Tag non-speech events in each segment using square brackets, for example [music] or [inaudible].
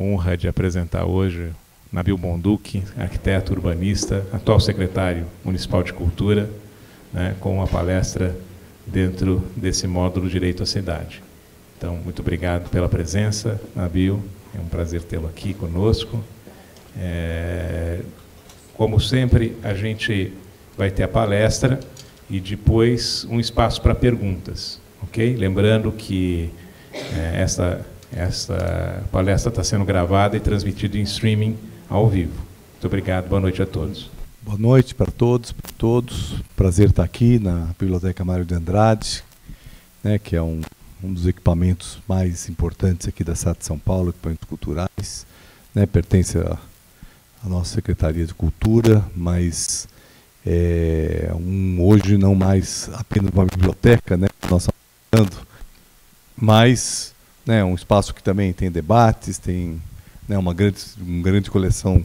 honra de apresentar hoje Nabil Bonduque, arquiteto urbanista, atual secretário municipal de cultura, né, com uma palestra dentro desse módulo Direito à Cidade. Então, muito obrigado pela presença, Nabil. É um prazer tê-lo aqui conosco. É, como sempre, a gente vai ter a palestra e depois um espaço para perguntas, ok? Lembrando que é, essa essa palestra está sendo gravada e transmitida em streaming ao vivo. Muito obrigado, boa noite a todos. Boa noite para todos, para todos. Prazer estar aqui na Biblioteca Mário de Andrade, né, que é um, um dos equipamentos mais importantes aqui da SAT de São Paulo, equipamentos culturais. Né, pertence à, nossa Secretaria de Cultura, mas é, um, hoje não mais apenas uma biblioteca, né, nós estamos mas né, um espaço que também tem debates, tem né, uma, grande, uma grande coleção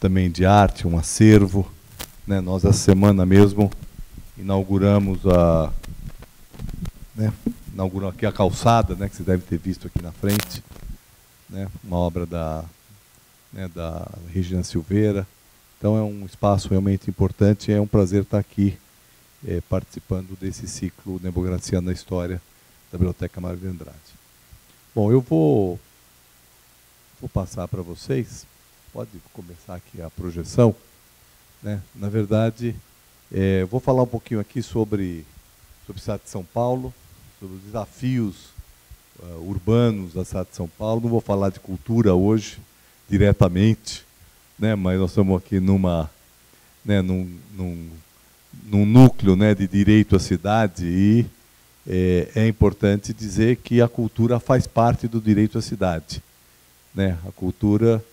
também de arte, um acervo. Né, nós, essa semana mesmo, inauguramos a, né, aqui a calçada, né, que você deve ter visto aqui na frente, né, uma obra da, né, da Regina Silveira. Então é um espaço realmente importante, é um prazer estar aqui é, participando desse ciclo Democracia na História da Biblioteca Mário de Andrade. Bom, eu vou, vou passar para vocês. Pode começar aqui a projeção. Né? Na verdade, é, vou falar um pouquinho aqui sobre, sobre o Estado de São Paulo, sobre os desafios uh, urbanos da cidade de São Paulo. Não vou falar de cultura hoje diretamente, né? mas nós estamos aqui numa, né, num, num, num núcleo né, de direito à cidade e é, é, importante dizer que a cultura faz parte do direito à cidade. Né? A cultura,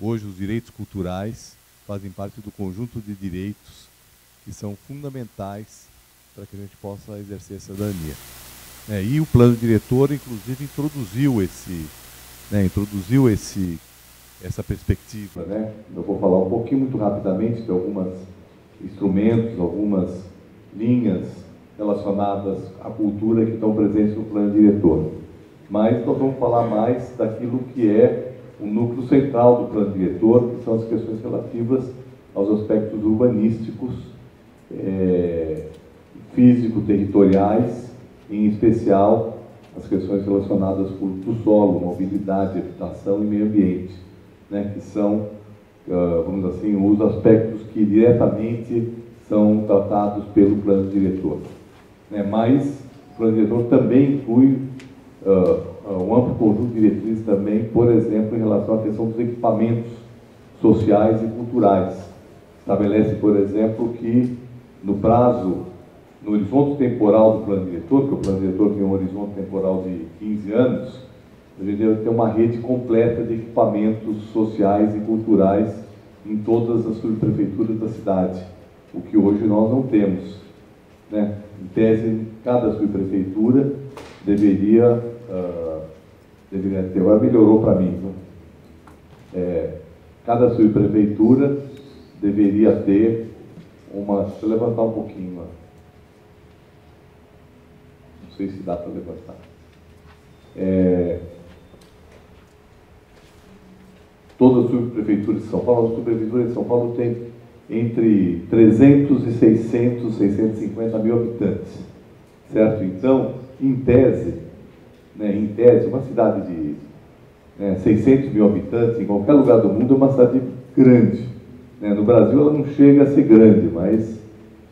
hoje, os direitos culturais fazem parte do conjunto de direitos que são fundamentais para que a gente possa exercer a cidadania. É, e o plano diretor, inclusive, introduziu esse, né, introduziu esse, essa perspectiva. Né? Eu vou falar um pouquinho muito rapidamente de alguns instrumentos, algumas linhas relacionadas à cultura que estão presentes no plano diretor. Mas nós vamos falar mais daquilo que é o núcleo central do plano diretor, que são as questões relativas aos aspectos urbanísticos, é, físico-territoriais, em especial as questões relacionadas com o solo, mobilidade, habitação e meio ambiente, né, que são, ah, vamos dizer assim, os aspectos que diretamente são tratados pelo plano diretor né, mas o planejador também inclui uh, um amplo conjunto de diretrizes também, por exemplo, em relação à questão dos equipamentos sociais e culturais. Estabelece, por exemplo, que no prazo, no horizonte temporal do plano diretor, que o plano diretor tem um horizonte temporal de 15 anos, a gente deve ter uma rede completa de equipamentos sociais e culturais em todas as subprefeituras da cidade, o que hoje nós não temos. Né? Em tese, cada subprefeitura deveria, uh, deveria ter, agora melhorou para mim, né? é, cada subprefeitura deveria ter uma, deixa eu levantar um pouquinho, não sei se dá para levantar, é, toda a subprefeitura de São Paulo, a subprefeitura de São Paulo tem entre 300 e 600, 650 mil habitantes, certo? Então, em tese, né, em tese, uma cidade de né, 600 mil habitantes em qualquer lugar do mundo é uma cidade grande. Né? No Brasil, ela não chega a ser grande, mas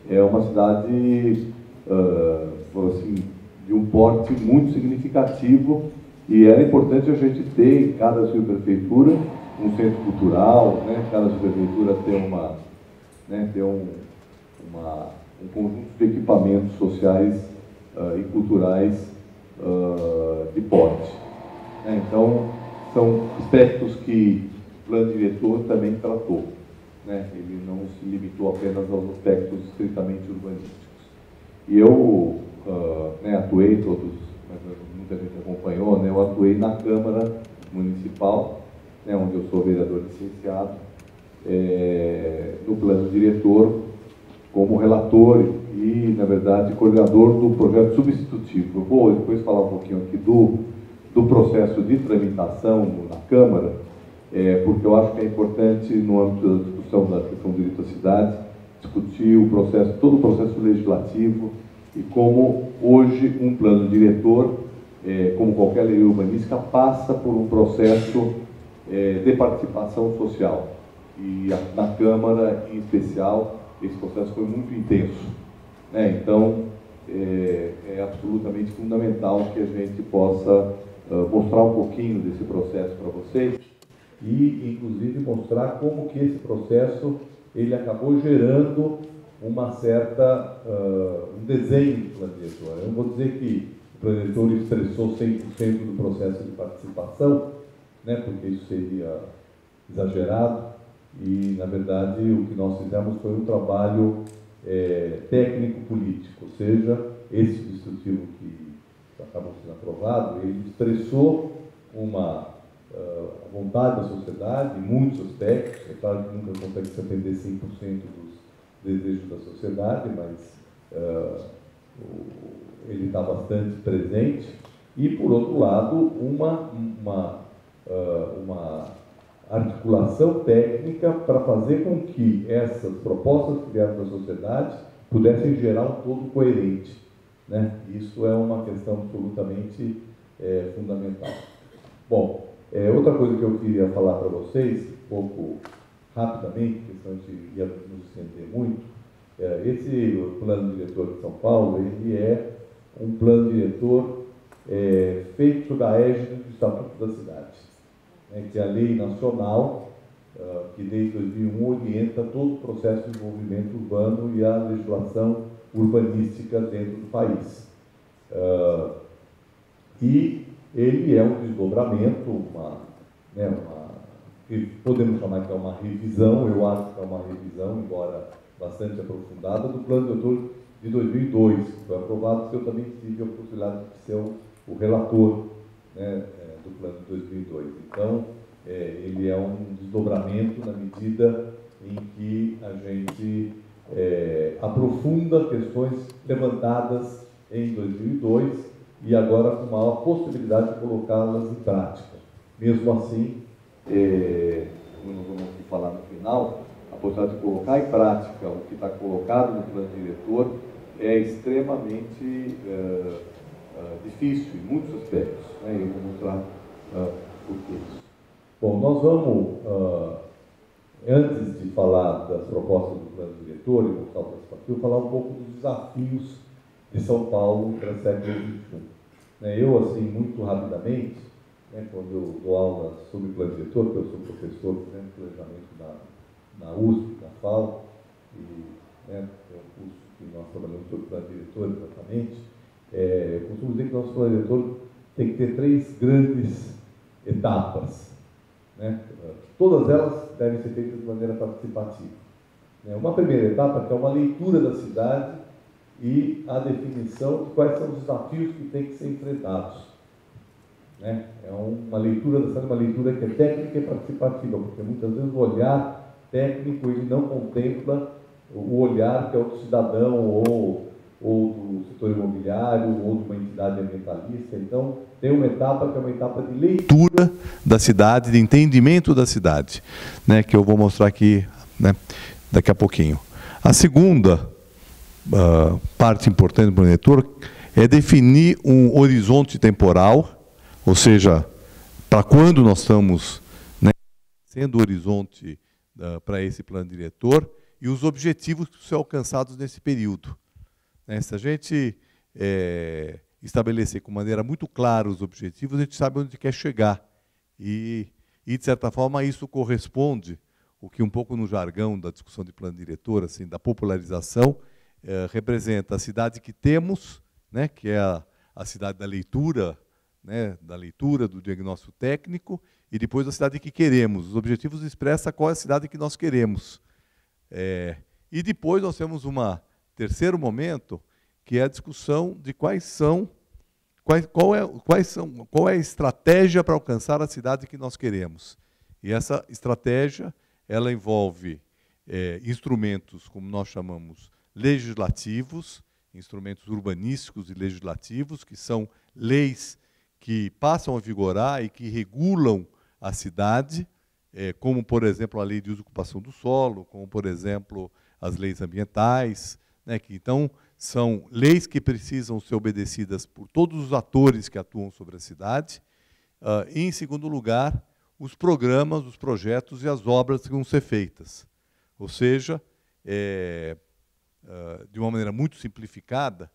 é uma cidade uh, assim, de um porte muito significativo e era importante a gente ter em cada subprefeitura um centro cultural, né? cada subprefeitura ter uma né, ter um, uma, um conjunto de equipamentos sociais uh, e culturais uh, de porte. É, então, são aspectos que o plano diretor também tratou. Né? Ele não se limitou apenas aos aspectos estritamente urbanísticos. E eu uh, né, atuei, todos, muita gente acompanhou, né, eu atuei na Câmara Municipal, né, onde eu sou vereador licenciado, é, no plano diretor como relator e, na verdade, coordenador do projeto substitutivo. Eu vou depois falar um pouquinho aqui do, do processo de tramitação na Câmara, é, porque eu acho que é importante, no âmbito da discussão da questão do direito à cidade, discutir o processo, todo o processo legislativo e como hoje um plano diretor, é, como qualquer lei urbanística, passa por um processo é, de participação social e na Câmara em especial, esse processo foi muito intenso. Né? Então, é, é, absolutamente fundamental que a gente possa uh, mostrar um pouquinho desse processo para vocês e, inclusive, mostrar como que esse processo ele acabou gerando uma certa uh, um desenho do planejador Eu não vou dizer que o planejador expressou 100% do processo de participação, né, porque isso seria exagerado, e, na verdade, o que nós fizemos foi um trabalho é, técnico-político, ou seja, esse dispositivo que acabou sendo aprovado, ele expressou uma uh, vontade da sociedade, muitos aspectos, é claro que nunca consegue se atender 100% dos desejos da sociedade, mas uh, ele está bastante presente, e, por outro lado, uma, uma, uh, uma articulação técnica para fazer com que essas propostas criadas da sociedade pudessem gerar um todo coerente. Né? Isso é uma questão absolutamente é, fundamental. Bom, é, outra coisa que eu queria falar para vocês, um pouco rapidamente, questão de nos estender muito, é, esse plano diretor de São Paulo, ele é um plano diretor é, feito sob a égide do Estatuto da Cidade que é a lei nacional, ah, que desde 2001 orienta todo o processo de desenvolvimento urbano e a legislação urbanística dentro do país. Ah, e ele é um desdobramento, uma, né, uma, podemos chamar que é uma revisão, eu acho que é uma revisão, embora bastante aprofundada, do plano diretor de 2002, que foi aprovado, que eu também tive a oportunidade de ser o, o relator né, plano de 2002. Então, é, ele é um desdobramento na medida em que a gente é, aprofunda questões levantadas em 2002 e agora com maior possibilidade de colocá-las em prática. Mesmo assim, é, como nós vamos falar no final, a possibilidade de colocar em prática o que está colocado no plano diretor é extremamente é, é, difícil em muitos aspectos. Né? Eu vou mostrar uh, o texto. Bom, nós vamos, uh, antes de falar das propostas do plano diretor e do salto partiu, falar um pouco dos desafios de São Paulo para o século XXI. Né, eu, assim, muito rapidamente, né, quando eu dou aula sobre plano diretor, porque eu sou professor de né, planejamento na, na USP, na FAO, e né, é um curso que nós trabalhamos sobre plano diretor exatamente, é, eu costumo dizer que nosso plano diretor tem que ter três grandes etapas. Né? Todas elas devem ser feitas de maneira participativa. Né? Uma primeira etapa que é uma leitura da cidade e a definição de quais são os desafios que têm que ser enfrentados. Né? É uma leitura da cidade, uma leitura que é técnica e participativa, porque muitas vezes o olhar técnico ele não contempla o olhar que é o do cidadão ou, ou do setor imobiliário ou de uma entidade ambientalista. Então, tem uma etapa que é uma etapa de leitura da cidade, de entendimento da cidade, né, que eu vou mostrar aqui né, daqui a pouquinho. A segunda uh, parte importante do leitor é definir um horizonte temporal, ou seja, para quando nós estamos né, sendo o horizonte uh, para esse plano diretor e os objetivos que são alcançados nesse período. Né, se a gente é, estabelecer com maneira muito clara os objetivos, a gente sabe onde quer chegar. E, e de certa forma, isso corresponde o que um pouco no jargão da discussão de plano diretor, assim, da popularização, eh, representa a cidade que temos, né, que é a, a cidade da leitura, né, da leitura do diagnóstico técnico, e depois a cidade que queremos. Os objetivos expressa qual é a cidade que nós queremos. É, e depois nós temos um terceiro momento, que é a discussão de quais são quais, qual, é, quais são, qual é a estratégia para alcançar a cidade que nós queremos. E essa estratégia ela envolve é, instrumentos, como nós chamamos, legislativos, instrumentos urbanísticos e legislativos, que são leis que passam a vigorar e que regulam a cidade, é, como, por exemplo, a lei de uso e ocupação do solo, como, por exemplo, as leis ambientais, né, que então são leis que precisam ser obedecidas por todos os atores que atuam sobre a cidade. Uh, e, em segundo lugar, os programas, os projetos e as obras que vão ser feitas. Ou seja, é, uh, de uma maneira muito simplificada,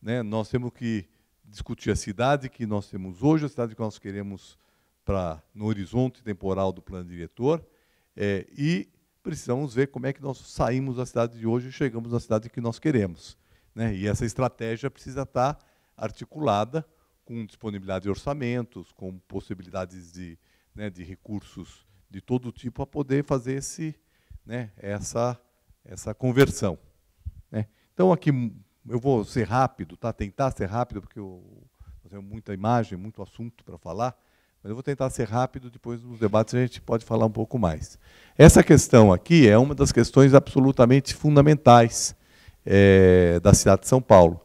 né, nós temos que discutir a cidade que nós temos hoje, a cidade que nós queremos para no horizonte temporal do plano diretor, é, e precisamos ver como é que nós saímos da cidade de hoje e chegamos na cidade que nós queremos. Né? E essa estratégia precisa estar articulada com disponibilidade de orçamentos, com possibilidades de, né, de recursos de todo tipo, para poder fazer esse, né, essa, essa conversão. Né? Então, aqui eu vou ser rápido, tá? tentar ser rápido, porque eu, eu tenho muita imagem, muito assunto para falar, mas eu vou tentar ser rápido, depois nos debates a gente pode falar um pouco mais. Essa questão aqui é uma das questões absolutamente fundamentais é, da cidade de São Paulo,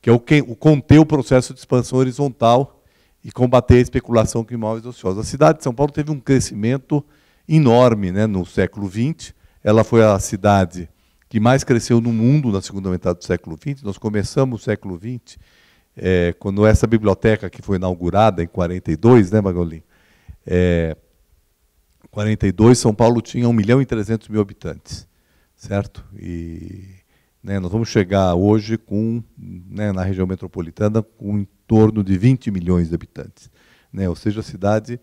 que é o, que, o conter o processo de expansão horizontal e combater a especulação com imóveis ociosos. A cidade de São Paulo teve um crescimento enorme né, no século XX. Ela foi a cidade que mais cresceu no mundo na segunda metade do século XX. Nós começamos o século XX é, quando essa biblioteca que foi inaugurada em 42, né, Magolim? É, 42, São Paulo tinha 1 milhão e 300 mil habitantes, certo? E né, nós vamos chegar hoje com, né, na região metropolitana com em torno de 20 milhões de habitantes. Né, ou seja, a cidade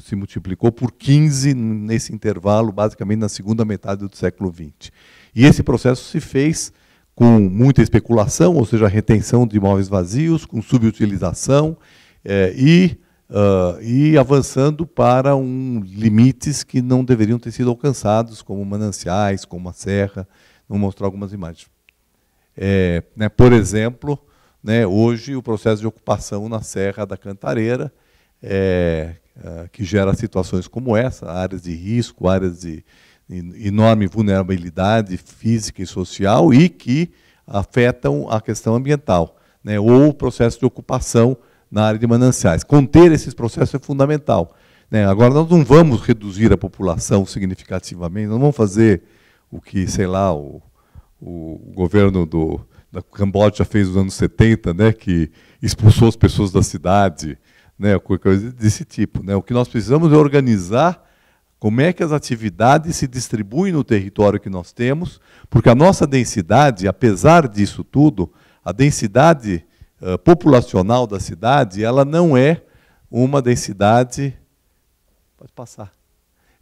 se multiplicou por 15 nesse intervalo, basicamente na segunda metade do século XX. E esse processo se fez com muita especulação, ou seja, retenção de imóveis vazios, com subutilização eh, e, uh, e avançando para um, limites que não deveriam ter sido alcançados, como mananciais, como a serra, Vou mostrar algumas imagens. É, né, por exemplo, né, hoje o processo de ocupação na Serra da Cantareira, é, é, que gera situações como essa, áreas de risco, áreas de enorme vulnerabilidade física e social e que afetam a questão ambiental, né, ou o processo de ocupação na área de mananciais. Conter esses processos é fundamental. Né? Agora, nós não vamos reduzir a população significativamente, não vamos fazer o que, sei lá, o, o governo do, da Camboja fez nos anos 70, né, que expulsou as pessoas da cidade, né, coisa desse tipo. Né. O que nós precisamos é organizar como é que as atividades se distribuem no território que nós temos, porque a nossa densidade, apesar disso tudo, a densidade uh, populacional da cidade, ela não é uma densidade. Pode passar.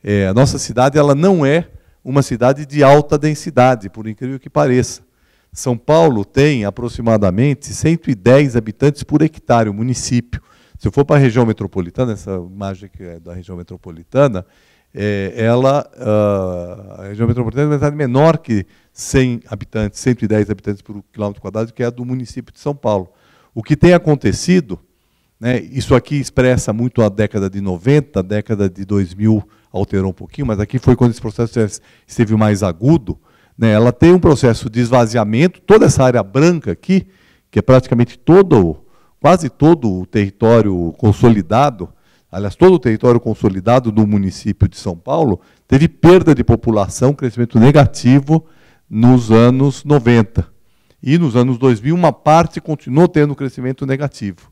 É, a nossa cidade ela não é uma cidade de alta densidade, por incrível que pareça. São Paulo tem aproximadamente 110 habitantes por hectare, o município. Se eu for para a região metropolitana, essa imagem que é da região metropolitana, é, ela, uh, a região metropolitana é uma cidade menor que 100 habitantes, 110 habitantes por quilômetro quadrado, que é a do município de São Paulo. O que tem acontecido, né, isso aqui expressa muito a década de 90, a década de 2000, alterou um pouquinho, mas aqui foi quando esse processo é, esteve mais agudo, né, ela tem um processo de esvaziamento, toda essa área branca aqui, que é praticamente todo, quase todo o território consolidado, aliás, todo o território consolidado do município de São Paulo, teve perda de população, crescimento negativo nos anos 90. E nos anos 2000, uma parte continuou tendo crescimento negativo,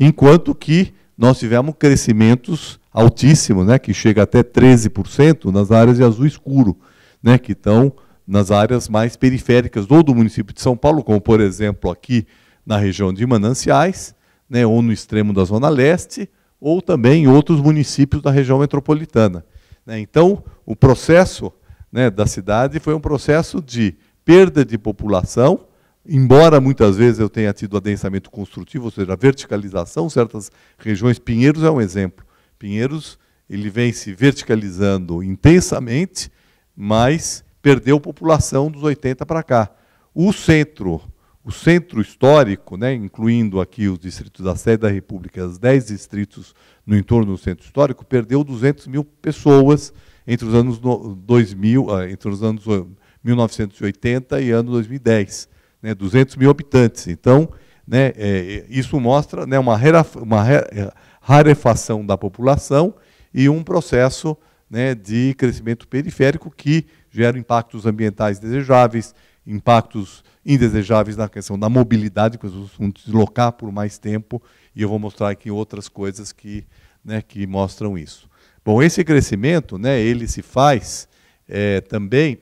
enquanto que nós tivemos crescimentos altíssimo, né, que chega até 13% nas áreas de azul escuro, né, que estão nas áreas mais periféricas ou do município de São Paulo, como por exemplo aqui na região de Mananciais, né, ou no extremo da Zona Leste, ou também em outros municípios da região metropolitana. Né, então, o processo né, da cidade foi um processo de perda de população, embora muitas vezes eu tenha tido adensamento construtivo, ou seja, verticalização, certas regiões, Pinheiros é um exemplo, Pinheiros ele vem se verticalizando intensamente, mas perdeu população dos 80 para cá. O centro, o centro histórico, né, incluindo aqui os distritos da sede da República, os 10 distritos no entorno do centro histórico, perdeu 200 mil pessoas entre os anos 2000, ah, entre os anos 1980 ah, e ano 2010, né, 200 mil habitantes. Então, né, é, é isso mostra né, uma, uma rarefação da população e um processo né, de crescimento periférico que gera impactos ambientais desejáveis, impactos indesejáveis na questão da mobilidade, que as pessoas vão deslocar por mais tempo, e eu vou mostrar aqui outras coisas que, né, que mostram isso. Bom, esse crescimento né, ele se faz é, também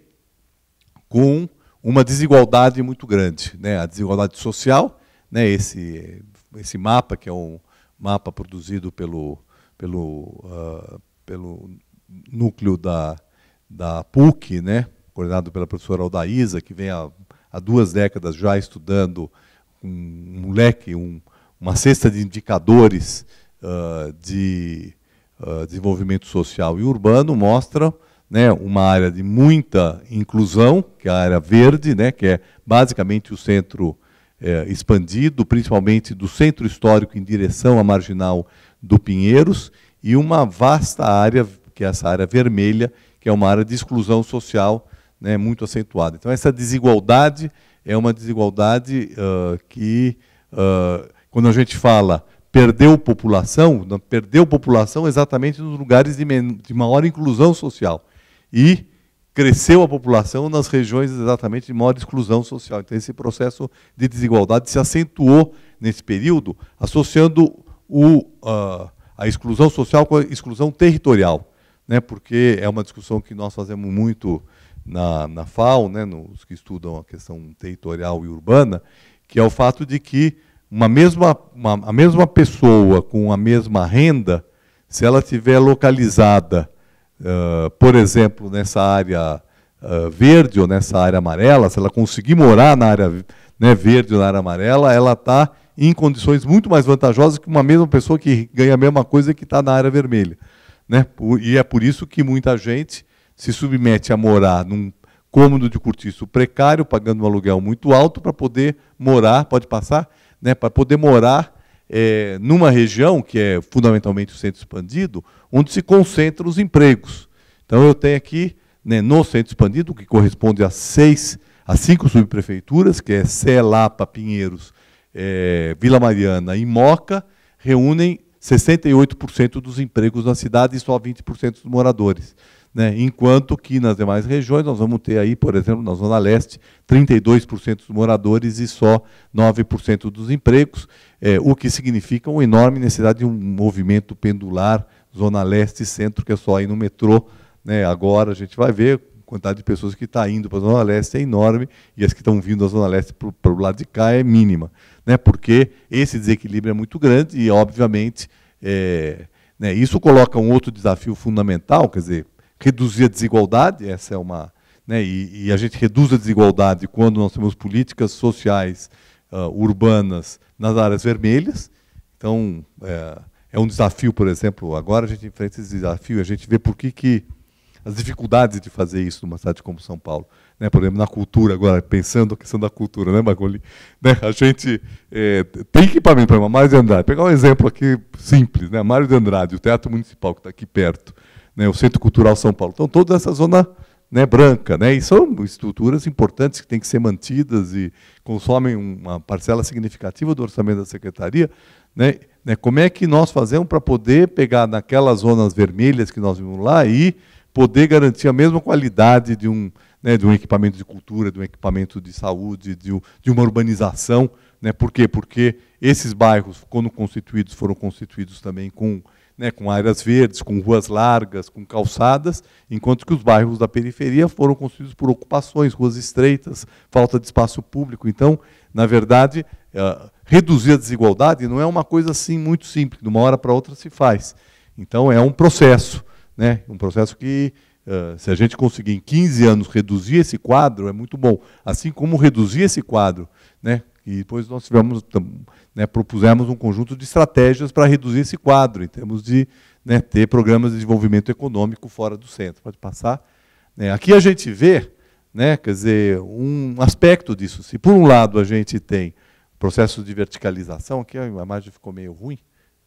com uma desigualdade muito grande, né, a desigualdade social, né, esse, esse mapa que é um, mapa produzido pelo, pelo, uh, pelo núcleo da, da PUC, né, coordenado pela professora Aldaísa, que vem há, há duas décadas já estudando um, um leque, um, uma cesta de indicadores uh, de uh, desenvolvimento social e urbano, mostra né, uma área de muita inclusão, que é a área verde, né, que é basicamente o centro é, expandido, principalmente do centro histórico em direção à marginal do Pinheiros, e uma vasta área, que é essa área vermelha, que é uma área de exclusão social né, muito acentuada. Então, essa desigualdade é uma desigualdade uh, que, uh, quando a gente fala perdeu população, perdeu população exatamente nos lugares de, de maior inclusão social. E cresceu a população nas regiões exatamente de maior exclusão social. Então, esse processo de desigualdade se acentuou nesse período, associando o, uh, a exclusão social com a exclusão territorial, né? porque é uma discussão que nós fazemos muito na, na FAO, né? nos que estudam a questão territorial e urbana, que é o fato de que uma mesma, uma, a mesma pessoa com a mesma renda, se ela estiver localizada ah, por exemplo, nessa área uh, verde ou nessa área amarela, se ela conseguir morar na área né, verde ou na área amarela, ela está em condições muito mais vantajosas que uma mesma pessoa que ganha a mesma coisa que está na área vermelha. Né? E é por isso que muita gente se submete a morar num cômodo de cortiço precário, pagando um aluguel muito alto, para poder morar, pode passar, né, para poder morar é, numa região que é fundamentalmente o centro expandido, onde se concentram os empregos. Então eu tenho aqui né, no centro expandido, que corresponde a seis, a cinco subprefeituras, que é Celapa, Pinheiros, é, Vila Mariana e Moca, reúnem 68% dos empregos na cidade e só 20% dos moradores. Né? Enquanto que nas demais regiões nós vamos ter aí, por exemplo, na Zona Leste, 32% dos moradores e só 9% dos empregos, é, o que significa uma enorme necessidade de um movimento pendular, Zona Leste e Centro, que é só aí no metrô. Né? Agora a gente vai ver a quantidade de pessoas que está indo para a Zona Leste é enorme e as que estão vindo da Zona Leste para o lado de cá é mínima, né? porque esse desequilíbrio é muito grande e, obviamente, é, né? isso coloca um outro desafio fundamental, quer dizer, reduzir a desigualdade, essa é uma. Né, e, e, a gente reduz a desigualdade quando nós temos políticas sociais uh, urbanas nas áreas vermelhas. Então, é, é, um desafio, por exemplo, agora a gente enfrenta esse desafio, a gente vê por que, que as dificuldades de fazer isso numa cidade como São Paulo. Né, por exemplo, na cultura, agora, pensando a questão da cultura, né, Magoli? [laughs] Né, a gente é, tem equipamento para Mário de Andrade. Pegar um exemplo aqui simples, né? Mário de Andrade, o Teatro Municipal, que está aqui perto né, o Centro Cultural São Paulo. Então, toda essa zona né, branca. Né, e são estruturas importantes que têm que ser mantidas e consomem uma parcela significativa do orçamento da Secretaria. Né, né, como é que nós fazemos para poder pegar naquelas zonas vermelhas que nós vimos lá e poder garantir a mesma qualidade de um, né, de um equipamento de cultura, de um equipamento de saúde, de, de uma urbanização. Né, por quê? Porque esses bairros, quando constituídos, foram constituídos também com né, com áreas verdes, com ruas largas, com calçadas, enquanto que os bairros da periferia foram construídos por ocupações, ruas estreitas, falta de espaço público. Então, na verdade, eh, reduzir a desigualdade não é uma coisa assim muito simples, de uma hora para outra se faz. Então, é um processo, né, um processo que Uh, se a gente conseguir em 15 anos reduzir esse quadro, é muito bom. Assim como reduzir esse quadro, né, e depois nós tivemos, né, propusemos um conjunto de estratégias para reduzir esse quadro, em termos de né, ter programas de desenvolvimento econômico fora do centro. Pode passar. Né. aqui a gente vê, né, quer dizer, um aspecto disso. Se por um lado a gente tem processo de verticalização, aqui a imagem ficou meio ruim,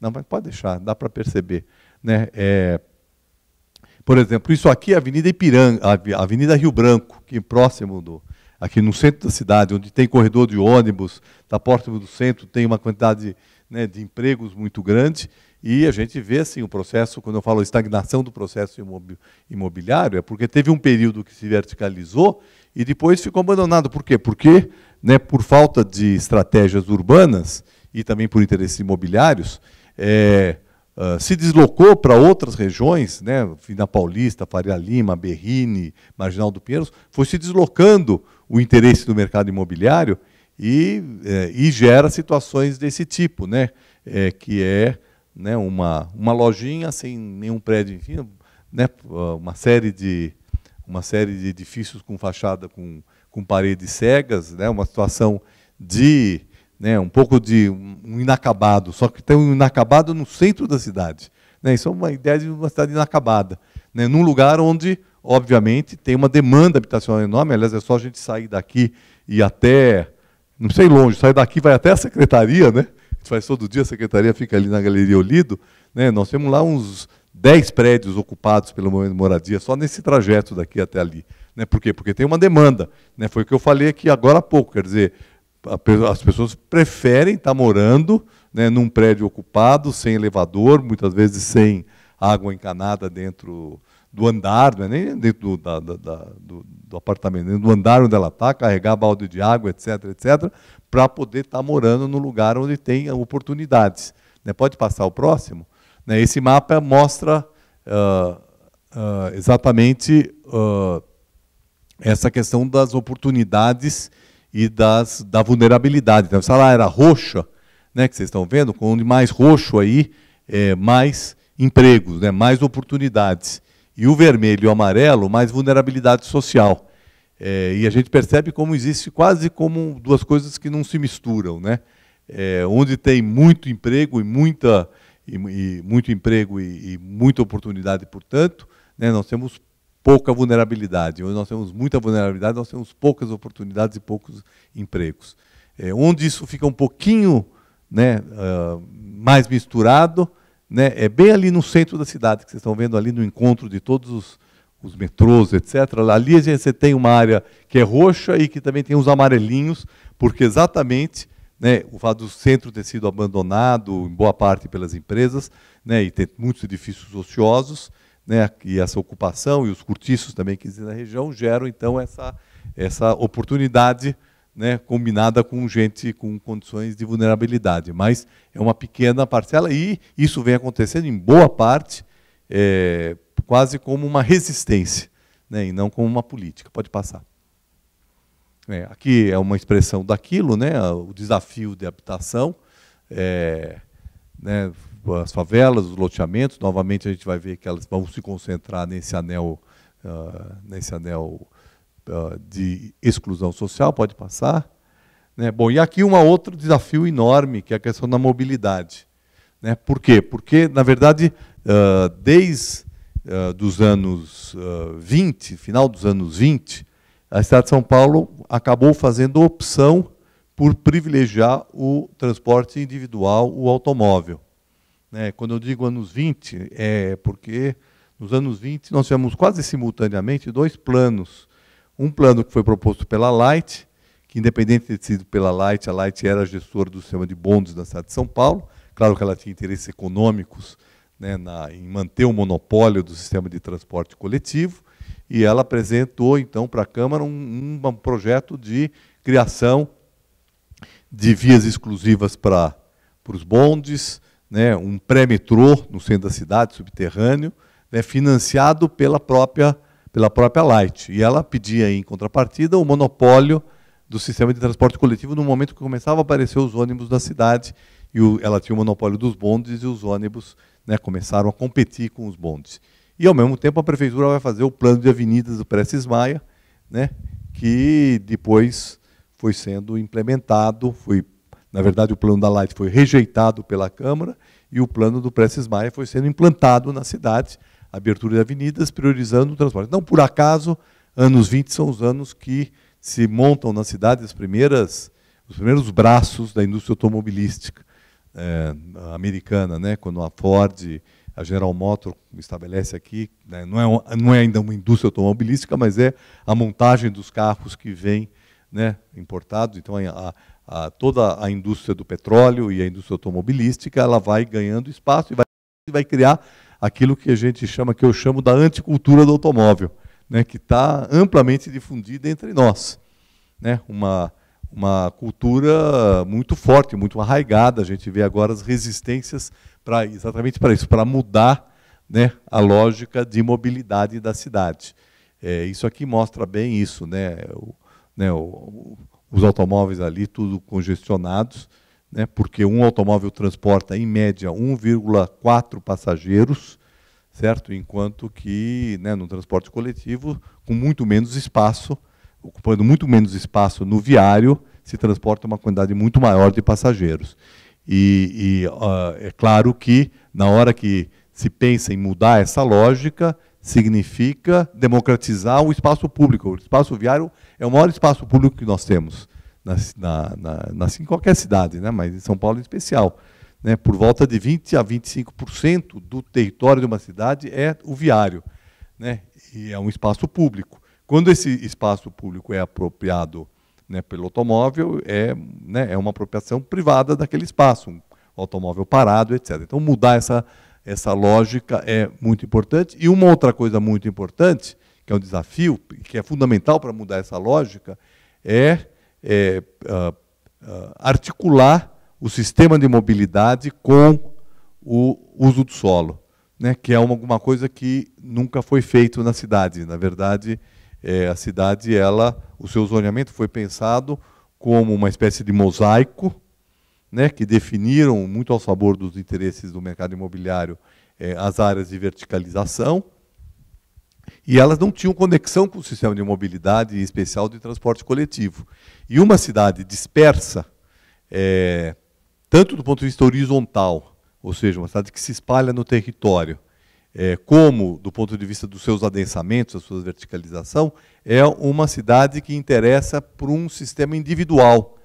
não, mas pode deixar, dá para perceber. Né? É, por exemplo, isso aqui é a Avenida Ipiranga, a Avenida Rio Branco, que é próximo do, aqui no centro da cidade, onde tem corredor de ônibus, da porta do centro, tem uma quantidade né, de empregos muito grande, e a gente vê assim, o processo, quando eu falo estagnação do processo imobiliário, é porque teve um período que se verticalizou e depois ficou abandonado. Por quê? Porque, né, por falta de estratégias urbanas e também por interesses imobiliários, é, Uh, se deslocou para outras regiões, né, Fina Paulista, Faria Lima, Berrini, Marginal do Pinheiros, foi se deslocando o interesse do mercado imobiliário e, é, e gera situações desse tipo, né? É, que é né, uma, uma lojinha sem nenhum prédio, enfim, né, uma, série de, uma série de edifícios com fachada com, com paredes cegas, né, uma situação de né, um pouco de um inacabado, só que tem um inacabado no centro da cidade. Né, isso é uma ideia de uma cidade inacabada, né, num lugar onde obviamente, tem uma demanda habitacional enorme. Aliás, é só a gente sair daqui e até, não sei longe, sair daqui vai até a secretaria, né? A gente faz todo dia, a secretaria fica ali na Galeria Olido. Né? Nós temos lá uns 10 prédios ocupados pelo momento de moradia, só nesse trajeto daqui até ali. Né? Por quê? Porque tem uma demanda. Né? Foi o que eu falei aqui agora há pouco. Quer dizer, as pessoas preferem estar morando né, num prédio ocupado, sem elevador, muitas vezes sem água encanada dentro do andar, não é nem dentro do, da, da, do, do apartamento, dentro do andar onde ela está, carregar balde de água, etc., etc., para poder estar tá morando no lugar onde tem oportunidades. Né? Pode passar o próximo? Né? Esse mapa mostra uh, uh, exatamente uh, essa questão das oportunidades e das, da vulnerabilidade. Então, essa lá era roxa, né, que vocês estão vendo, onde mais roxo aí, é, mais empregos, né, mais oportunidades e o vermelho e o amarelo, mais vulnerabilidade social. É, e a gente percebe como existe quase como duas coisas que não se misturam, né? É, onde tem muito emprego e muita e, e muito emprego e, e, muita oportunidade, portanto, né, nós temos pouca vulnerabilidade. Onde nós temos muita vulnerabilidade, nós temos poucas oportunidades e poucos empregos. É, onde isso fica um pouquinho né, uh, mais misturado, né? É bem ali no centro da cidade, que vocês estão vendo ali no encontro de todos os, os metrôs, etc. Ali você tem uma área que é roxa e que também tem os amarelinhos, porque exatamente né, o fato do centro ter sido abandonado em boa parte pelas empresas né, e ter muitos edifícios ociosos, né, e essa ocupação e os cortiços também que existem na região geram então essa, essa oportunidade né, combinada com gente com condições de vulnerabilidade, mas é uma pequena parcela e isso vem acontecendo em boa parte é, quase como uma resistência, né, e não como uma política. Pode passar. É, aqui é uma expressão daquilo, né, o desafio de habitação, é, né, as favelas, os loteamentos. Novamente a gente vai ver que elas vão se concentrar nesse anel, uh, nesse anel de exclusão social, pode passar. Né? Bom, e aqui um outro desafio enorme, que é a questão da mobilidade. Né? Por quê? Porque, na verdade, uh, desde uh, dos anos uh, ah, 20, final dos anos 20, a cidade de São Paulo acabou fazendo opção por privilegiar o transporte individual, o automóvel. Né? Quando eu digo anos 20, é porque nos anos 20 nós tivemos quase simultaneamente dois planos um plano que foi proposto pela Light, que independente de ter sido pela Light, a Light era gestora do sistema de bondes da cidade de São Paulo. Claro que ela tinha interesses econômicos né, na, em manter o monopólio do sistema de transporte coletivo, e ela apresentou então para a Câmara um, um, projeto de criação de vias exclusivas para os bondes, né, um pré-metrô no centro da cidade, subterrâneo, né, financiado pela própria pela própria Light. E ela pedia, em contrapartida, o monopólio do sistema de transporte coletivo no momento que começava a aparecer os ônibus da cidade. E o, ela tinha o monopólio dos bondes e os ônibus né, começaram a competir com os bondes. E, ao mesmo tempo, a prefeitura vai fazer o plano de avenidas do Prestes Maia, né, que depois foi sendo implementado, foi, na verdade, o plano da Light foi rejeitado pela Câmara e o plano do Prestes Maia foi sendo implantado na cidade, abertura de avenidas, priorizando o transporte. Não por acaso, anos 20 são os anos que se montam na cidade as primeiras, os primeiros braços da indústria automobilística é, americana, né? quando a Ford, a General Motors estabelece aqui, né? não, é, não é ainda uma indústria automobilística, mas é a montagem dos carros que vem, né, importados. Então, a, a, toda a indústria do petróleo e a indústria automobilística ela vai ganhando espaço e vai, vai criar aquilo que a gente chama, que eu chamo da anticultura do automóvel, né, que está amplamente difundida entre nós. Né, uma, uma cultura muito forte, muito arraigada. A gente vê agora as resistências para exatamente para isso, para mudar né, a lógica de mobilidade da cidade. É, isso aqui mostra bem isso, né? O, né o, os automóveis ali, tudo congestionados, né, porque um automóvel transporta, em média, 1,4 passageiros, certo? Enquanto que né, no transporte coletivo, com muito menos espaço, ocupando muito menos espaço no viário, se transporta uma quantidade muito maior de passageiros. E, e uh, é claro que, na hora que se pensa em mudar essa lógica, significa democratizar o espaço público. O espaço viário é o maior espaço público que nós temos na, na, na, assim, em qualquer cidade, né? mas em São Paulo em especial. Né? Por volta de 20% a 25% do território de uma cidade é o viário, né? e é um espaço público. Quando esse espaço público é apropriado né, pelo automóvel, é, né, é uma apropriação privada daquele espaço, um automóvel parado, etc. Então, mudar essa, essa lógica é muito importante. E uma outra coisa muito importante, que é um desafio, que é fundamental para mudar essa lógica, é é, uh, uh, articular o sistema de mobilidade com o uso do solo, né, que é uma, alguma coisa que nunca foi feito na cidade. Na verdade, é, a cidade, ela, o seu zoneamento foi pensado como uma espécie de mosaico, né, que definiram muito ao sabor dos interesses do mercado imobiliário é, as áreas de verticalização e elas não tinham conexão com o sistema de mobilidade, em especial de transporte coletivo. E uma cidade dispersa, é, tanto do ponto de vista horizontal, ou seja, uma cidade que se espalha no território, é, como do ponto de vista dos seus adensamentos, da sua verticalização, é uma cidade que interessa por um sistema individual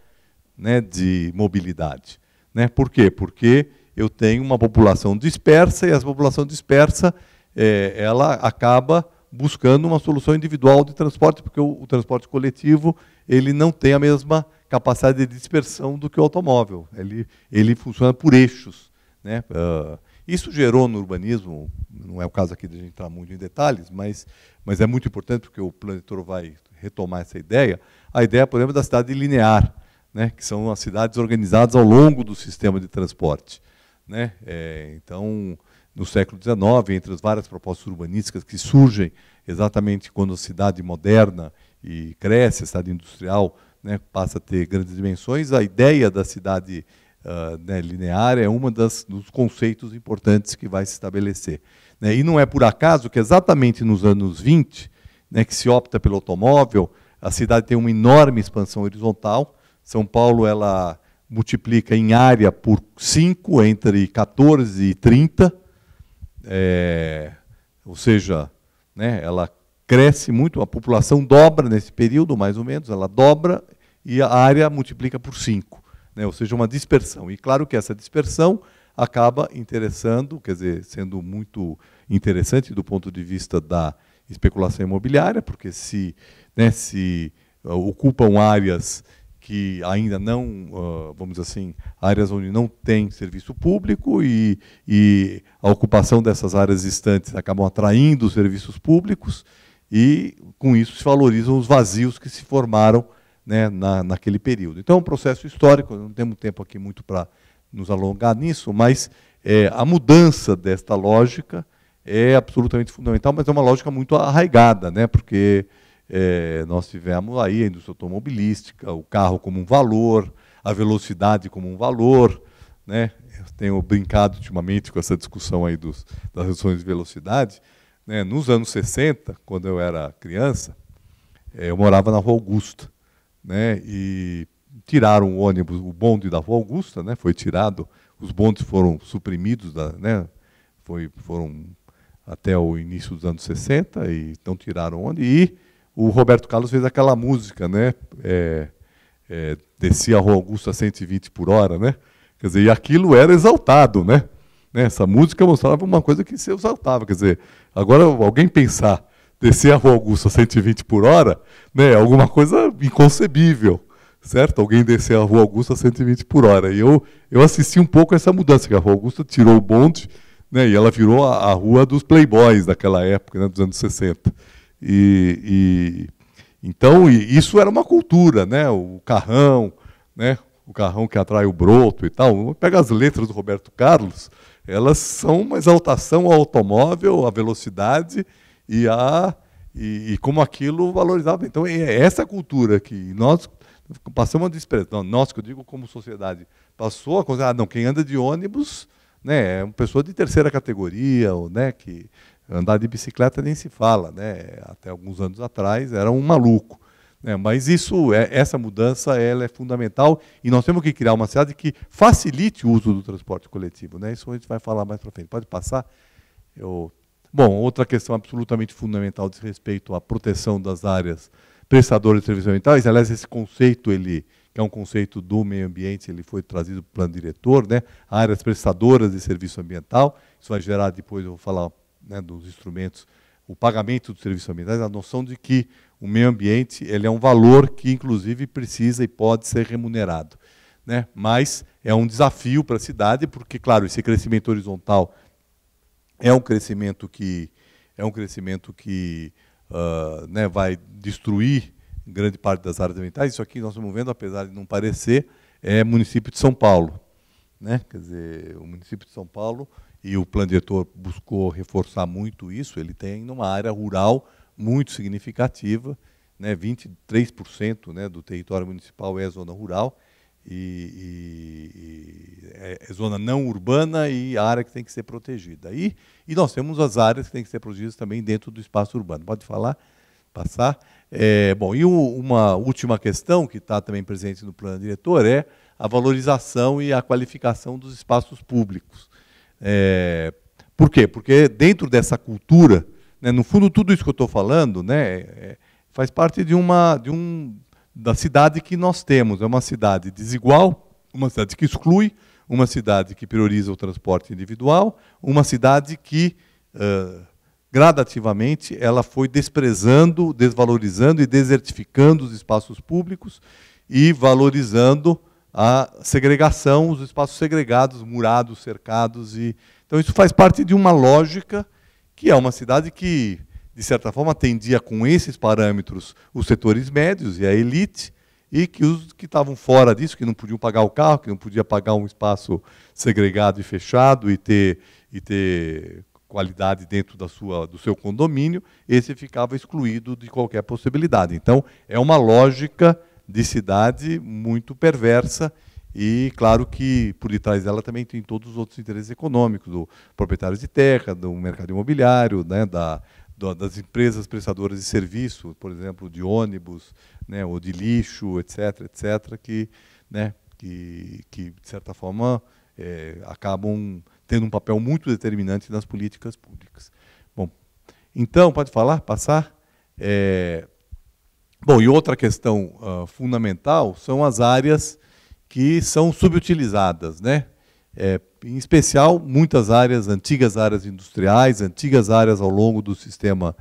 né, de mobilidade. Né? Por quê? Porque eu tenho uma população dispersa e essa população dispersa é, ela acaba buscando uma solução individual de transporte, porque o, o, transporte coletivo ele não tem a mesma capacidade de dispersão do que o automóvel. Ele, ele funciona por eixos. Né? Uh, isso gerou no urbanismo, não é o caso aqui de a gente entrar muito em detalhes, mas, mas é muito importante porque o Planetor vai retomar essa ideia, a ideia, por exemplo, da cidade linear, né, que são as cidades organizadas ao longo do sistema de transporte. Né? É, então, no século XIX, entre as várias propostas urbanísticas que surgem exatamente quando a cidade moderna e cresce, a cidade industrial né, passa a ter grandes dimensões, a ideia da cidade uh, né, linear é um dos conceitos importantes que vai se estabelecer. Né, e não é por acaso que exatamente nos anos 20 né, que se opta pelo automóvel, a cidade tem uma enorme expansão horizontal. São Paulo ela multiplica em área por 5, entre 14 e 30, é, ou seja, né, ela cresce muito, a população dobra nesse período, mais ou menos, ela dobra e a área multiplica por 5, né, ou seja, uma dispersão. E claro que essa dispersão acaba interessando, quer dizer, sendo muito interessante do ponto de vista da especulação imobiliária, porque se, né, se uh, ocupam áreas que ainda não, ah, vamos dizer assim, áreas onde não tem serviço público e, e a ocupação dessas áreas distantes acabam atraindo os serviços públicos e, com isso, se valorizam os vazios que se formaram né, na, naquele período. Então, é um processo histórico, não temos tempo aqui muito para nos alongar nisso, mas é, a mudança desta lógica é absolutamente fundamental, mas é uma lógica muito arraigada, né, porque é, nós tivemos aí a indústria automobilística, o carro como um valor, a velocidade como um valor. Né? Eu tenho brincado ultimamente com essa discussão aí dos, das reduções de velocidade. Né? Nos anos 60, quando eu era criança, é, eu morava na Rua Augusta. Né? E tiraram o ônibus, o bonde da Rua Augusta, né? foi tirado, os bondes foram suprimidos, da, né? foi, foram até o início dos anos 60, e então tiraram onde. E o Roberto Carlos fez aquela música, né? É, é, descia a Rua Augusta 120 por hora, né? Quer dizer, e aquilo era exaltado, né? né? Essa música mostrava uma coisa que se exaltava. Quer dizer, agora alguém pensar descer a Rua Augusta 120 por hora, né? É alguma coisa inconcebível, certo? Alguém descer a Rua Augusta 120 por hora. E eu, eu assisti um pouco a essa mudança, que a Rua Augusta tirou o bonde, né? E ela virou a, a rua dos playboys daquela época, né? dos anos 60. E, e então e isso era uma cultura, né? O carrão, né? O carrão que atrai o broto e tal. Pega as letras do Roberto Carlos, elas são uma exaltação ao automóvel, à velocidade e a e, e, como aquilo valorizava. Então é essa cultura que nós passamos a desprezar. Nós que eu digo como sociedade passou a considerar, ah, não, quem anda de ônibus né, é uma pessoa de terceira categoria, ou, né, que Andar de bicicleta nem se fala, né? Até alguns anos atrás era um maluco. Né? Mas isso, é, essa mudança, ela é fundamental e nós temos que criar uma cidade que facilite o uso do transporte coletivo, né? Isso a gente vai falar mais para frente. Pode passar. Eu... Bom, outra questão absolutamente fundamental diz respeito à proteção das áreas prestadoras de serviços ambientais. Aliás, esse conceito ele que é um conceito do meio ambiente, ele foi trazido para o plano diretor, né? áreas prestadoras de serviço ambiental, isso vai gerar, depois eu vou falar né, dos instrumentos, o pagamento dos serviços ambientais, a noção de que o meio ambiente ele é um valor que, inclusive, precisa e pode ser remunerado. Né? Mas é um desafio para a cidade, porque, claro, esse crescimento horizontal é um crescimento que, é um crescimento que uh, né, vai destruir grande parte das áreas ambientais. Isso aqui nós estamos vendo, apesar de não parecer, é município de São Paulo. Né? Quer dizer, o município de São Paulo e o plano diretor buscou reforçar muito isso, ele tem numa área rural muito significativa, né, 23% né, do território municipal é zona rural, e, e é, é zona não urbana e área que tem que ser protegida. E, e, nós temos as áreas que têm que ser protegidas também dentro do espaço urbano. Pode falar, passar. É, bom, e o, uma última questão que está também presente no plano diretor é a valorização e a qualificação dos espaços públicos. É, por quê? Porque dentro dessa cultura, né, no fundo, tudo isso que eu estou falando né, é, é, faz parte de uma de um, da cidade que nós temos. É uma cidade desigual, uma cidade que exclui, uma cidade que prioriza o transporte individual, uma cidade que uh, gradativamente ela foi desprezando, desvalorizando e desertificando os espaços públicos e valorizando a segregação, os espaços segregados, murados, cercados. e Então, isso faz parte de uma lógica que é uma cidade que, de certa forma, atendia com esses parâmetros os setores médios e a elite, e que os que estavam fora disso, que não podiam pagar o carro, que não podia pagar um espaço segregado e fechado e ter, e ter qualidade dentro da sua, do seu condomínio, esse ficava excluído de qualquer possibilidade. Então, é uma lógica de cidade muito perversa e claro que por detrás dela também tem todos os outros interesses econômicos do proprietário de terra, do mercado imobiliário, né, da, das empresas prestadoras de serviço, por exemplo, de ônibus, né, ou de lixo, etc, etc, que, né, que, que de certa forma é, acabam tendo um papel muito determinante nas políticas públicas. Bom, então pode falar, passar. É, Bom, e outra questão uh, fundamental são as áreas que são subutilizadas, né? É, em especial, muitas áreas, antigas áreas industriais, antigas áreas ao longo do sistema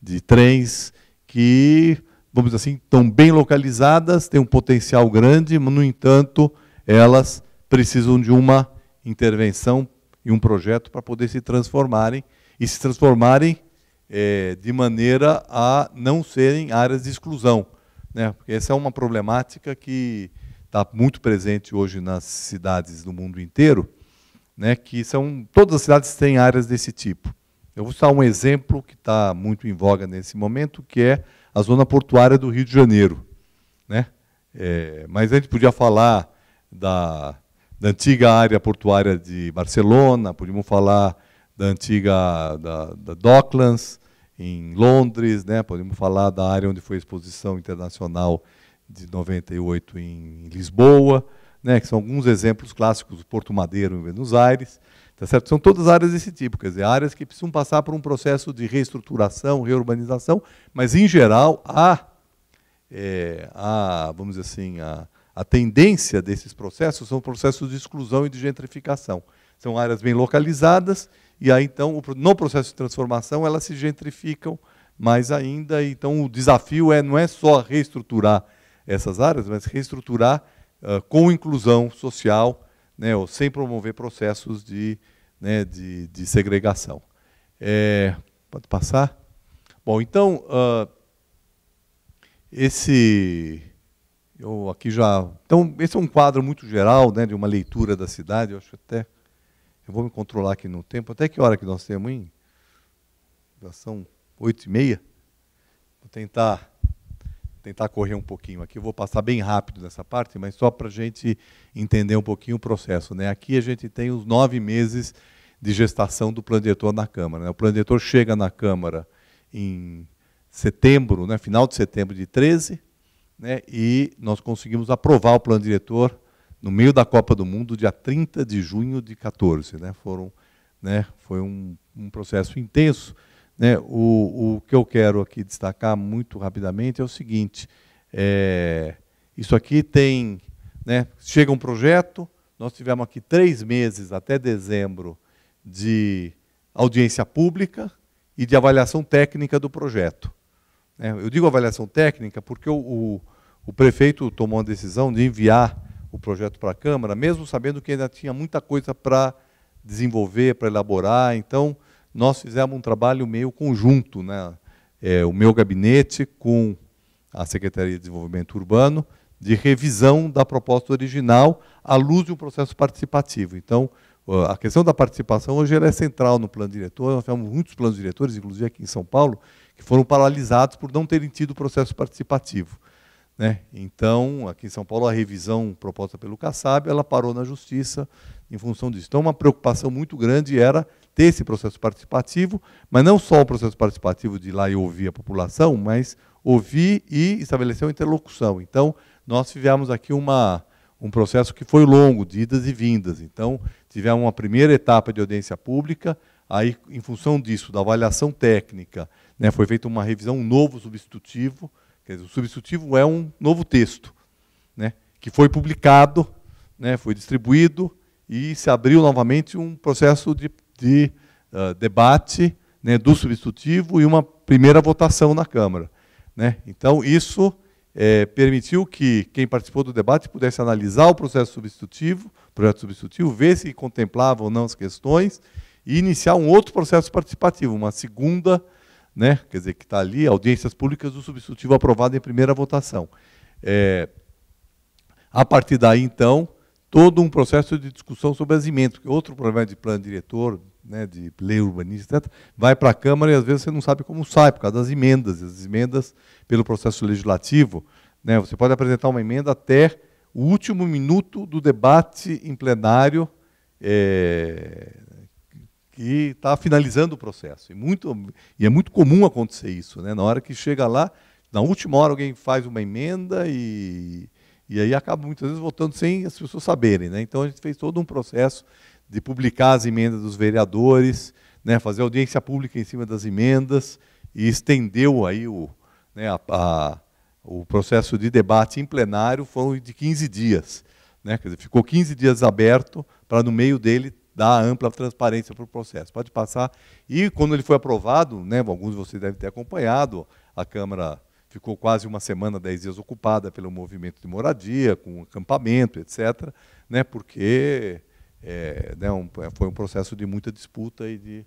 de trens, que, vamos dizer assim, estão bem localizadas, têm um potencial grande, mas, no entanto, elas precisam de uma intervenção e um projeto para poder se transformarem, e se transformarem é, de maneira a não serem áreas de exclusão. Né? Porque essa é uma problemática que está muito presente hoje nas cidades do mundo inteiro, né? que são todas as cidades têm áreas desse tipo. Eu vou citar um exemplo que está muito em voga nesse momento, que é a zona portuária do Rio de Janeiro. Né? É, mas a gente podia falar da, da antiga área portuária de Barcelona, podíamos falar da antiga da, da Docklands, em Londres, né? podemos falar da área onde foi a exposição internacional de 98 em Lisboa, né? que são alguns exemplos clássicos, do Porto Madeiro em Buenos Aires. Tá certo? São todas áreas desse tipo, quer dizer, áreas que precisam passar por um processo de reestruturação, reurbanização, mas, em geral, há, é, há vamos dizer assim, a, a tendência desses processos são processos de exclusão e de gentrificação. São áreas bem localizadas e aí então, no processo de transformação, elas se gentrificam mais ainda. Então, o desafio é não é só reestruturar essas áreas, mas reestruturar uh, com inclusão social, né, ou sem promover processos de, né, de, de segregação. É, pode passar? Bom, então, uh, esse. Eu aqui já. Então, esse é um quadro muito geral né, de uma leitura da cidade, eu acho até. Eu vou me controlar aqui no tempo. Até que hora que nós temos, hein? Já são oito e meia. Vou tentar, tentar correr um pouquinho aqui. Eu vou passar bem rápido nessa parte, mas só para a gente entender um pouquinho o processo. Né? Aqui a gente tem os nove meses de gestação do plano diretor na Câmara. Né? O diretor chega na Câmara em setembro, né? final de setembro de 13, né? e nós conseguimos aprovar o plano diretor no meio da Copa do Mundo, dia 30 de junho de 14. Né? Foram, né? Foi um, um processo intenso. Né? O, o que eu quero aqui destacar muito rapidamente é o seguinte: é, isso aqui tem. Né? Chega um projeto, nós tivemos aqui três meses até dezembro de audiência pública e de avaliação técnica do projeto. Né? eu digo avaliação técnica porque o, o, o prefeito tomou a decisão de enviar o projeto para a Câmara, mesmo sabendo que ainda tinha muita coisa para desenvolver, para elaborar. Então, nós fizemos um trabalho meio conjunto, né? É, o meu gabinete com a Secretaria de Desenvolvimento Urbano, de revisão da proposta original à luz de um processo participativo. Então, a questão da participação hoje é central no plano diretor. Nós tivemos muitos planos diretores, inclusive aqui em São Paulo, que foram paralisados por não terem tido processo participativo. Né? Então, aqui em São Paulo, a revisão proposta pelo Kassab, ela parou na justiça em função disso. Então, uma preocupação muito grande era ter esse processo participativo, mas não só o processo participativo de ir lá e ouvir a população, mas ouvir e estabelecer uma interlocução. Então, nós tivemos aqui uma, um processo que foi longo, de idas e vindas. Então, tivemos uma primeira etapa de audiência pública, aí, em função disso, da avaliação técnica, né, foi feita uma revisão, um novo substitutivo, Quer dizer, o substitutivo é um novo texto, né, que foi publicado, né, foi distribuído e se abriu novamente um processo de, de uh, debate né, do substitutivo e uma primeira votação na Câmara. Né? Então, isso é, permitiu que quem participou do debate pudesse analisar o processo substitutivo, projeto substitutivo, ver se contemplava ou não as questões e iniciar um outro processo participativo, uma segunda né? quer dizer, que está ali, audiências públicas do substitutivo aprovado em primeira votação. É, a partir daí, então, todo um processo de discussão sobre as emendas. Outro problema de plano diretor, né, de lei urbanista, etc., vai para a Câmara e às vezes você não sabe como sai, por causa das emendas. As emendas, pelo processo legislativo, né, você pode apresentar uma emenda até o último minuto do debate em plenário é, que está finalizando o processo. E, muito, e é muito comum acontecer isso. Né? Na hora que chega lá, na última hora alguém faz uma emenda e, e aí acaba muitas vezes votando sem as pessoas saberem. Né? Então a gente fez todo um processo de publicar as emendas dos vereadores, né? fazer audiência pública em cima das emendas e estendeu aí o, né, a, a, o processo de debate em plenário, foi de 15 dias. Né? Quer dizer, ficou 15 dias aberto para no meio dele dar ampla transparência para o processo. Pode passar. E quando ele foi aprovado, né, alguns de vocês devem ter acompanhado, a Câmara ficou quase uma semana, dez dias ocupada pelo movimento de moradia, com acampamento, etc., né, porque é, né, um, foi um processo de muita disputa e de.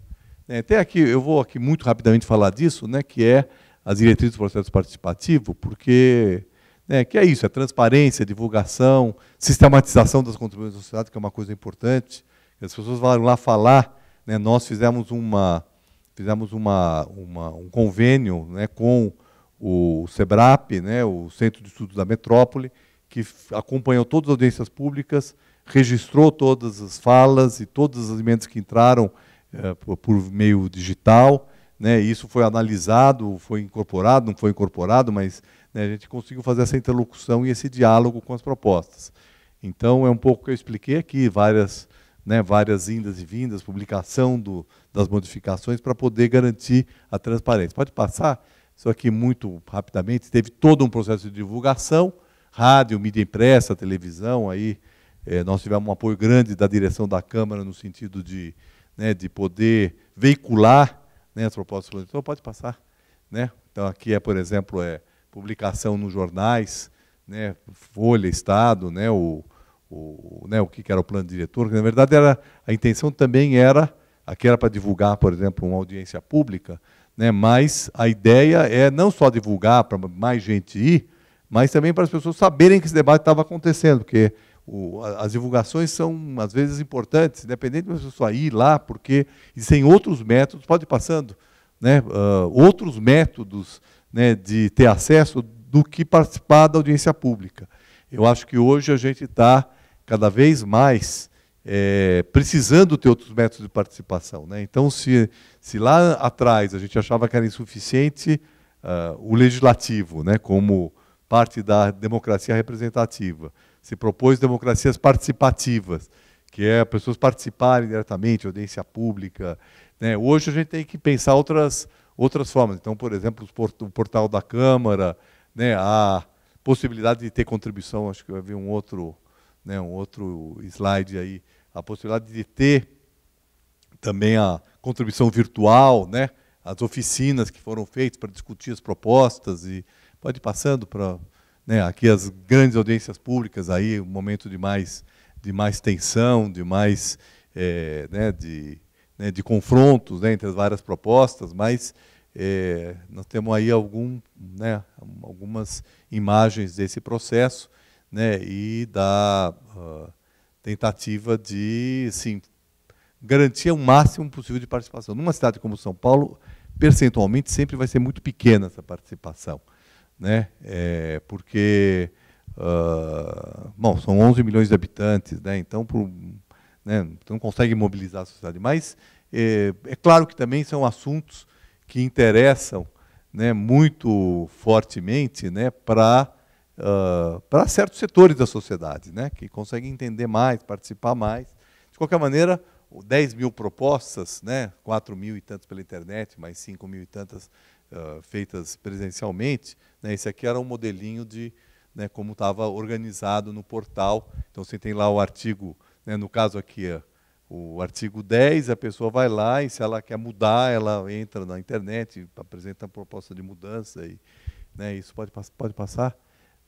Né, até aqui, eu vou aqui muito rapidamente falar disso, né, que é as diretrizes do processo participativo, porque né, que é isso, é transparência, divulgação, sistematização das contribuições da sociedade, que é uma coisa importante, as pessoas vão lá falar, né, nós fizemos, uma, fizemos uma, uma um convênio né, com o SEBRAP, né, o Centro de Estudos da Metrópole, que acompanhou todas as audiências públicas, registrou todas as falas e todas as emendas que entraram eh, por, meio digital. Né, isso foi analisado, foi incorporado, não foi incorporado, mas né, a gente conseguiu fazer essa interlocução e esse diálogo com as propostas. Então, é um pouco o que eu expliquei aqui, várias né, várias indas e vindas, publicação do, das modificações para poder garantir a transparência. Pode passar? Isso aqui muito rapidamente. Teve todo um processo de divulgação, rádio, mídia impressa, televisão. Aí é, nós tivemos um apoio grande da direção da Câmara no sentido de, né, de poder veicular né, as propostas. Então pode passar, né? Então aqui é, por exemplo, é publicação nos jornais, né, Folha, Estado, né, o o, né, o que era o plano diretor, que na verdade era a intenção também era, aqui era para divulgar, por exemplo, uma audiência pública, né, mas a ideia é não só divulgar para mais gente ir, mas também para as pessoas saberem que esse debate estava acontecendo, porque o, as divulgações são, às vezes, importantes, independente da pessoa ir lá, porque existem outros métodos, pode ir passando, né, uh, outros métodos né, de ter acesso do que participar da audiência pública. Eu acho que hoje a gente está cada vez mais é, precisando ter outros métodos de participação. Né? Então, se, se lá atrás a gente achava que era insuficiente uh, o legislativo, né, como parte da democracia representativa, se propôs democracias participativas, que é pessoas participarem diretamente, audiência pública. Né? Hoje a gente tem que pensar outras, outras formas. Então, por exemplo, o portal da Câmara, né, a possibilidade de ter contribuição, acho que vai vir um outro né, um outro slide aí, a possibilidade de ter também a contribuição virtual, né, as oficinas que foram feitas para discutir as propostas e pode ir passando para né, aqui as grandes audiências públicas aí um momento de mais de mais tensão, de mais é, né, de, né, de confrontos né, entre as várias propostas, mas é, nós temos aí algum, né, algumas imagens desse processo né, e da uh, tentativa de assim, garantir o máximo possível de participação. Numa cidade como São Paulo, percentualmente sempre vai ser muito pequena essa participação, né, é, porque uh, bom, são 11 milhões de habitantes, né, então por, né, não consegue mobilizar a sociedade. Mas é, é claro que também são assuntos que interessam né, muito fortemente né, para uh, para certos setores da sociedade, né, que conseguem entender mais, participar mais. De qualquer maneira, 10 mil propostas, né, 4 mil e tantas pela internet, mais 5 mil e tantas uh, feitas presencialmente, né, esse aqui era um modelinho de né, como estava organizado no portal. Então, você tem lá o artigo, né, no caso aqui, o artigo 10, a pessoa vai lá e se ela quer mudar, ela entra na internet, apresenta a proposta de mudança. E, né, isso pode, pode passar?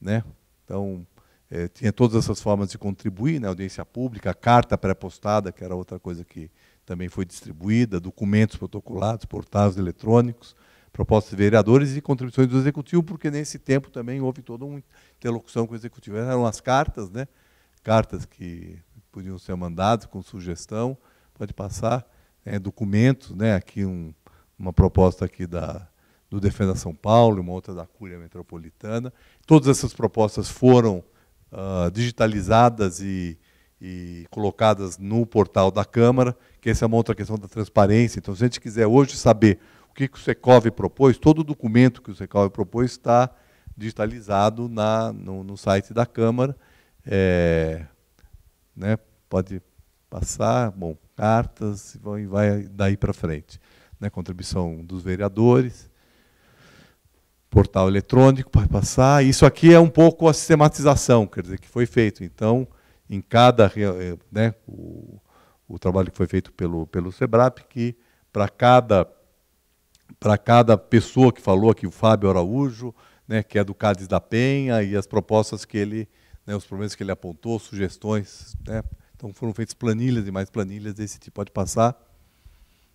Né? Então, é, tinha todas essas formas de contribuir, né? audiência pública, carta pré-postada, que era outra coisa que também foi distribuída, documentos protocolados, portais eletrônicos, propostas de vereadores e contribuições do Executivo, porque nesse tempo também houve toda uma interlocução com o Executivo. Eram as cartas, né? cartas que podiam ser mandadas com sugestão, pode passar, né? documentos, né? aqui um, uma proposta aqui da, do Defenda São Paulo, uma outra da Cúria Metropolitana. Todas essas propostas foram uh, digitalizadas e, e colocadas no portal da Câmara, que essa é uma outra questão da transparência. Então, se a gente quiser hoje saber o que, que o Secov propôs, todo o documento que o Secov propôs está digitalizado na, no, no site da Câmara. É, né, pode passar, bom, cartas, e vai, vai daí para frente. Né, contribuição dos vereadores, portal eletrônico para passar. Isso aqui é um pouco a sistematização, quer dizer, que foi feito. Então, em cada eh, né, o, o trabalho que foi feito pelo pelo Sebrap, que para cada para cada pessoa que falou aqui, o Fábio Araújo, né, que é do Cádiz da Penha e as propostas que ele, né, os problemas que ele apontou, sugestões, né, então foram feitas planilhas e mais planilhas desse tipo. Pode passar.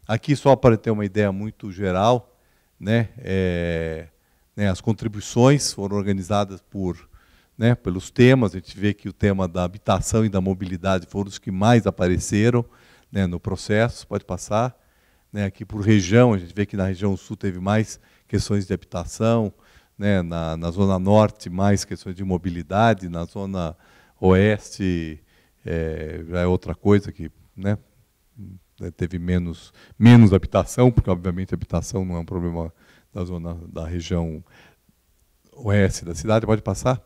Aqui só para ter uma ideia muito geral, né, é, né, as contribuições é. foram organizadas por, né, pelos temas. A gente vê que o tema da habitação e da mobilidade foram os que mais apareceram né, no processo. Pode passar. Né, aqui por região, a gente vê que na região sul teve mais questões de habitação, né, na, na, zona norte mais questões de mobilidade, na zona oeste é, já é outra coisa que né, né, teve menos, menos habitação, porque, obviamente, habitação não é um problema da zona da região oeste da cidade. Pode passar?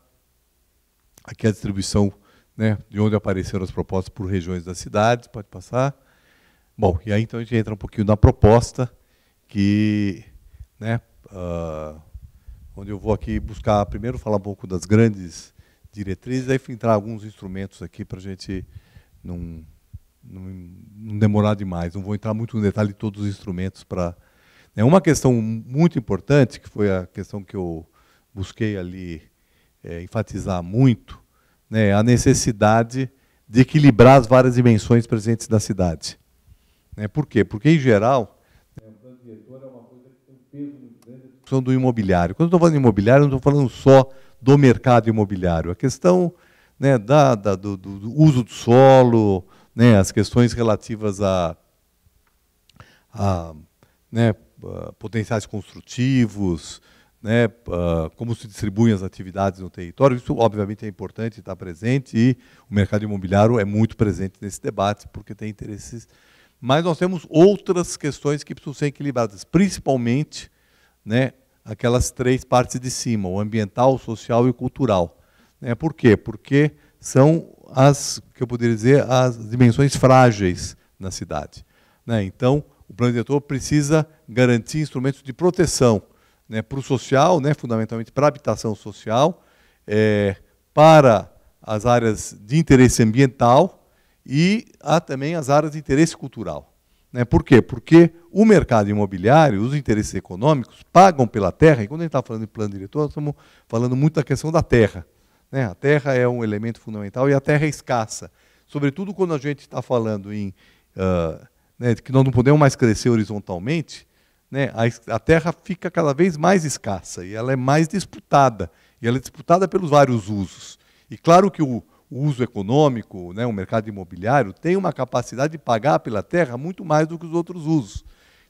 Aqui é a distribuição né, de onde apareceram as propostas por regiões das cidades. Pode passar? Bom, e aí então a gente entra um pouquinho na proposta que, né, uh, onde eu vou aqui buscar primeiro falar um pouco das grandes diretrizes, aí entrar alguns instrumentos aqui para a gente não não, não demorar demais. Não vou entrar muito no detalhe de todos os instrumentos para. Né? Uma questão muito importante, que foi a questão que eu busquei ali é, enfatizar muito, né? a necessidade de equilibrar as várias dimensões presentes na cidade. Né? Por quê? Porque, em geral, né, o plano diretor é uma coisa que tem um peso muito grande do imobiliário. Quando estou falando de imobiliário, não estou falando só do mercado imobiliário. A questão né, da, da, do, do, uso do solo, né, as questões relativas a, a né, potenciais construtivos, né, como se distribuem as atividades no território. Isso, obviamente, é importante estar presente e o mercado imobiliário é muito presente nesse debate, porque tem interesses. Mas nós temos outras questões que precisam ser equilibradas, principalmente né, aquelas três partes de cima: o ambiental, o social e o cultural. Né, por quê? Porque são as que eu poderia dizer as dimensões frágeis na cidade. Né? Então, o plano diretor precisa garantir instrumentos de proteção né, para o social, né, fundamentalmente para a habitação social, é, para as áreas de interesse ambiental e há ah, também as áreas de interesse cultural. Né? Por quê? Porque o mercado imobiliário, os interesses econômicos, pagam pela terra, e quando a gente está falando de plano diretor, estamos falando muito da questão da terra. Né? A terra é um elemento fundamental e a terra é escassa. Sobretudo quando a gente está falando em uh, né, que nós não podemos mais crescer horizontalmente, né, a, a terra fica cada vez mais escassa e ela é mais disputada. E ela é disputada pelos vários usos. E claro que o, o uso econômico, né, o mercado imobiliário, tem uma capacidade de pagar pela terra muito mais do que os outros usos.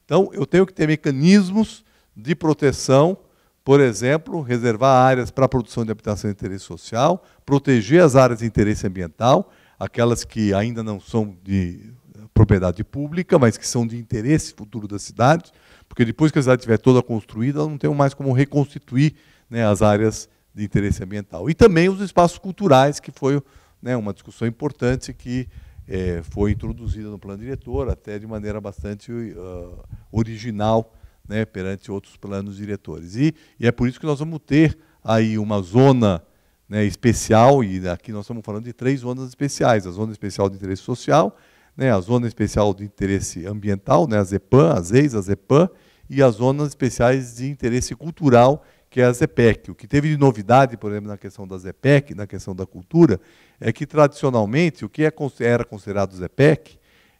Então, eu tenho que ter mecanismos de proteção por exemplo, reservar áreas para a produção de habitação de interesse social, proteger as áreas de interesse ambiental, aquelas que ainda não são de eh, propriedade pública, mas que são de interesse futuro das cidades, porque depois que a cidade estiver toda construída, não tem mais como reconstituir né, as áreas de interesse ambiental. E também os espaços culturais, que foi né, uma discussão importante que é, foi introduzida no plano diretor, até de maneira bastante uh, original né, perante outros planos diretores. E, e, é por isso que nós vamos ter aí uma zona né, especial, e aqui nós estamos falando de três zonas especiais: a zona especial de interesse social, né, a zona especial de interesse ambiental, né, a ZEPAN as ZEIS, a ZEPAN e as zonas especiais de interesse cultural, que é a ZEPEC. O que teve de novidade, por exemplo, na questão da ZEPEC, na questão da cultura, é que tradicionalmente o que é era considerado ZEPEC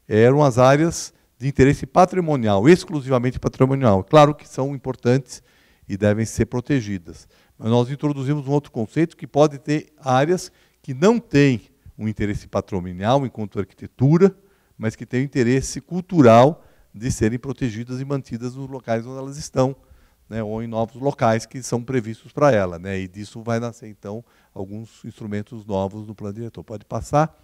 eram as áreas de interesse patrimonial, exclusivamente patrimonial. Claro que são importantes e devem ser protegidas. Mas nós introduzimos um outro conceito que pode ter áreas que não têm um interesse patrimonial enquanto arquitetura, mas que têm interesse cultural de serem protegidas e mantidas nos locais onde elas estão, né, ou em novos locais que são previstos para ela. Né, e disso vai nascer, então, alguns instrumentos novos no plano diretor. Pode passar.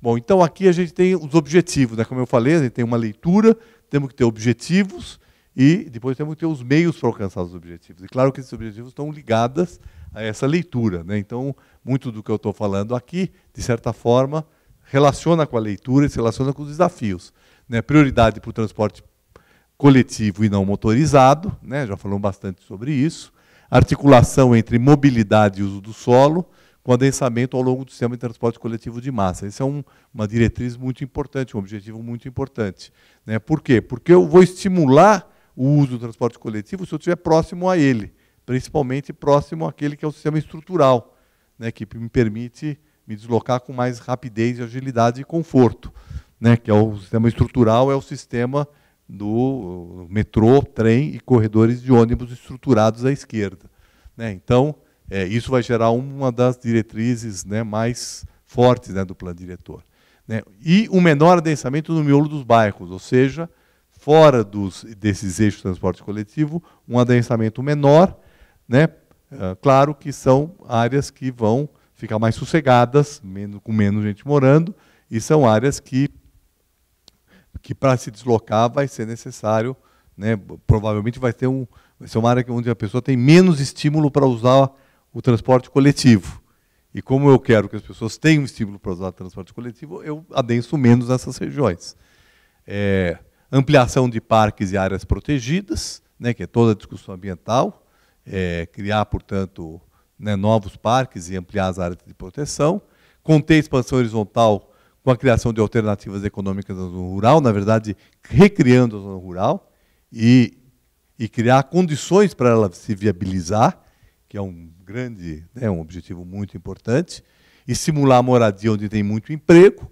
Bom, então aqui a gente tem os objetivos, né? como eu falei, a gente tem uma leitura, temos que ter objetivos e depois temos que ter os meios para alcançar os objetivos. E claro que esses objetivos estão ligados a essa leitura. Né? Então, muito do que eu estou falando aqui, de certa forma, relaciona com a leitura e se relaciona com os desafios. Né? Prioridade para o transporte coletivo e não motorizado, né? já falamos bastante sobre isso. Articulação entre mobilidade e uso do solo, condensamento ao longo do sistema de transporte coletivo de massa. Isso é um, uma diretriz muito importante, um objetivo muito importante. Né? Por quê? Porque eu vou estimular o uso do transporte coletivo se eu estiver próximo a ele, principalmente próximo àquele que é o sistema estrutural, né? que me permite me deslocar com mais rapidez, agilidade e conforto, né? que é o sistema estrutural, é o sistema do metrô, trem e corredores de ônibus estruturados à esquerda. Né? Então, é, isso vai gerar uma das diretrizes né, mais fortes né, do plano diretor. Né? E um menor adensamento no miolo dos bairros, ou seja, fora dos, desses eixos de transporte coletivo, um adensamento menor, né? É, claro que são áreas que vão ficar mais sossegadas, menos, com menos gente morando, e são áreas que, que para se deslocar vai ser necessário, né? provavelmente vai ter um, vai ser uma área onde a pessoa tem menos estímulo para usar o transporte coletivo. E como eu quero que as pessoas tenham um estímulo para usar o transporte coletivo, eu adenso menos essas regiões. É, ampliação de parques e áreas protegidas, né, que é toda a discussão ambiental, é, criar, portanto, né, novos parques e ampliar as áreas de proteção, conter expansão horizontal com a criação de alternativas econômicas na zona rural, na verdade, recriando a zona rural e, e criar condições para ela se viabilizar, que é um grande, né, um objetivo muito importante, e simular a moradia onde tem muito emprego,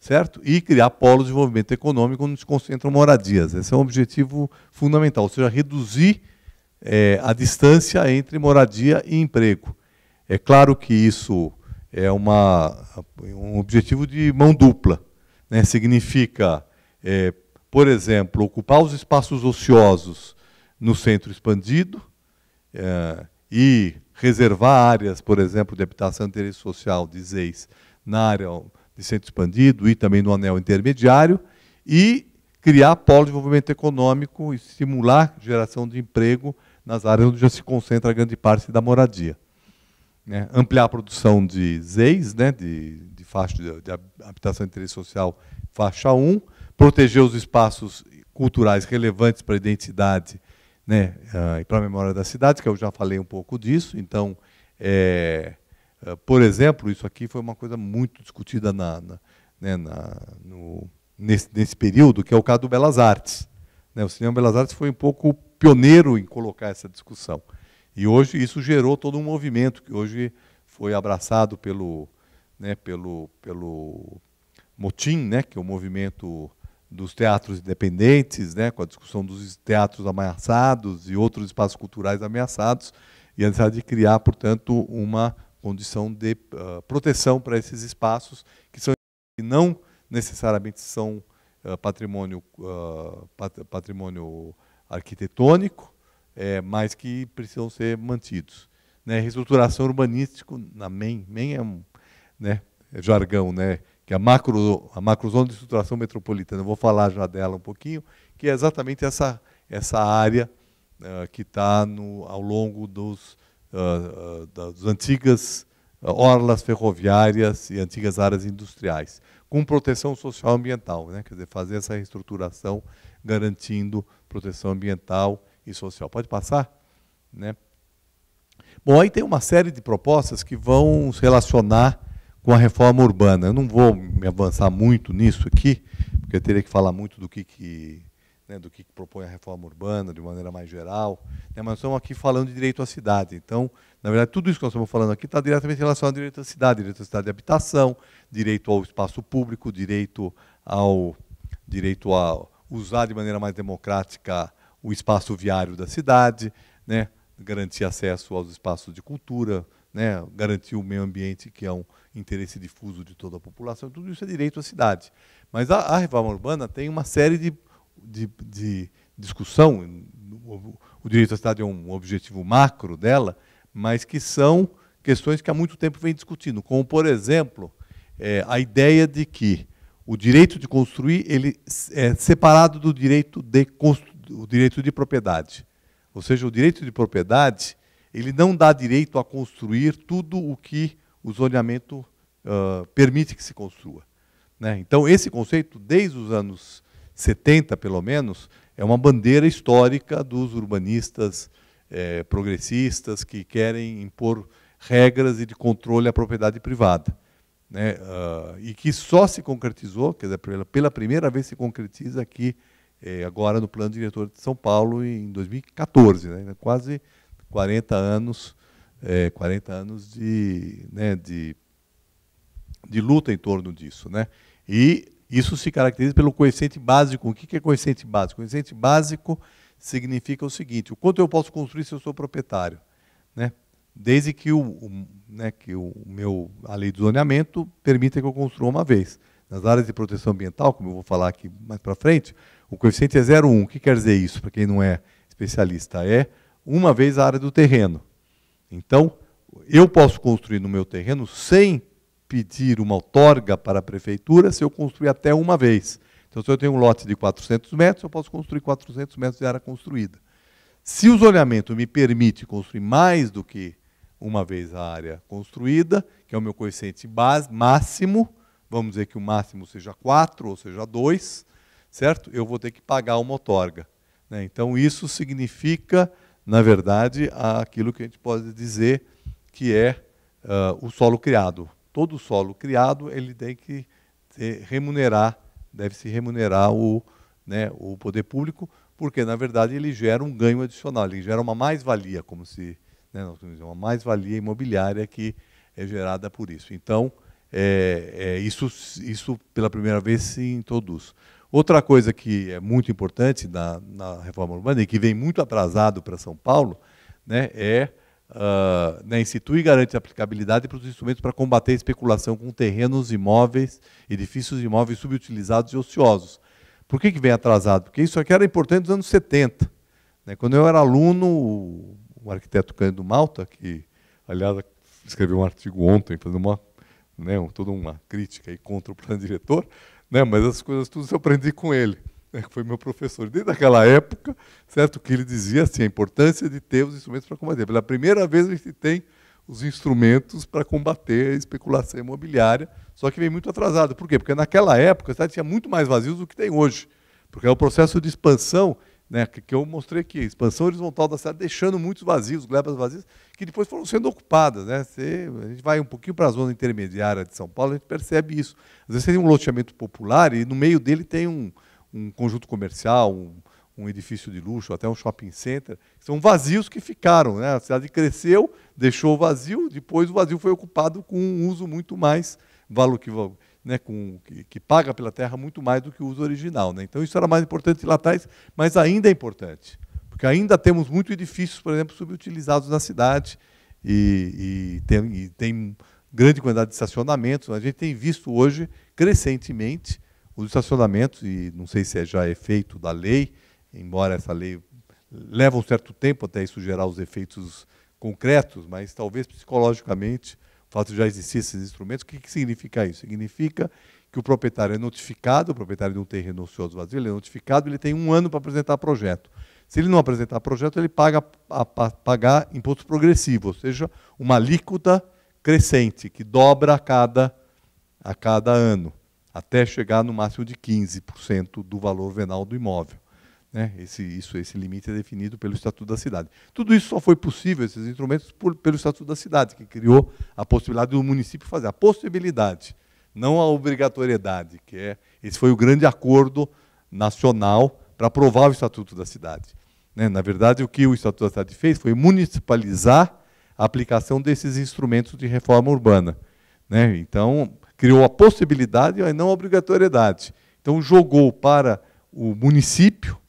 certo? E criar polos de desenvolvimento econômico onde se concentram moradias. Esse é um objetivo fundamental, ou seja, reduzir é, a distância entre moradia e emprego. É claro que isso é uma, um objetivo de mão dupla. Né? Significa, é, por exemplo, ocupar os espaços ociosos no centro expandido é, e reservar áreas, por exemplo, de habitação de interesse social, de ZEIS, na área de centro expandido e também no anel intermediário, e criar polo de desenvolvimento econômico, e estimular geração de emprego nas áreas onde já se concentra grande parte da moradia. Né? Ampliar a produção de ZEIS, né? de, de faixa de, de habitação de interesse social, faixa 1, proteger os espaços culturais relevantes para a identidade né, ah, e para a memória das cidades, que eu já falei um pouco disso. Então, é, ah, por exemplo, isso aqui foi uma coisa muito discutida na, na, né, na no, nesse, nesse, período, que é o caso do Belas Artes. Né, o cinema Belas Artes foi um pouco pioneiro em colocar essa discussão. E hoje isso gerou todo um movimento que hoje foi abraçado pelo, né, pelo, pelo Motim, né, que é o movimento dos teatros independentes, né, com a discussão dos teatros ameaçados e outros espaços culturais ameaçados, e a necessidade de criar, portanto, uma condição de uh, proteção para esses espaços que são que não necessariamente são uh, patrimônio uh, pat patrimônio arquitetônico, é, mas que precisam ser mantidos. Né, reestruturação urbanística na MEN, MEN é um né, é jargão, né, que é a, macro, a macrozona de estruturação metropolitana, eu vou falar já dela um pouquinho, que é exatamente essa, essa área uh, que está ao longo dos, uh, eh, uh, eh, das antigas orlas ferroviárias e antigas áreas industriais, com proteção social ambiental, né? quer dizer, fazer essa reestruturação garantindo proteção ambiental e social. Pode passar? Né? Bom, aí tem uma série de propostas que vão se relacionar com a reforma urbana. Eu não vou me avançar muito nisso aqui, porque eu teria que falar muito do que, que né, do que, que propõe a reforma urbana de maneira mais geral. Né, mas estamos aqui falando de direito à cidade. Então, na verdade, tudo isso que nós estamos falando aqui está diretamente relacionado ao direito à cidade, direito à cidade de habitação, direito ao espaço público, direito ao direito a usar de maneira mais democrática o espaço viário da cidade, né, garantir acesso aos espaços de cultura, né, garantir o meio ambiente que é um interesse difuso de toda a população, tudo isso é direito à cidade. Mas a, a reforma urbana tem uma série de, de, de discussão, o, o direito à cidade é um objetivo macro dela, mas que são questões que há muito tempo vem discutindo, como, por exemplo, é, a ideia de que o direito de construir ele é separado do direito de, o direito de propriedade. Ou seja, o direito de propriedade ele não dá direito a construir tudo o que o zoneamento uh, permite que se construa. Né? Então, esse conceito, desde os anos 70, pelo menos, é uma bandeira histórica dos urbanistas eh, progressistas que querem impor regras e de controle à propriedade privada. Né? Uh, e que só se concretizou, quer dizer, pela, primeira vez se concretiza aqui, eh, agora no plano diretor de São Paulo, em 2014, né? quase 40 anos é, 40 anos de, né, de, de luta em torno disso. Né? E isso se caracteriza pelo coeficiente básico. O que é coeficiente básico? Coeficiente básico significa o seguinte: o quanto eu posso construir se eu sou proprietário, né? Desde que o, o né, que o meu a lei de zoneamento permita que eu construa uma vez. Nas áreas de proteção ambiental, como eu vou falar aqui mais para frente, o coeficiente é 0,1. O que quer dizer isso, para quem não é especialista? É uma vez a área do terreno. Então, eu posso construir no meu terreno sem pedir uma outorga para a prefeitura se eu construir até uma vez. Então, se eu tenho um lote de 400 metros, eu posso construir 400 metros de área construída. Se o zoneamento me permite construir mais do que uma vez a área construída, que é o meu coeficiente base, máximo, vamos dizer que o máximo seja 4 ou seja 2, certo? Eu vou ter que pagar uma outorga. Né? Então, isso significa na verdade, aquilo que a gente pode dizer que é uh, o solo criado. Todo solo criado ele tem que ter, remunerar, deve se remunerar o, né, o poder público, porque na verdade ele gera um ganho adicional, ele gera uma mais-valia, como se né, uma mais-valia imobiliária que é gerada por isso. Então, é, é, isso, isso pela primeira vez se introduz. Outra coisa que é muito importante na, na reforma urbana e que vem muito atrasado para São Paulo né, é uh, né, institui e garante aplicabilidade para os instrumentos para combater a especulação com terrenos imóveis, edifícios imóveis subutilizados e ociosos. Por que, que vem atrasado? Porque isso aqui era importante nos anos 70. Né? Quando eu era aluno, o, o arquiteto Cândido Malta, que, aliás, escreveu um artigo ontem, fazendo uma, né, toda uma crítica aí contra o plano diretor, né? Mas as coisas tudo eu aprendi com ele, né? que foi meu professor. Desde aquela época, certo que ele dizia assim, a importância de ter os instrumentos para combater. Pela primeira vez a gente tem os instrumentos para combater a especulação imobiliária, só que vem muito atrasado. Por quê? Porque naquela época a cidade tinha muito mais vazios do que tem hoje. Porque é o processo de expansão né, que, que eu mostrei aqui, a expansão horizontal da cidade, deixando muitos vazios, glebas vazias, que depois foram sendo ocupadas. Né? a gente vai um pouquinho para a zona intermediária de São Paulo, a gente percebe isso. Às vezes você tem um loteamento popular e no meio dele tem um, um conjunto comercial, um, um edifício de luxo, até um shopping center, são vazios que ficaram. Né? A cidade cresceu, deixou o vazio, depois o vazio foi ocupado com um uso muito mais valor que né, com, que, que, paga pela terra muito mais do que o uso original. Né? Então, isso era mais importante lá atrás, mas ainda é importante, porque ainda temos muitos edifícios, por exemplo, subutilizados na cidade e, e, tem, e tem, grande quantidade de estacionamentos. A gente tem visto hoje, crescentemente, os estacionamentos, e não sei se é já efeito da lei, embora essa lei leve um certo tempo até isso gerar os efeitos concretos, mas talvez psicologicamente o fato de já existir esses instrumentos, o que, que significa isso? Significa que o proprietário é notificado, o proprietário de um terreno ocioso vazio, ele é notificado, ele tem um ano para apresentar projeto. Se ele não apresentar projeto, ele paga a, a, pagar imposto progressivo, ou seja, uma alíquota crescente, que dobra a cada, a cada ano, até chegar no máximo de 15% do valor venal do imóvel. Né? Esse, isso, esse limite é definido pelo Estatuto da Cidade. Tudo isso só foi possível, esses instrumentos, por, pelo Estatuto da Cidade, que criou a possibilidade do município fazer. A possibilidade, não a obrigatoriedade, que é. Esse foi o grande acordo nacional para aprovar o Estatuto da Cidade. Né? Na verdade, o que o Estatuto da Cidade fez foi municipalizar a aplicação desses instrumentos de reforma urbana. Né? Então, criou a possibilidade, mas não a obrigatoriedade. Então, jogou para o município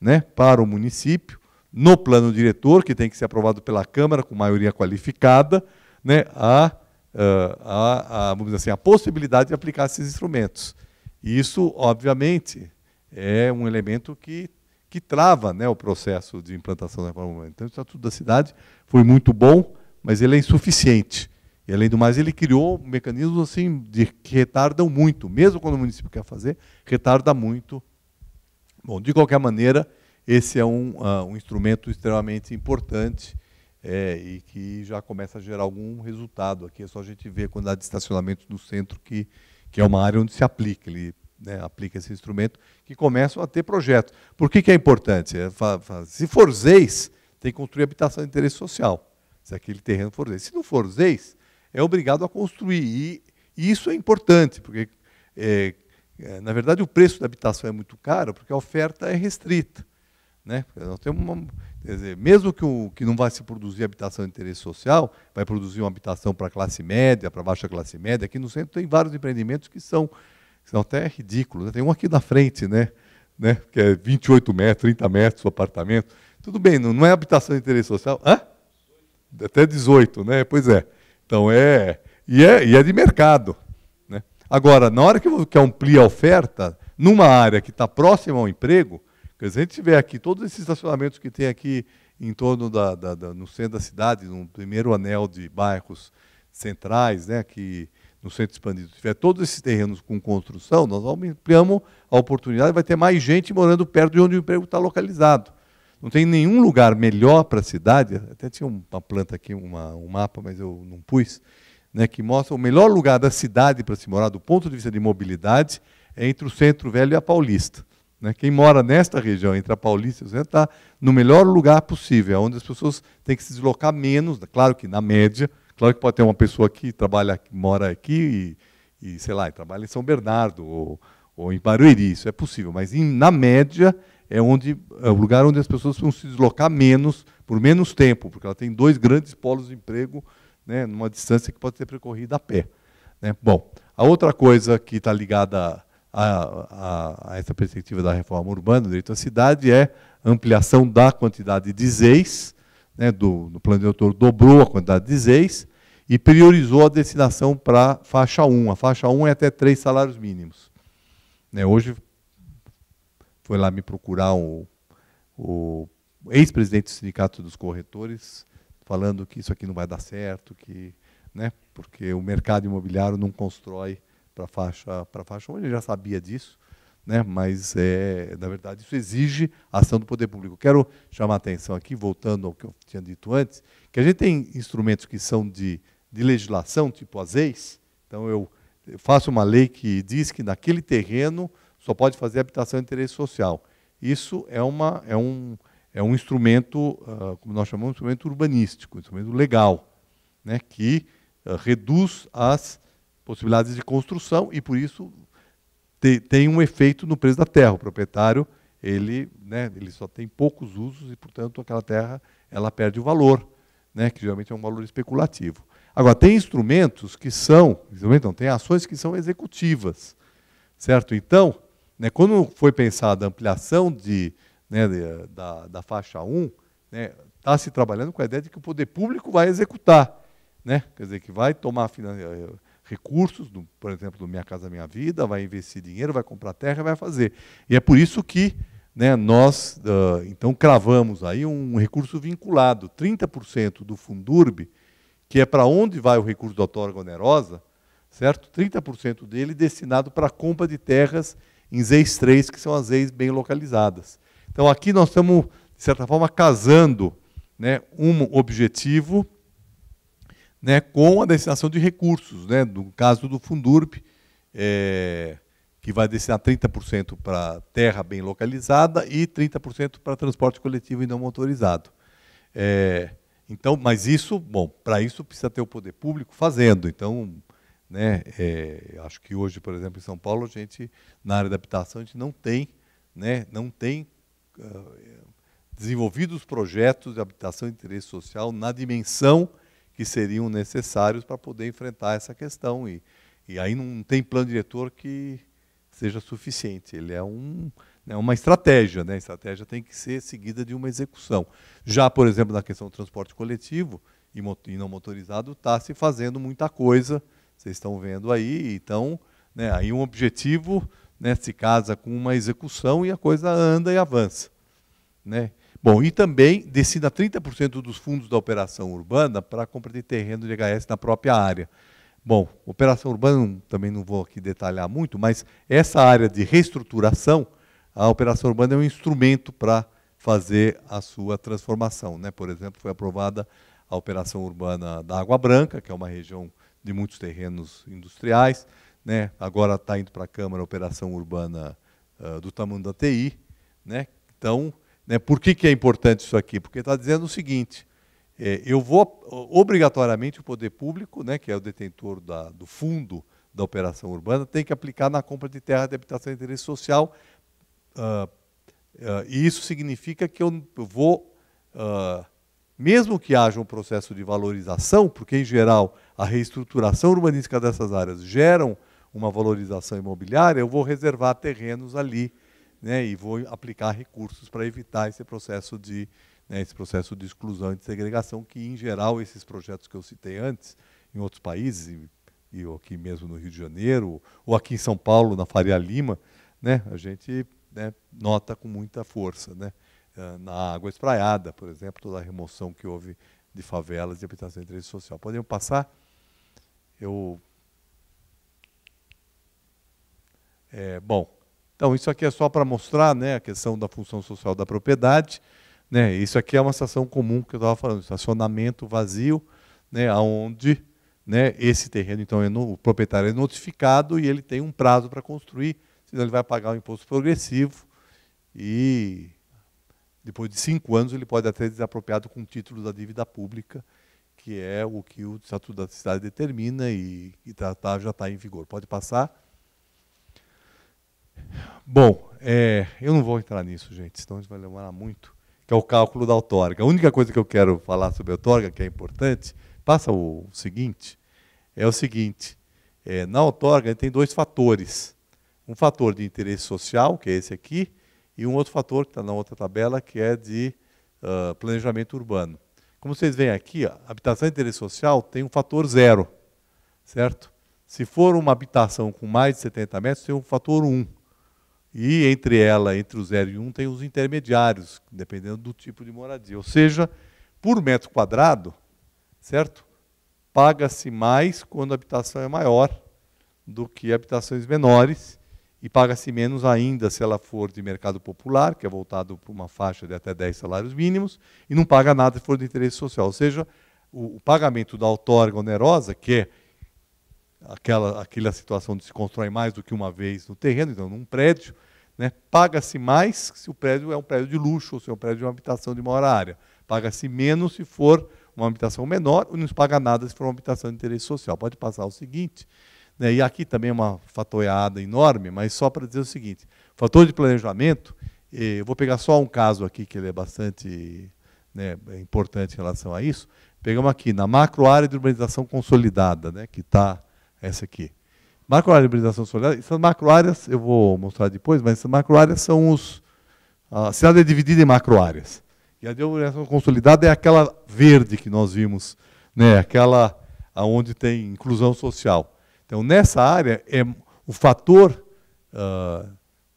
né, para o município, no plano diretor, que tem que ser aprovado pela Câmara com maioria qualificada, né, a, eh, a, a, vamos dizer assim, a possibilidade de aplicar esses instrumentos. E isso, obviamente, é um elemento que, que trava né, o processo de implantação da reforma Então, o Estatuto é da Cidade foi muito bom, mas ele é insuficiente. E, além do mais, ele criou mecanismos assim, de, que retardam muito. Mesmo quando o município quer fazer, retarda muito Bom, de qualquer maneira, esse é um, uh, um instrumento extremamente importante é, e que já começa a gerar algum resultado. Aqui é só a gente ver quando há de estacionamento no centro, que, que é uma área onde se aplica. Ele né, aplica esse instrumento, que começam a ter projetos. Por que, que é importante? É, se for ZEIS, tem que construir habitação de interesse social, se aquele terreno for ZEIS. Se não for ZEIS, é obrigado a construir. E, e isso é importante, porque é, é, na verdade, o preço da habitação é muito caro porque a oferta é restrita. Né? Nós temos uma, dizer, mesmo que, o, que não vai se produzir habitação de interesse social, vai produzir uma habitação para classe média, para baixa classe média. Aqui no centro tem vários empreendimentos que são, que são até ridículos. Né? Tem um aqui na frente, né? Né? que é 28 metros, 30 metros o apartamento. Tudo bem, não, não é habitação de interesse social. Hã? Até 18, né? Pois é. Então é. E é, e é de mercado. Agora, na hora que amplia a oferta, numa área que está próxima ao emprego, se a gente tiver aqui todos esses estacionamentos que tem aqui em torno da, da, da, no centro da cidade, no primeiro anel de bairros centrais, né, que no centro expandido, se tiver todos esses terrenos com construção, nós ampliamos a oportunidade, vai ter mais gente morando perto de onde o emprego está localizado. Não tem nenhum lugar melhor para a cidade, até tinha uma planta aqui, uma, um mapa, mas eu não pus, né, que mostra o melhor lugar da cidade para se morar, do ponto de vista de mobilidade, é entre o Centro Velho e a Paulista. Né? Quem mora nesta região, entre a Paulista e o Centro, está no melhor lugar possível, é onde as pessoas têm que se deslocar menos, claro que na média, claro que pode ter uma pessoa que trabalha, que mora aqui e, e sei lá, trabalha em São Bernardo ou, ou em Barueri, isso é possível, mas em, na média é, onde, é o lugar onde as pessoas vão se deslocar menos, por menos tempo, porque ela tem dois grandes polos de emprego né, numa distância que pode ser percorrida a pé. Né? Bom, a outra coisa que está ligada a, a, a, essa perspectiva da reforma urbana, do direito à cidade, é ampliação da quantidade de ZEIS, né, do, de plano diretor dobrou a quantidade de ZEIS e priorizou a destinação para faixa 1. A faixa 1 é até três salários mínimos. Né, hoje foi lá me procurar o, o ex-presidente do Sindicato dos Corretores, falando que isso aqui não vai dar certo, que, né, porque o mercado imobiliário não constrói para faixa para faixa onde já sabia disso, né, mas é, na verdade isso exige ação do poder público. Quero chamar a atenção aqui, voltando ao que eu tinha dito antes, que a gente tem instrumentos que são de, de legislação, tipo as ex, então eu faço uma lei que diz que naquele terreno só pode fazer habitação de interesse social. Isso é uma, é um, é um instrumento, ah, como nós chamamos, um instrumento urbanístico, um instrumento legal, né, que ah, reduz as possibilidades de construção e, por isso, tem um efeito no preço da terra. O proprietário ele, né, ele só tem poucos usos e, portanto, aquela terra ela perde o valor, né, que geralmente é um valor especulativo. Agora, tem instrumentos que são, então, tem ações que são executivas, certo? Então, né, quando foi pensada a ampliação de né, da, da faixa 1, está né, tá se trabalhando com a ideia de que o poder público vai executar, né, quer dizer, que vai tomar eh, recursos, do, por exemplo, do Minha Casa Minha Vida, vai investir dinheiro, vai comprar terra, vai fazer. E é por isso que né, nós, uh, então, cravamos aí um recurso vinculado, 30% do Fundurb, que é para onde vai o recurso da outorga onerosa, certo? 30% dele destinado para a compra de terras em ZEIS 3, que são as ZEIS bem localizadas. Então aqui nós estamos, de certa forma, casando né, um objetivo né, com a destinação de recursos. Né, no caso do Fundurp, é, que vai destinar 30% para terra bem localizada e 30% para transporte coletivo e não motorizado. É, então, mas isso, bom, para isso precisa ter o poder público fazendo. Então, né, é, acho que hoje, por exemplo, em São Paulo, a gente na área da habitação a gente não tem, né, não tem eh, desenvolvidos projetos de habitação de interesse social na dimensão que seriam necessários para poder enfrentar essa questão. E, e aí não tem plano diretor que seja suficiente. Ele é um, né, uma estratégia. Né? A estratégia tem que ser seguida de uma execução. Já, por exemplo, na questão do transporte coletivo e, e não motorizado, está se fazendo muita coisa. Vocês estão vendo aí. Então, né, aí um objetivo né, se casa com uma execução e a coisa anda e avança. Né? Bom, e também destina 30% dos fundos da operação urbana para a compra de terreno de HS na própria área. Bom, operação urbana também não vou aqui detalhar muito, mas essa área de reestruturação, a operação urbana é um instrumento para fazer a sua transformação. Né? Por exemplo, foi aprovada a operação urbana da Água Branca, que é uma região de muitos terrenos industriais, né? agora está indo para a Câmara a operação urbana uh, do tamanho da TI. Né? Então, né, por que, que é importante isso aqui? Porque está dizendo o seguinte, é, eu vou, obrigatoriamente, o poder público, né, que é o detentor da, do fundo da operação urbana, tem que aplicar na compra de terra de habitação de interesse social. Uh, uh, e isso significa que eu vou, uh, mesmo que haja um processo de valorização, porque, em geral, a reestruturação urbanística dessas áreas geram uma valorização imobiliária, eu vou reservar terrenos ali né, e vou aplicar recursos para evitar esse processo de né, esse processo de exclusão e de segregação que em geral esses projetos que eu citei antes em outros países e, e aqui mesmo no Rio de Janeiro ou aqui em São Paulo na Faria Lima, né, a gente né, nota com muita força, né, ah, na água espraiada, por exemplo, toda a remoção que houve de favelas e habitação de interesse social. Podemos passar? Eu É, bom, então isso aqui é só para mostrar né, a questão da função social da propriedade. Né? Isso aqui é uma estação comum que eu estava falando, estacionamento vazio, né, onde né, esse terreno, então, é no, o proprietário é notificado e ele tem um prazo para construir, senão ele vai pagar o um imposto progressivo e depois de cinco anos ele pode até ser desapropriado com o título da dívida pública, que é o que o Estatuto da Cidade determina e, tá, tá, já está em vigor. Pode passar. Bom, é, eu não vou entrar nisso, gente, senão a gente vai demorar muito, que é o cálculo da outorga. A única coisa que eu quero falar sobre a outorga, que é importante, passa o, seguinte, é o seguinte, é, na outorga tem dois fatores. Um fator de interesse social, que é esse aqui, e um outro fator que está na outra tabela, que é de uh, planejamento urbano. Como vocês veem aqui, ó, habitação de interesse social tem um fator zero, certo? Se for uma habitação com mais de 70 metros, tem um fator 1. Um. E entre ela, entre o 0 e 1, um, tem os intermediários, dependendo do tipo de moradia. Ou seja, por metro quadrado, certo? Paga-se mais quando a habitação é maior do que habitações menores e paga-se menos ainda se ela for de mercado popular, que é voltado para uma faixa de até 10 salários mínimos, e não paga nada se for de interesse social. Ou seja, o, o pagamento da outorga onerosa, que é aquela, aquela situação de se constrói mais do que uma vez no terreno, então num prédio, né, paga-se mais se o prédio é um prédio de luxo ou se é um prédio de uma habitação de maior área. Paga-se menos se for uma habitação menor ou não se paga nada se for uma habitação de interesse social. Pode passar o seguinte, né, e aqui também é uma fatoiada enorme, mas só para dizer o seguinte, fator de planejamento, eh, eu vou pegar só um caso aqui que ele é bastante né, importante em relação a isso. Pegamos aqui, na macro área de urbanização consolidada, né, que está essa aqui. Macroárea de hibridação solidária. Essas macroáreas, eu vou mostrar depois, mas essas macroáreas são os. A cidade é dividida em macroáreas. E a denomiнаção consolidada é aquela verde que nós vimos, né? aquela onde tem inclusão social. Então, nessa área, é o fator uh,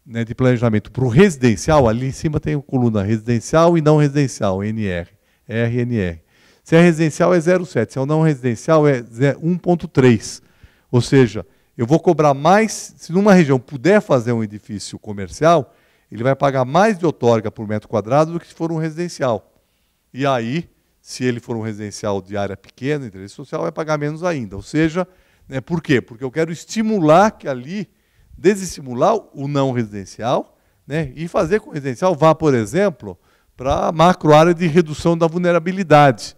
né, de planejamento para o residencial, ali em cima tem a coluna residencial e não residencial, NR, RNR. Se é residencial é 0,7, se é o não residencial é 1,3. Ou seja, eu vou cobrar mais, se numa região puder fazer um edifício comercial, ele vai pagar mais de outorga por metro quadrado do que se for um residencial. E aí, se ele for um residencial de área pequena, interesse social, vai pagar menos ainda. Ou seja, né, por quê? Porque eu quero estimular que ali, desestimular o não residencial, né, e fazer com o residencial vá, por exemplo, para a macro área de redução da vulnerabilidade,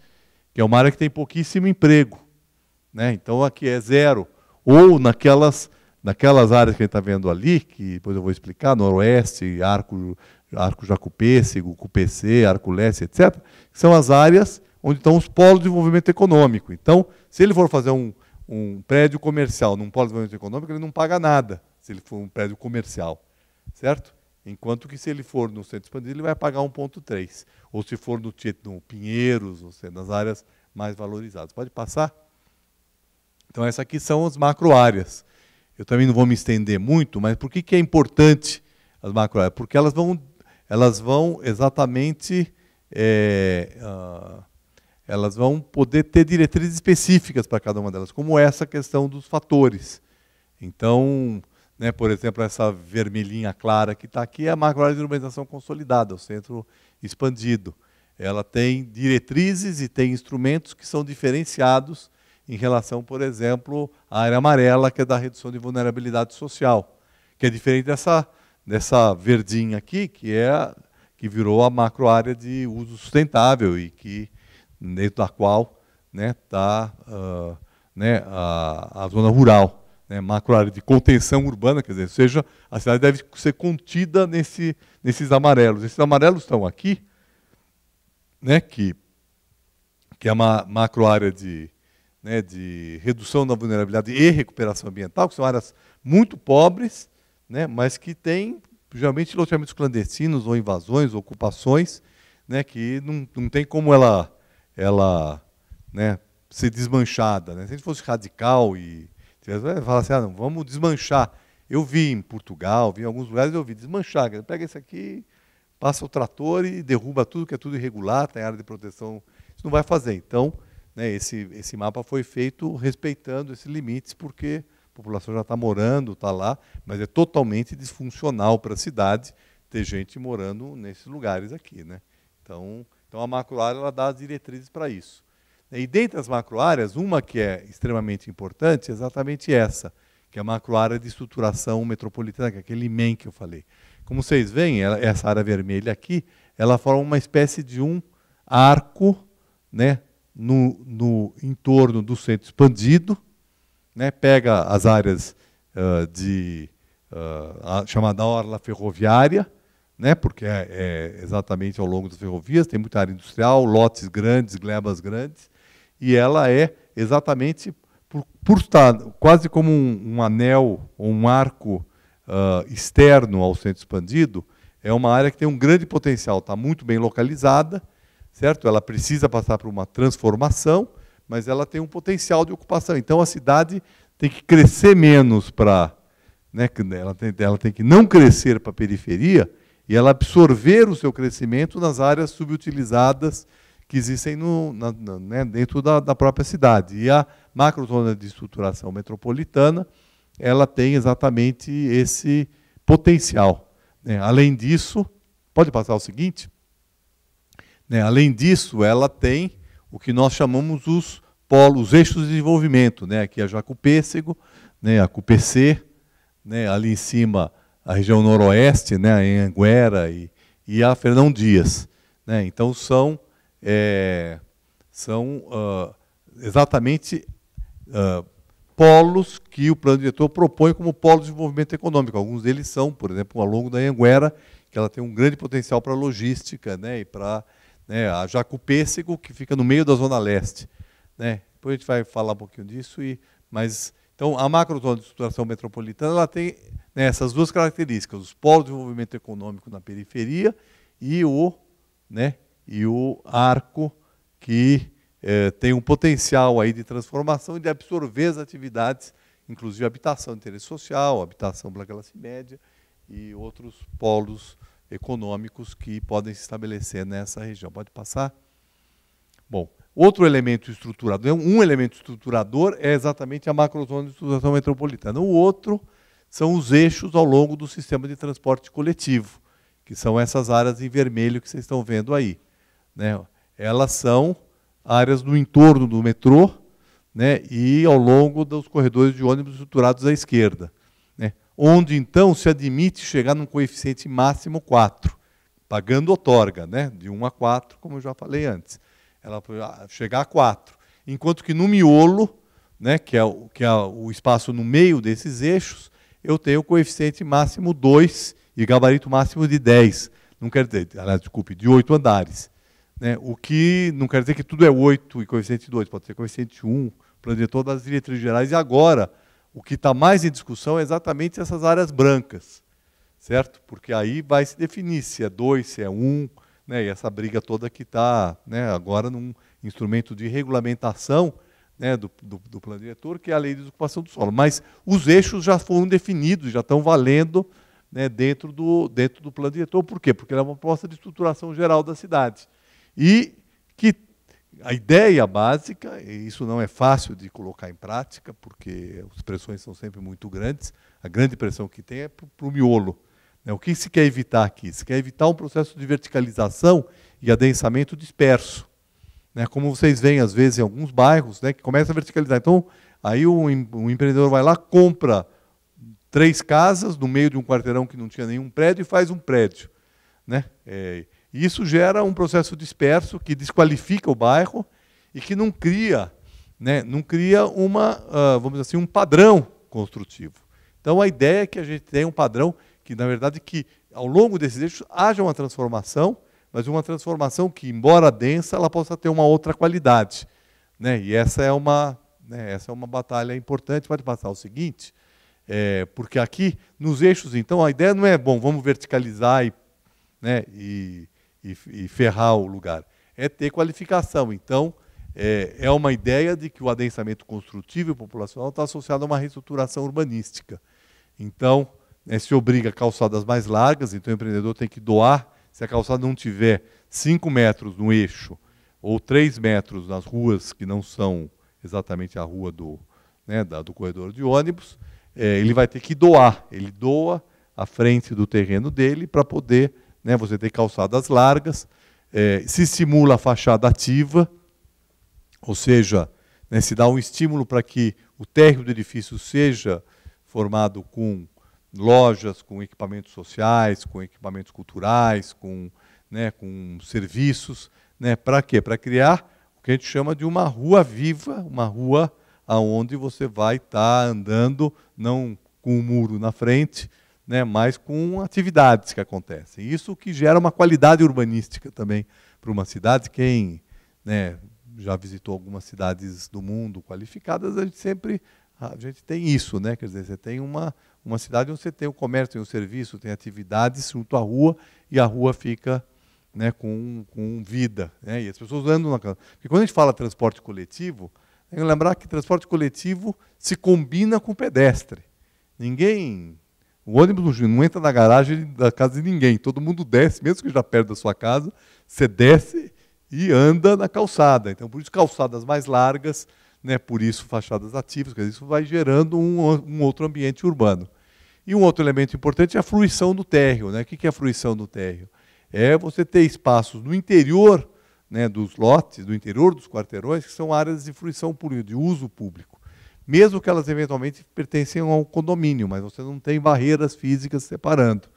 que é uma área que tem pouquíssimo emprego. Né? Então aqui é zero ou naquelas, naquelas áreas que a gente está vendo ali, que depois eu vou explicar, noroeste, arco, arco jacupêssego, cupc, arco leste, etc., que são as áreas onde estão os polos de desenvolvimento econômico. Então, se ele for fazer um, um prédio comercial num polo de desenvolvimento econômico, ele não paga nada, se ele for um prédio comercial, certo? Enquanto que se ele for no centro expandido, ele vai pagar 1,3. Ou se for no, no Pinheiros, ou seja, é nas áreas mais valorizadas. Pode passar? Então, essas aqui são as macroáreas. Eu também não vou me estender muito, mas por que, que é importante as macroáreas? Porque elas vão, elas vão exatamente. É, uh, elas vão poder ter diretrizes específicas para cada uma delas, como essa questão dos fatores. Então, né, por exemplo, essa vermelhinha clara que está aqui é a macroárea de urbanização consolidada, o centro expandido. Ela tem diretrizes e tem instrumentos que são diferenciados em relação, por exemplo, à área amarela, que é da redução de vulnerabilidade social, que é diferente dessa, dessa verdinha aqui, que é que virou a macro área de uso sustentável e que dentro da qual está né, uh, né, a, a, zona rural, né, macro área de contenção urbana, quer dizer, seja, a cidade deve ser contida nesse, nesses amarelos. Esses amarelos estão aqui, né, que, que é uma macro área de, né, de redução da vulnerabilidade e recuperação ambiental, que são áreas muito pobres, né, mas que têm geralmente loteamentos clandestinos ou invasões, ocupações, né, que não, não tem como ela, ela né, ser desmanchada. Né? Se a gente fosse radical e é, falar assim, ah, não, vamos desmanchar. Eu vi em Portugal, vi em alguns lugares, eu vi desmanchar. Pega isso aqui, passa o trator e derruba tudo, que é tudo irregular, tem área de proteção. Isso não vai fazer. Então, né, esse, esse mapa foi feito respeitando esses limites, porque a população já está morando, está lá, mas é totalmente disfuncional para a cidade ter gente morando nesses lugares aqui. Né? Então, então, a macroárea ela dá as diretrizes para isso. E dentre as macroáreas, uma que é extremamente importante é exatamente essa, que é a macroárea de estruturação metropolitana, que é aquele MEN que eu falei. Como vocês veem, ela, essa área vermelha aqui, ela forma uma espécie de um arco né, no, no entorno do centro expandido, né, pega as áreas uh, de uh, chamada orla ferroviária, né, porque é, é, exatamente ao longo das ferrovias, tem muita área industrial, lotes grandes, glebas grandes, e ela é exatamente por, por estar quase como um, um anel ou um arco uh, externo ao centro expandido, é uma área que tem um grande potencial, está muito bem localizada, certo? Ela precisa passar por uma transformação, mas ela tem um potencial de ocupação. Então a cidade tem que crescer menos para. Né, ela, tem, ela tem que não crescer para a periferia e ela absorver o seu crescimento nas áreas subutilizadas que existem no, na, na, né, dentro da, da, própria cidade. E a macrozona de estruturação metropolitana ela tem exatamente esse potencial. Né? Além disso, pode passar o seguinte? Né? Além disso, ela tem o que nós chamamos os polos, os eixos de desenvolvimento, né? aqui é a Jacupêssego, né? a CUPC, né? ali em cima a região noroeste, né? em Anguera e, e a Fernão Dias. Né? Então são, é, são uh, exatamente uh, polos que o plano diretor propõe como polos de desenvolvimento econômico. Alguns deles são, por exemplo, ao longo da Anguera, que ela tem um grande potencial para logística né? e para né, a Jaco Pêssego, que fica no meio da Zona Leste. Né? Depois a gente vai falar um pouquinho disso. E, mas, então, a macrozona de estruturação metropolitana ela tem né, essas duas características, os polos de desenvolvimento econômico na periferia e o, né, e o arco que eh, tem um potencial aí de transformação e de absorver as atividades, inclusive habitação de interesse social, habitação para classe média e outros polos econômicos que podem se estabelecer nessa região. Pode passar? Bom, outro elemento estruturador, um elemento estruturador é exatamente a macrozona de estruturação metropolitana. O outro são os eixos ao longo do sistema de transporte coletivo, que são essas áreas em vermelho que vocês estão vendo aí. Né? Elas são áreas no entorno do metrô né? e ao longo dos corredores de ônibus estruturados à esquerda onde então se admite chegar num coeficiente máximo 4, pagando outorga, né? de 1 a 4, como eu já falei antes. Ela pode chegar a 4. Enquanto que no miolo, né, que é, o, que é o espaço no meio desses eixos, eu tenho o coeficiente máximo 2 e gabarito máximo de 10. Não quer dizer, desculpe, de 8 andares. Né? O que não quer dizer que tudo é 8 e coeficiente 2, pode ser coeficiente 1, plano todas as diretrizes gerais. E agora, o que está mais em discussão é exatamente essas áreas brancas, certo? Porque aí vai se definir se é dois, se é um, né? e essa briga toda que está né, agora num instrumento de regulamentação né, do, do, do, plano diretor, que é a lei de ocupação do solo. Mas os eixos já foram definidos, já estão valendo né, dentro, do, dentro do plano diretor. Por quê? Porque ela é uma proposta de estruturação geral da cidade. E que a ideia básica, e isso não é fácil de colocar em prática, porque as pressões são sempre muito grandes, a grande pressão que tem é para o miolo. Né? O que se quer evitar aqui? Se quer evitar um processo de verticalização e adensamento disperso. Né? Como vocês veem, às vezes, em alguns bairros, né, que começa a verticalizar. Então, aí o empreendedor vai lá, compra três casas no meio de um quarteirão que não tinha nenhum prédio e faz um prédio. Né? É, e isso gera um processo disperso que desqualifica o bairro e que não cria, né, não cria uma, uh, vamos dizer assim, um padrão construtivo. Então a ideia é que a gente tenha um padrão que, na verdade, que ao longo desses eixos haja uma transformação, mas uma transformação que, embora densa, ela possa ter uma outra qualidade. Né? E essa é uma, né, essa é uma batalha importante. Pode passar o seguinte, é, porque aqui nos eixos, então, a ideia não é bom, vamos verticalizar e, né, e e, e ferrar o lugar. É ter qualificação. Então, é, é uma ideia de que o adensamento construtivo e populacional está associado a uma reestruturação urbanística. Então, né, se obriga a calçadas mais largas, então o empreendedor tem que doar. Se a calçada não tiver 5 metros no eixo ou 3 metros nas ruas que não são exatamente a rua do, né, da, do corredor de ônibus, é, ele vai ter que doar. Ele doa a frente do terreno dele para poder né? você tem calçadas largas, é, se estimula a fachada ativa, ou seja, né, se dá um estímulo para que o térreo do edifício seja formado com lojas, com equipamentos sociais, com equipamentos culturais, com, né, com serviços. Né, para quê? Para criar o que a gente chama de uma rua viva, uma rua aonde você vai estar tá andando, não com um muro na frente, né, mas com atividades que acontecem. Isso que gera uma qualidade urbanística também para uma cidade. Quem né, já visitou algumas cidades do mundo qualificadas, a gente sempre a gente tem isso, né? Quer dizer, você tem uma, uma cidade onde você tem o comércio, tem o serviço, tem atividades junto à rua e a rua fica né, com, com vida. Né? E as pessoas andam na casa. Porque quando a gente fala transporte coletivo, tem que lembrar que transporte coletivo se combina com pedestre. Ninguém o ônibus não entra na garagem da casa de ninguém. Todo mundo desce, mesmo que já perto da sua casa, você desce e anda na calçada. Então, por isso, calçadas mais largas, né, por isso, fachadas ativas, dizer, isso vai gerando um, um, outro ambiente urbano. E um outro elemento importante é a fruição do térreo. Né? O que é a fruição do térreo? É você ter espaços no interior né, dos lotes, do interior dos quarteirões, que são áreas de fruição pública, de uso público mesmo que elas eventualmente pertencem a um condomínio, mas você não tem barreiras físicas separando.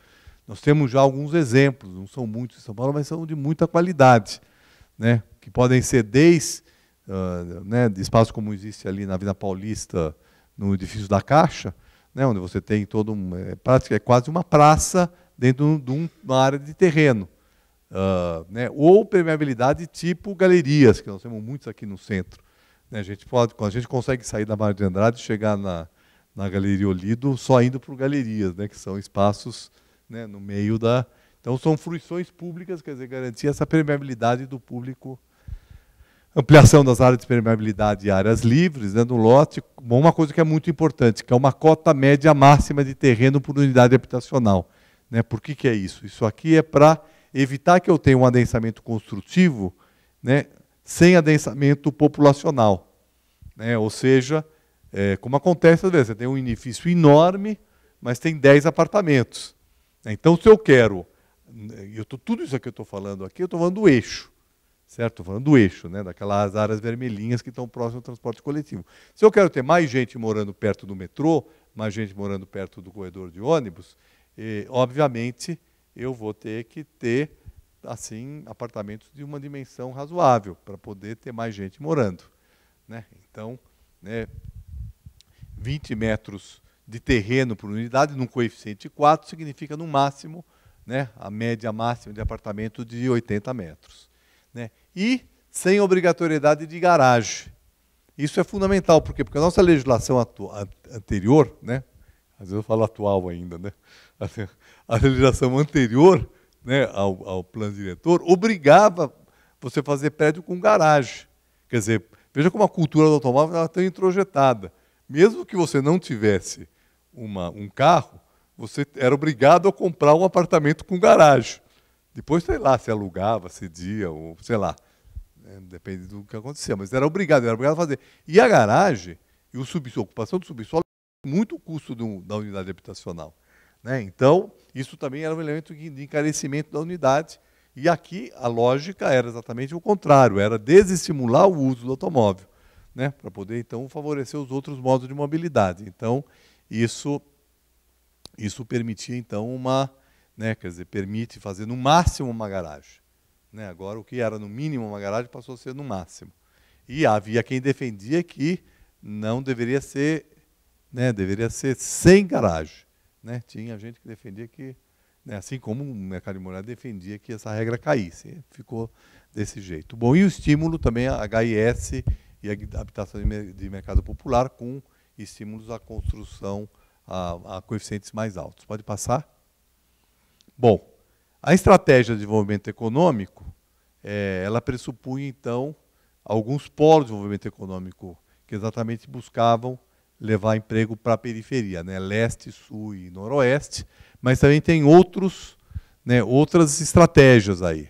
Nós temos já alguns exemplos, não são muitos em São Paulo, mas são de muita qualidade, né? que podem ser desde uh, né, de espaços como existe ali na Vila Paulista, no edifício da Caixa, né, onde você tem todo um. É, é quase uma praça dentro de um, uma área de terreno. Uh, né, ou permeabilidade tipo galerias, que nós temos muitos aqui no centro. Né, a gente pode, quando a gente consegue sair da Mário de Andrade e chegar na, na Galeria Olido, só indo para galerias, né, que são espaços né, no meio da. Então, são fruições públicas, quer dizer, garantir essa permeabilidade do público. Ampliação das áreas de permeabilidade e áreas livres né, no lote. Uma coisa que é muito importante, que é uma cota média máxima de terreno por unidade habitacional. Né? Por que, que é isso? Isso aqui é para evitar que eu tenha um adensamento construtivo né, sem adensamento populacional. Né? Ou seja, é, como acontece às vezes, você tem um edifício enorme, mas tem 10 apartamentos. Né? Então, se eu quero, eu tô, tudo isso que eu estou falando aqui, eu estou falando do eixo, certo? Estou falando do eixo, né? daquelas áreas vermelhinhas que estão próximas ao transporte coletivo. Se eu quero ter mais gente morando perto do metrô, mais gente morando perto do corredor de ônibus, eh, obviamente eu vou ter que ter assim apartamentos de uma dimensão razoável para poder ter mais gente morando, né? Então, né, 20 metros de terreno por unidade num coeficiente 4 significa no máximo, né, a média máxima de apartamento de 80 metros, né? E sem obrigatoriedade de garagem. Isso é fundamental, por quê? Porque a nossa legislação anterior, né? Às vezes eu falo atual ainda, né? [laughs] A legislação anterior né, ao, ao plano diretor, obrigava você fazer prédio com garagem. Quer dizer, veja como a cultura do automóvel está é introjetada. Mesmo que você não tivesse uma, um carro, você era obrigado a comprar um apartamento com garagem. Depois, sei lá, se alugava, cedia, ou sei lá. Né, depende do que acontecia, mas era obrigado, era obrigado a fazer. E a garagem, e o subsolo, a ocupação do subsolo, muito o custo do, da unidade habitacional. Né? Então, isso também era um elemento de encarecimento da unidade. E aqui a lógica era exatamente o contrário, era desestimular o uso do automóvel, né, para poder então favorecer os outros modos de mobilidade. Então, isso isso permitia então uma, né, quer dizer, permite fazer no máximo uma garagem. Né? Agora o que era no mínimo uma garagem passou a ser no máximo. E havia quem defendia que não deveria ser, né, deveria ser sem garagem né, tinha gente que defendia que, né, assim como o mercado de moradia defendia que essa regra caísse. Ficou desse jeito. Bom, e o estímulo também, a HIS e a habitação de mercado popular, com estímulos à construção a, a coeficientes mais altos. Pode passar? Bom, a estratégia de desenvolvimento econômico, é, ela pressupunha, então, alguns polos de desenvolvimento econômico que exatamente buscavam levar emprego para a periferia, né? leste, sul e noroeste, mas também tem outros, né, outras estratégias aí.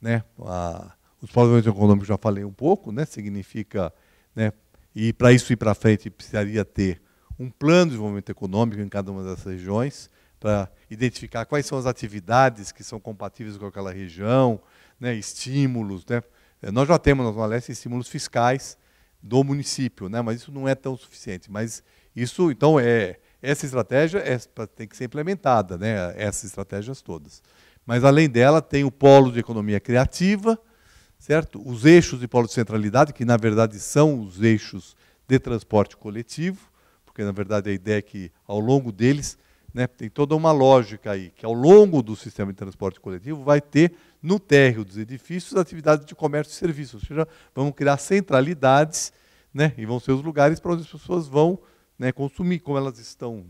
Né? A, os desenvolvimento econômico já falei um pouco, né? significa, né, e para isso ir para frente precisaria ter um plano de desenvolvimento econômico em cada uma dessas regiões, para identificar quais são as atividades que são compatíveis com aquela região, né, estímulos. Né? Nós já temos na Zona Leste estímulos fiscais, do município, né? Mas isso não é tão suficiente. Mas isso, então, é essa estratégia é, tem que ser implementada, né? Essas estratégias todas. Mas além dela tem o polo de economia criativa, certo? Os eixos de polo de centralidade, que na verdade são os eixos de transporte coletivo, porque na verdade a ideia é que ao longo deles né, tem toda uma lógica aí, que ao longo do sistema de transporte coletivo vai ter no térreo dos edifícios atividades de comércio e serviços. Ou seja, vamos criar centralidades né, e vão ser os lugares para onde as pessoas vão né, consumir, como elas estão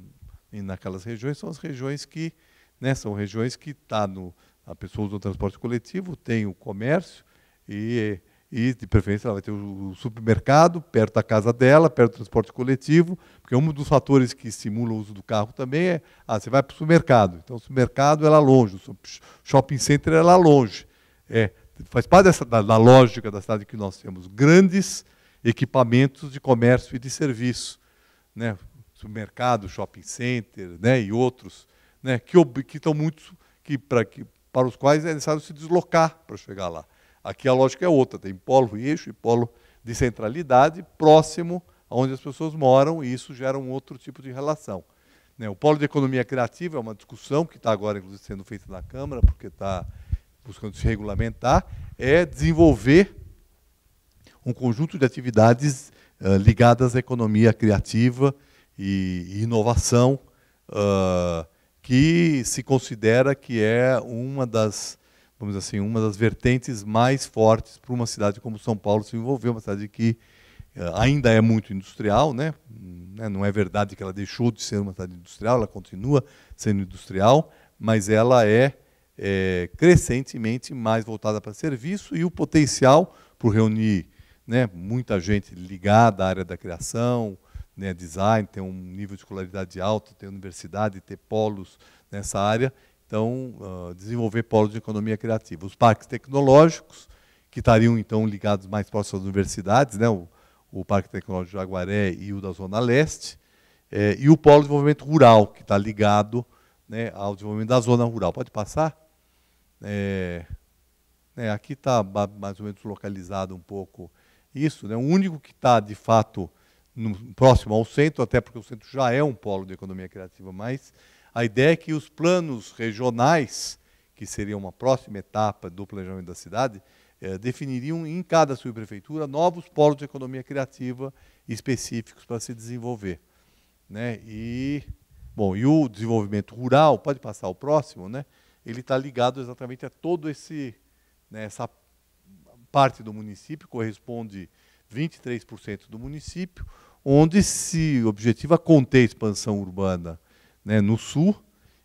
naquelas regiões, são as regiões que né, são regiões que tá no a pessoa usa o transporte coletivo, tem o comércio e e, de preferência, ela vai ter o supermercado perto da casa dela, perto do transporte coletivo, porque um dos fatores que estimula o uso do carro também é, ah, você vai para o supermercado, então o supermercado é lá longe, o shopping center é lá longe. É, faz parte dessa, da, da lógica da cidade que nós temos grandes equipamentos de comércio e de serviço, né? supermercado, shopping center né? e outros, né? que, que estão muito, que, pra, que, para os quais é necessário se deslocar para chegar lá. Aqui a lógica é outra, tem polo eixo e polo de centralidade próximo aonde as pessoas moram e isso gera um outro tipo de relação. Né? O polo de economia criativa é uma discussão que está agora, inclusive, sendo feita na Câmara, porque está buscando se regulamentar, é desenvolver um conjunto de atividades uh, ligadas à economia criativa e, inovação, uh, que se considera que é uma das vamos dizer assim, uma das vertentes mais fortes para uma cidade como São Paulo se envolver, uma cidade que eh, ainda é muito industrial, né? né? Não é verdade que ela deixou de ser uma cidade industrial, ela continua sendo industrial, mas ela é, é crescentemente mais voltada para serviço e o potencial por reunir, né, muita gente ligada à área da criação, né, design, ter um nível de escolaridade alto, ter universidade, ter polos nessa área, então, uh, desenvolver polos de economia criativa. Os parques tecnológicos, que estariam, então, ligados mais próximos às universidades, né? o, o Parque Tecnológico de Jaguaré e o da Zona Leste, é, e o polo de desenvolvimento rural, que está ligado né, ao desenvolvimento da zona rural. Pode passar? É, né, aqui está mais ou menos localizado um pouco isso. Né? O único que está, de fato, no, próximo ao centro, até porque o centro já é um polo de economia criativa, mas a ideia é que os planos regionais, que seria uma próxima etapa do planejamento da cidade, eh, definiriam em cada subprefeitura novos polos de economia criativa específicos para se desenvolver. Né? E, bom, e o desenvolvimento rural, pode passar o próximo, né? ele está ligado exatamente a todo esse né, essa parte do município corresponde 23% do município, onde se objetiva conter a expansão urbana né, no sul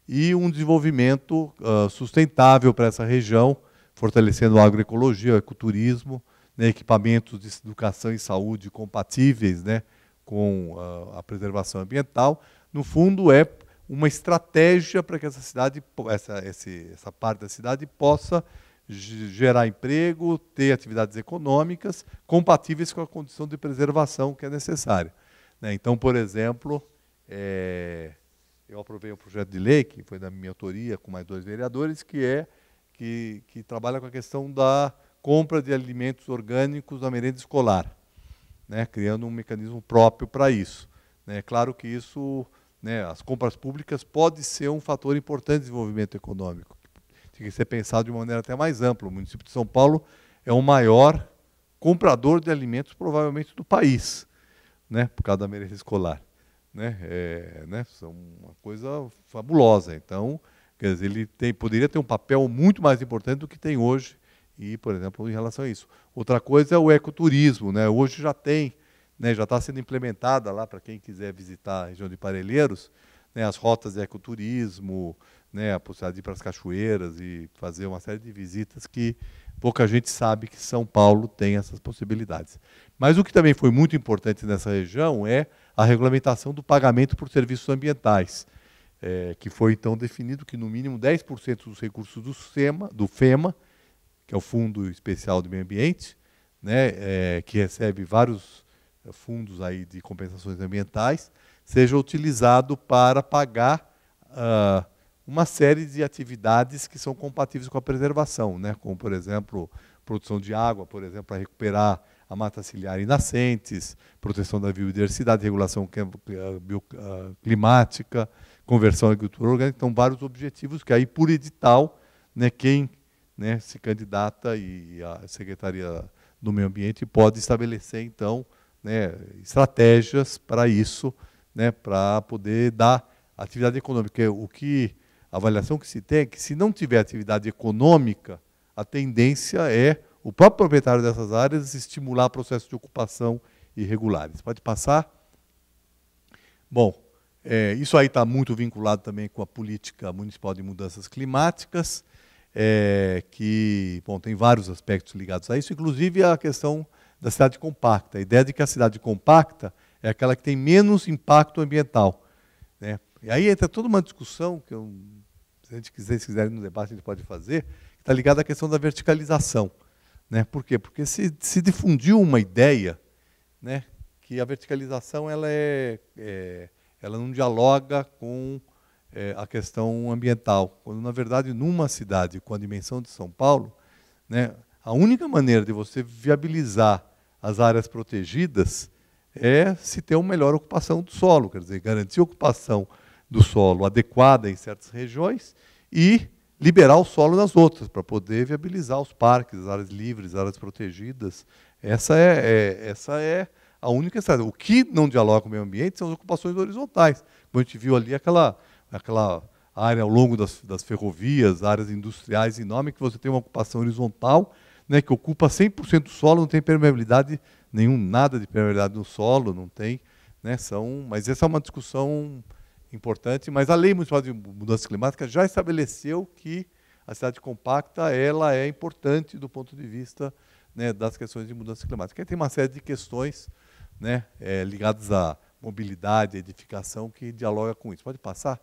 e um desenvolvimento uh, sustentável para essa região, fortalecendo a agroecologia, o ecoturismo, né, equipamentos de educação e saúde compatíveis né, com uh, a preservação ambiental. No fundo, é uma estratégia para que essa cidade, essa, esse, essa parte da cidade possa gerar emprego, ter atividades econômicas compatíveis com a condição de preservação que é necessária. Né? Então, por exemplo, é, eu aprovei um projeto de lei, que foi da minha autoria, com mais dois vereadores, que é que, que trabalha com a questão da compra de alimentos orgânicos na merenda escolar, né, criando um mecanismo próprio para isso. É né. claro que isso, né, as compras públicas pode ser um fator importante de desenvolvimento econômico, tem que ser pensado de uma maneira até mais ampla. O município de São Paulo é o maior comprador de alimentos provavelmente do país, né, por causa da merenda escolar né? É, né? São uma coisa fabulosa. Então, quer dizer, ele tem, poderia ter um papel muito mais importante do que tem hoje. E, por exemplo, em relação a isso. Outra coisa é o ecoturismo, né? Hoje já tem, né? Já está sendo implementada lá para quem quiser visitar a região de Parelheiros, né? As rotas de ecoturismo, né? A possibilidade de ir para as cachoeiras e fazer uma série de visitas que pouca gente sabe que São Paulo tem essas possibilidades. Mas o que também foi muito importante nessa região é a regulamentação do pagamento por serviços ambientais, é, que foi então definido que no mínimo 10% dos recursos do, SEMA, do FEMA, que é o Fundo Especial do Meio Ambiente, né, é, que recebe vários fundos aí de compensações ambientais, seja utilizado para pagar uh, uma série de atividades que são compatíveis com a preservação, né, como, por exemplo, produção de água, por exemplo, para recuperar a mata ciliar e nascentes, proteção da biodiversidade, regulação ah, ah, climática, conversão à agricultura orgânica. Então, vários objetivos que aí, por edital, né, quem né, se candidata e a Secretaria do Meio Ambiente pode estabelecer, então, né, estratégias para isso, né, para poder dar atividade econômica. É o que a avaliação que se tem é que se não tiver atividade econômica, a tendência é o próprio proprietário dessas áreas estimular processos de ocupação irregulares. Pode passar? Bom, é, isso aí está muito vinculado também com a política municipal de mudanças climáticas, é, que bom, tem vários aspectos ligados a isso, inclusive a questão da cidade compacta. A ideia de que a cidade compacta é aquela que tem menos impacto ambiental. Né? E aí entra toda uma discussão que eu, se a gente quiser, se quiserem no debate, a gente pode fazer, que está ligada à questão da verticalização. Né? Por quê? Porque se, se difundiu uma ideia né, que a verticalização ela, é, é ela não dialoga com é, a questão ambiental. Quando, na verdade, numa cidade com a dimensão de São Paulo, né, a única maneira de você viabilizar as áreas protegidas é se ter uma melhor ocupação do solo, quer dizer, garantir ocupação do solo adequada em certas regiões e liberar o solo nas outras, para poder viabilizar os parques, as áreas livres, as áreas protegidas. Essa é, é, essa é a única estratégia. O que não dialoga com o meio ambiente são as ocupações horizontais. Como a gente viu ali, aquela, aquela área ao longo das, das ferrovias, áreas industriais enormes, que você tem uma ocupação horizontal, né, que ocupa 100% do solo, não tem permeabilidade nenhum, nada de permeabilidade no solo, não tem. Né, são, mas essa é uma discussão importante, mas a Lei Municipal de Mudanças Climáticas já estabeleceu que a cidade compacta ela é importante do ponto de vista né, das questões de mudança climática. E tem uma série de questões né, é, ligadas à mobilidade, à edificação, que dialoga com isso. Pode passar?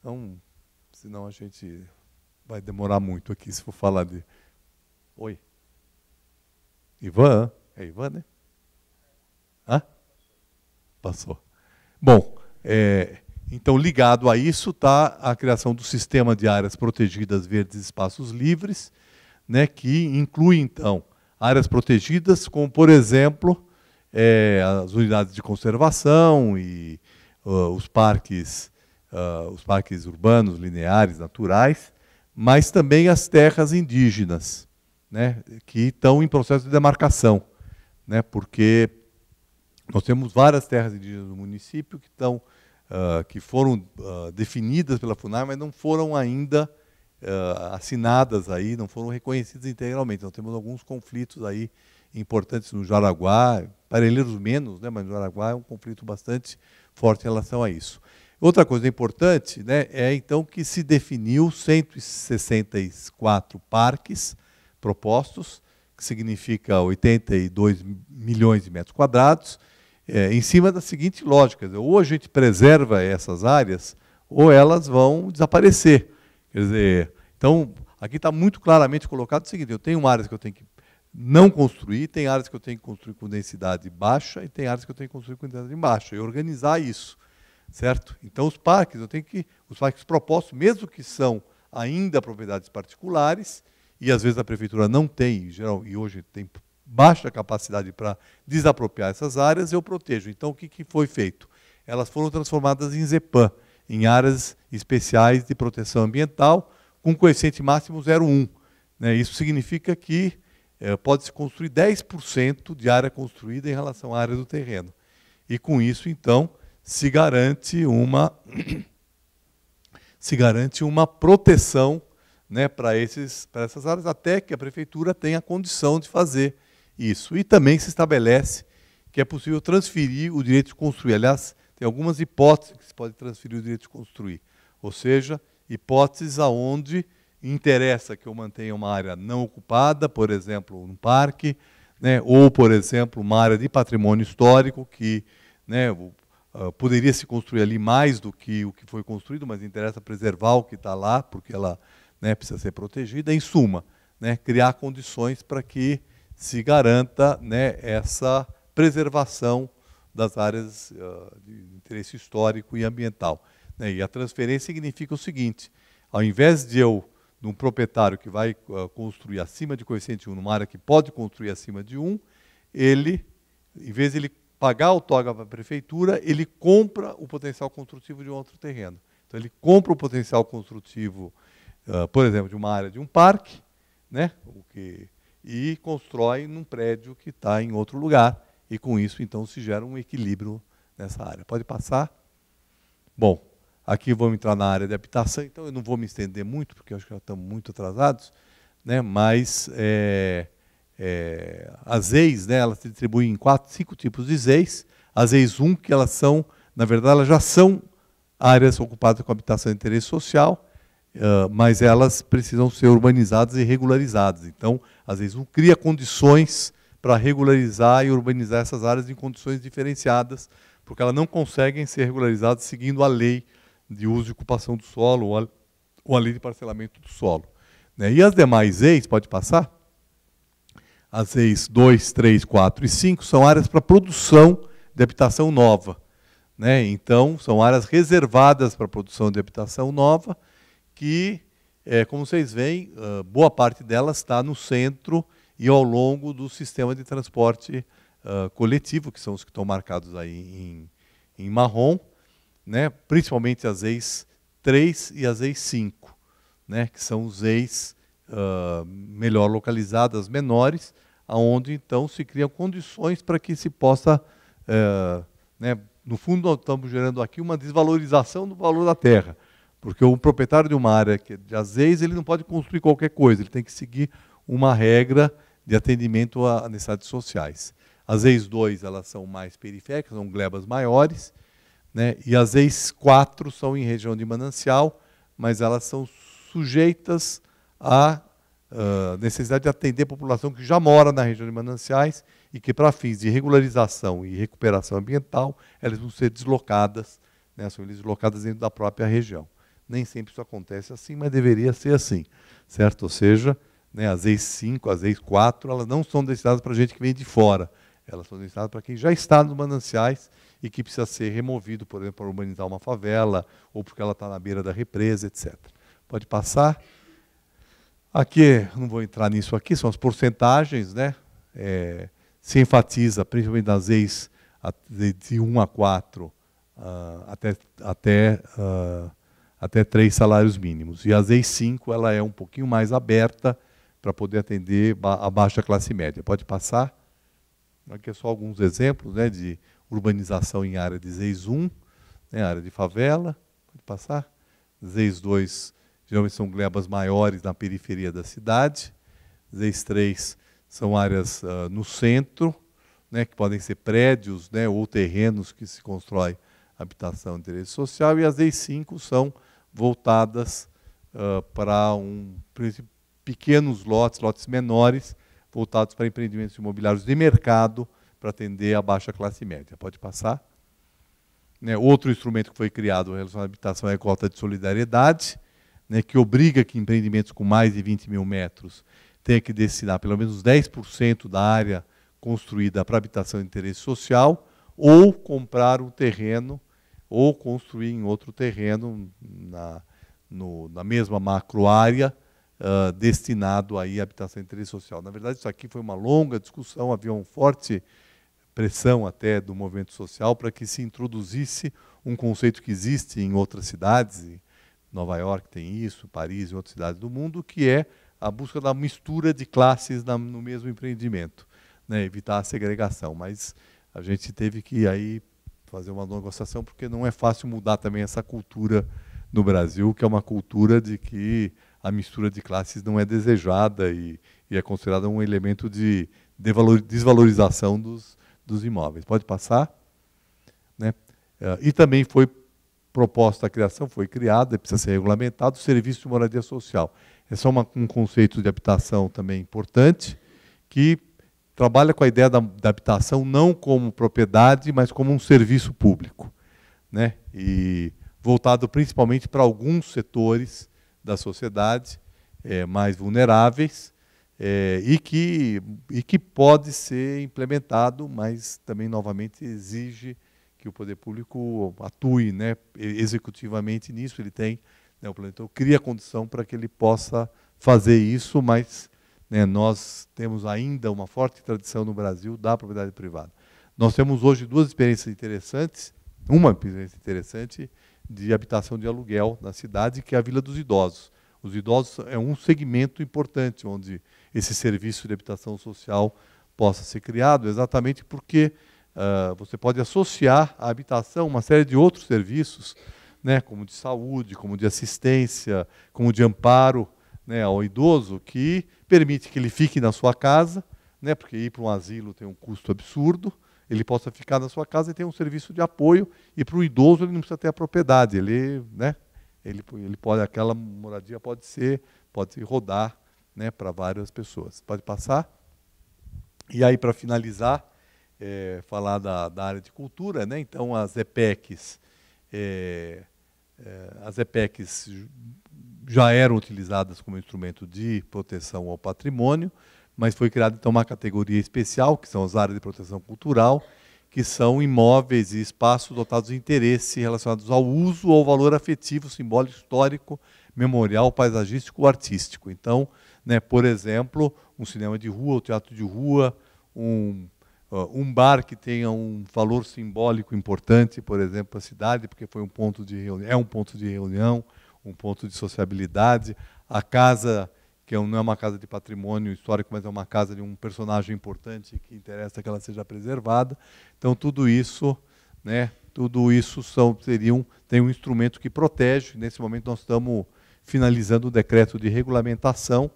Então, senão a gente vai demorar muito aqui se for falar de. Oi. Ivan? É Ivan, né? Hã? Passou. Bom, é, então, ligado a isso está a criação do sistema de áreas protegidas, verdes e espaços livres, né, que inclui, então, áreas protegidas, como, por exemplo, é, as unidades de conservação e uh, os, parques, uh, os parques urbanos, lineares, naturais, mas também as terras indígenas, né, que estão em processo de demarcação, né, porque nós temos várias terras indígenas no município que estão uh, que foram uh, definidas pela FUNAI, mas não foram ainda uh, assinadas aí, não foram reconhecidas integralmente. Então temos alguns conflitos aí importantes no Jaraguá, Parelheiros menos, né, mas no Jaraguá é um conflito bastante forte em relação a isso. Outra coisa importante né, é então que se definiu 164 parques propostos, que significa 82 milhões de metros quadrados, é, em cima da seguinte lógica: ou a gente preserva essas áreas, ou elas vão desaparecer. Quer dizer, então, aqui está muito claramente colocado o seguinte: eu tenho áreas que eu tenho que não construir, tem áreas que eu tenho que construir com densidade baixa e tem áreas que eu tenho que construir com densidade baixa, e organizar isso. Certo? Então, os parques, eu tenho que. Os parques propostos, mesmo que são ainda propriedades particulares, e às vezes a prefeitura não tem, em geral, e hoje tem baixa capacidade para desapropriar essas áreas, eu protejo. Então, o que, que foi feito? Elas foram transformadas em ZEPAM, em áreas especiais de proteção ambiental, com coeficiente máximo 0,1. Né? Isso significa que é, pode-se construir 10% de área construída em relação à área do terreno. E com isso, então, se garante uma, se garante uma proteção né, para essas áreas, até que a prefeitura tenha condição de fazer isso. E também se estabelece que é possível transferir o direito de construir. Aliás, tem algumas hipóteses que se pode transferir o direito de construir. Ou seja, hipóteses aonde interessa que eu mantenha uma área não ocupada, por exemplo, um parque, né, ou, por exemplo, uma área de patrimônio histórico que né, ah, poderia se construir ali mais do que o que foi construído, mas interessa preservar o que está lá, porque ela né, precisa ser protegida. Em suma, né, criar condições para que se garanta né, essa preservação das áreas uh, de interesse histórico e ambiental. Né? E a transferência significa o seguinte: ao invés de eu, num proprietário que vai uh, construir acima de coeficiente 1, numa área que pode construir acima de 1, ele, em vez de ele pagar a outorga para a prefeitura, ele compra o potencial construtivo de um outro terreno. Então, ele compra o potencial construtivo, uh, por exemplo, de uma área de um parque, né? o que e constrói num prédio que está em outro lugar. E com isso, então, se gera um equilíbrio nessa área. Pode passar? Bom, aqui vamos entrar na área de habitação, então eu não vou me estender muito, porque acho que já estamos muito atrasados, né? mas é, é, as EIs, né, elas se distribuem em quatro, cinco tipos de EIs. As EIs 1, que elas são, na verdade, elas já são áreas ocupadas com habitação de interesse social, uh, mas elas precisam ser urbanizadas e regularizadas. Então, às vezes, não cria condições para regularizar e urbanizar essas áreas em condições diferenciadas, porque elas não conseguem ser regularizadas seguindo a lei de uso e ocupação do solo ou a, ou a lei de parcelamento do solo. Né? E as demais EIs, pode passar? As EIs 2, 3, 4 e 5 são áreas para produção de habitação nova. Né? Então, são áreas reservadas para produção de habitação nova que é, como vocês veem, uh, boa parte dela está no centro e ao longo do sistema de transporte uh, coletivo, que são os que estão marcados aí em, em marrom, né? principalmente as ex 3 e as ex 5, né? que são os ex uh, melhor localizadas, menores, aonde então se criam condições para que se possa, eh, né? no fundo, nós estamos gerando aqui uma desvalorização do valor da terra porque o proprietário de uma área que é de azeis, ele não pode construir qualquer coisa, ele tem que seguir uma regra de atendimento a necessidades sociais. As ex 2 elas são mais periféricas, são glebas maiores, né? e as ex 4 são em região de manancial, mas elas são sujeitas à uh, ah, necessidade de atender a população que já mora na região de mananciais e que, para fins de regularização e recuperação ambiental, elas vão ser deslocadas, né? são deslocadas dentro da própria região. Nem sempre isso acontece assim, mas deveria ser assim, certo? Ou seja, né, as ex-5, as ex-4, elas não são destinadas para gente que vem de fora. Elas são destinadas para quem já está nos mananciais e que precisa ser removido, por exemplo, para urbanizar uma favela, ou porque ela está na beira da represa, etc. Pode passar. Aqui, não vou entrar nisso aqui, são as porcentagens, né? É, se enfatiza, principalmente nas ex de 1 a 4, uh, ah, até, até uh, até três salários mínimos. E a ZEI 5 ela é um pouquinho mais aberta para poder atender a baixa classe média. Pode passar? Aqui é só alguns exemplos né, de urbanização em área de ZEIS 1, né, área de favela. Pode passar? ZEIS 2, geralmente são glebas maiores na periferia da cidade. ZEIS 3 são áreas uh, no centro, né, que podem ser prédios né, ou terrenos que se constrói habitação de interesse social. E as ZEIS 5 são voltadas uh, para um, pequenos lotes, lotes menores, voltados para empreendimentos imobiliários de mercado para atender a baixa classe média. Pode passar? Né, outro instrumento que foi criado em relação à habitação é a cota de solidariedade, né, que obriga que empreendimentos com mais de 20 mil metros tenha que destinar pelo menos 10% da área construída para habitação de interesse social ou comprar um terreno ou construir em outro terreno na, no, na mesma macro área uh, destinado aí à habitação de interesse social. Na verdade, isso aqui foi uma longa discussão, havia uma forte pressão até do movimento social para que se introduzisse um conceito que existe em outras cidades, Nova York tem isso, Paris e outras cidades do mundo, que é a busca da mistura de classes na, no mesmo empreendimento, né? evitar a segregação. Mas a gente teve que aí fazer uma negociação, porque não é fácil mudar também essa cultura no Brasil, que é uma cultura de que a mistura de classes não é desejada e, e é considerada um elemento de desvalorização dos, dos imóveis. Pode passar? Né? Ah, e também foi proposta a criação, foi criada, precisa ser regulamentado, o serviço de moradia social. Esse é só um conceito de habitação também importante, que trabalha com a ideia da, da, habitação não como propriedade, mas como um serviço público, né? E voltado principalmente para alguns setores da sociedade é, mais vulneráveis é, e que e que pode ser implementado, mas também novamente exige que o poder público atue, né? Executivamente nisso ele tem, né, o planejamento cria condição para que ele possa fazer isso, mas né? Nós temos ainda uma forte tradição no Brasil da propriedade privada. Nós temos hoje duas experiências interessantes, uma experiência interessante de habitação de aluguel na cidade, que é a Vila dos Idosos. Os idosos é um segmento importante onde esse serviço de habitação social possa ser criado, exatamente porque uh, você pode associar a habitação uma série de outros serviços, né, como de saúde, como de assistência, como de amparo, né, ao idoso que permite que ele fique na sua casa, né, porque ir para um asilo tem um custo absurdo, ele possa ficar na sua casa e ter um serviço de apoio, e para o idoso ele não precisa ter a propriedade, ele, né, ele, ele pode, aquela moradia pode ser, pode rodar né, para várias pessoas. Pode passar? E aí, para finalizar, é, falar da, da, área de cultura, né? então as EPECs, é, é, as EPECs já eram utilizadas como instrumento de proteção ao patrimônio, mas foi criada então uma categoria especial, que são as áreas de proteção cultural, que são imóveis e espaços dotados de interesse relacionados ao uso ou valor afetivo, simbólico, histórico, memorial, paisagístico ou artístico. Então, né, por exemplo, um cinema de rua, um teatro de rua, um, uh, um bar que tenha um valor simbólico importante, por exemplo, para a cidade, porque foi um ponto de é um ponto de reunião, um ponto de sociabilidade. A casa, que é não é uma casa de patrimônio histórico, mas é uma casa de um personagem importante que interessa que ela seja preservada. Então, tudo isso, né, tudo isso são, seriam, tem um instrumento que protege. Nesse momento, nós estamos finalizando o decreto de regulamentação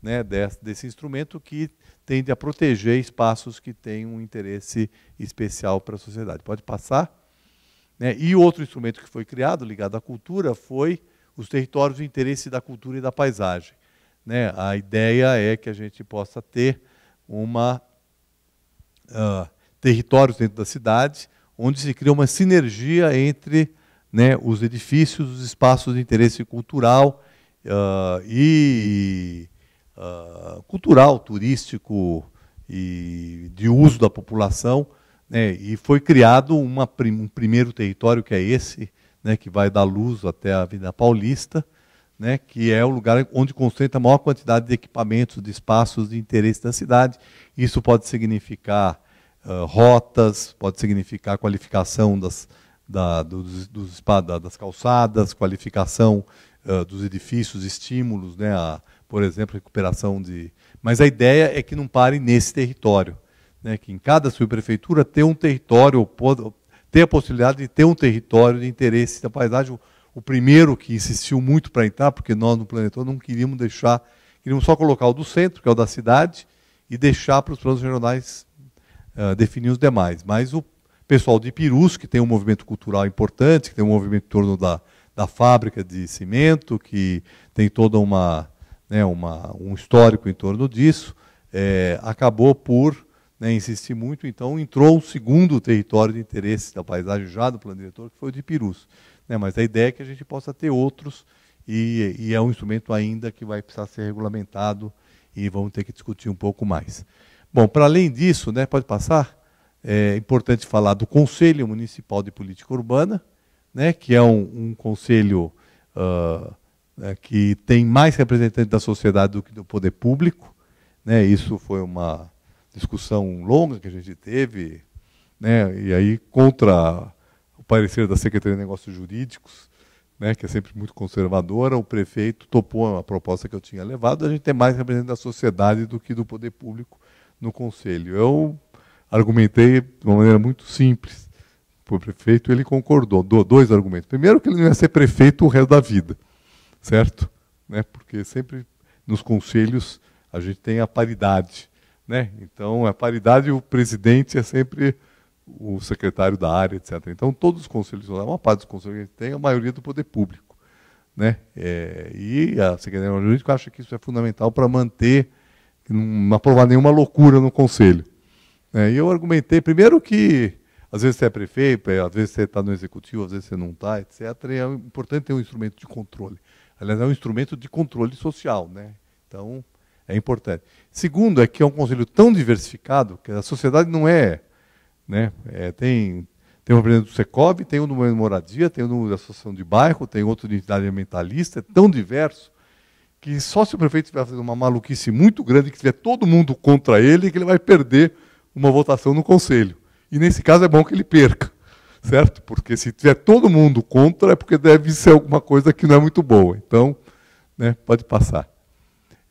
né, desse, desse instrumento que tende a proteger espaços que têm um interesse especial para a sociedade. Pode passar? Né? E outro instrumento que foi criado, ligado à cultura, foi os territórios de interesse da cultura e da paisagem. Né? A ideia é que a gente possa ter uma uh, territórios dentro da cidade, onde se cria uma sinergia entre né, os edifícios, os espaços de interesse cultural uh, e uh, cultural, turístico e de uso da população. Né, e foi criado uma, um primeiro território que é esse, né, que vai da Luz até a Avenida Paulista, né, que é o lugar onde concentra a maior quantidade de equipamentos, de espaços de interesse da cidade. Isso pode significar uh, rotas, pode significar qualificação das, da, dos, dos, das calçadas, qualificação uh, dos edifícios, estímulos, né, a, por exemplo, recuperação de. Mas a ideia é que não pare nesse território. Né, que em cada subprefeitura tem um território, ter a possibilidade de ter um território de interesse da paisagem. O primeiro que insistiu muito para entrar, porque nós no Planetor não queríamos deixar, queríamos só colocar o do centro, que é o da cidade, e deixar para os planos regionais uh, definir os demais. Mas o pessoal de Pirus, que tem um movimento cultural importante, que tem um movimento em torno da, da fábrica de cimento, que tem toda uma, né, uma um histórico em torno disso, é, acabou por né, insisti muito, então entrou o segundo território de interesse da paisagem já do plano diretor, que foi o de Pirus. Né, mas a ideia é que a gente possa ter outros, e, e é um instrumento ainda que vai precisar ser regulamentado e vamos ter que discutir um pouco mais. Bom, para além disso, né, pode passar, é importante falar do Conselho Municipal de Política Urbana, né, que é um, um conselho uh, né, que tem mais representantes da sociedade do que do poder público. Né, isso foi uma, discussão longa que a gente teve, né, e aí contra o parecer da Secretaria de Negócios Jurídicos, né, que é sempre muito conservadora, o prefeito topou a proposta que eu tinha levado, a gente tem é mais representante da sociedade do que do poder público no conselho. Eu argumentei de uma maneira muito simples para o prefeito, ele concordou, dois argumentos. Primeiro que ele não ia ser prefeito o resto da vida, certo? Né, porque sempre nos conselhos a gente tem a paridade, né? Então, a paridade, o presidente é sempre o secretário da área, etc. Então, todos os conselhos, uma parte dos conselhos que a gente tem, é a maioria do poder público. Né? É, e a Secretaria Jurídica acha que isso é fundamental para manter, não aprovar nenhuma loucura no conselho. É, e eu argumentei, primeiro, que às vezes você é prefeito, é, às vezes você está no executivo, às vezes você não está, etc. E é importante ter um instrumento de controle. Aliás, é um instrumento de controle social. Né? Então, é importante. Segundo, é que é um conselho tão diversificado que a sociedade não é. Né, é, tem, tem um presidente do Secov, tem um do de moradia, tem um da associação de bairro, tem outro de entidade ambientalista, é tão diverso que só se o prefeito tiver fazendo uma maluquice muito grande, que tiver todo mundo contra ele, que ele vai perder uma votação no conselho. E nesse caso é bom que ele perca, certo? Porque se tiver todo mundo contra, é porque deve ser alguma coisa que não é muito boa. Então, né, pode passar.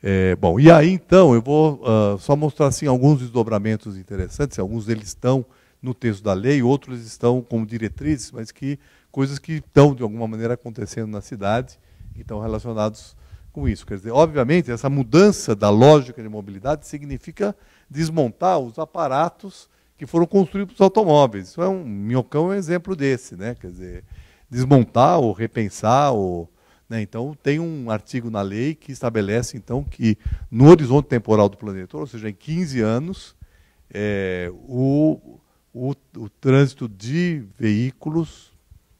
É, bom, e aí então eu vou uh, só mostrar assim, alguns desdobramentos interessantes, alguns deles estão no texto da lei, outros estão como diretrizes, mas que coisas que estão de alguma maneira acontecendo na cidade e estão relacionados com isso. Quer dizer, obviamente, essa mudança da lógica de mobilidade significa desmontar os aparatos que foram construídos para os automóveis. Isso é um minhocão é um exemplo desse, né? Quer dizer, desmontar ou repensar ou né? Então, tem um artigo na lei que estabelece, então, que no horizonte temporal do planeta, ou seja, em 15 anos, é, o, o, o, trânsito de veículos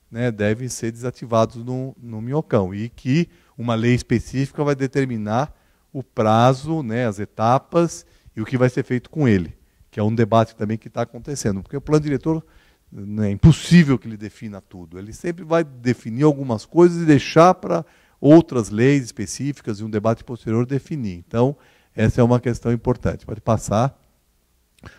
né, devem ser desativados no, no minhocão e que uma lei específica vai determinar o prazo, né, as etapas e o que vai ser feito com ele, que é um debate também que está acontecendo. Porque o plano diretor é impossível que ele defina tudo. Ele sempre vai definir algumas coisas e deixar para outras leis específicas e um debate posterior definir. Então, essa é uma questão importante. Pode passar.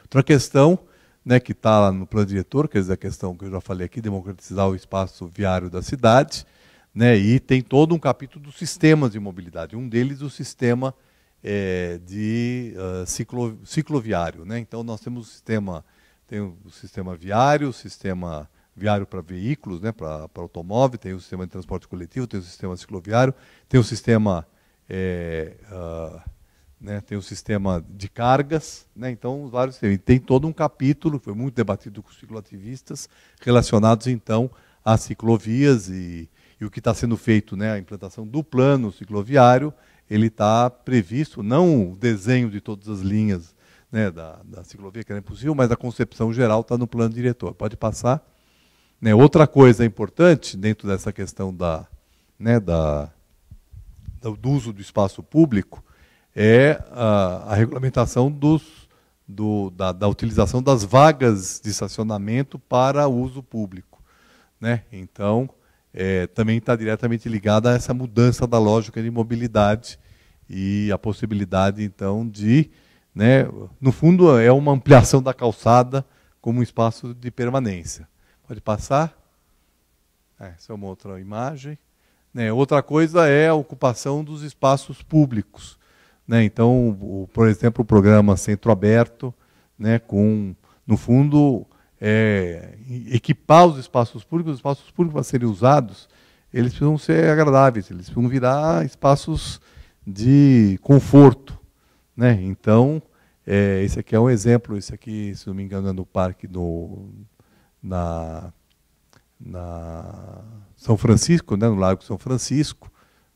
Outra questão né, que está lá no plano diretor, que é a questão que eu já falei aqui, democratizar o espaço viário da cidade. Né, e tem todo um capítulo dos sistemas de mobilidade. Um deles, o sistema é, de uh, ciclo, cicloviário. Né? Então, nós temos o sistema tem o sistema viário, o sistema viário para veículos, né, para automóvel, tem o sistema de transporte coletivo, tem o sistema cicloviário, tem o sistema é, uh, né, tem o sistema de cargas, né, então vários e tem todo um capítulo foi muito debatido com os cicloativistas relacionados então às ciclovias e, e o que está sendo feito, né, a implantação do plano cicloviário, ele está previsto não o desenho de todas as linhas né, da, da ciclovia, que era é impossível, mas a concepção geral está no plano diretor. Pode passar. Né, outra coisa importante dentro dessa questão da, né, da, do uso do espaço público é a, a regulamentação dos, do, da, da, utilização das vagas de estacionamento para uso público. Né? Então, é, também está diretamente ligada a essa mudança da lógica de mobilidade e a possibilidade, então, de né, no fundo é uma ampliação da calçada como um espaço de permanência. Pode passar? É, essa é uma outra imagem. Né, outra coisa é a ocupação dos espaços públicos. Né, então, o, por exemplo, o programa Centro Aberto, né, com, no fundo, é, equipar os espaços públicos, os espaços públicos para serem usados, eles precisam ser agradáveis, eles precisam virar espaços de conforto. Né? Então, é, esse aqui é um exemplo, esse aqui, se não me engano, é no parque do, na, na São Francisco, né? no Lago São Francisco,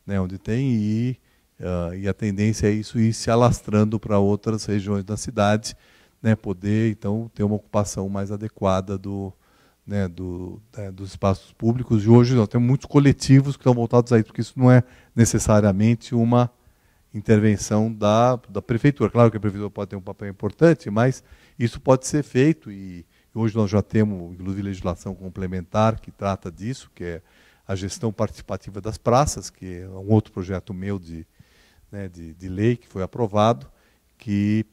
né? onde tem, e, uh, e a tendência é isso ir se alastrando para outras regiões da cidade, né? poder, então, ter uma ocupação mais adequada do, né, do, né, dos espaços públicos. E hoje nós temos muitos coletivos que estão voltados a isso, porque isso não é necessariamente uma intervenção da, da prefeitura. Claro que a prefeitura pode ter um papel importante, mas isso pode ser feito e hoje nós já temos, inclusive, legislação complementar que trata disso, que é a gestão participativa das praças, que é um outro projeto meu de, né, de, de lei que foi aprovado, que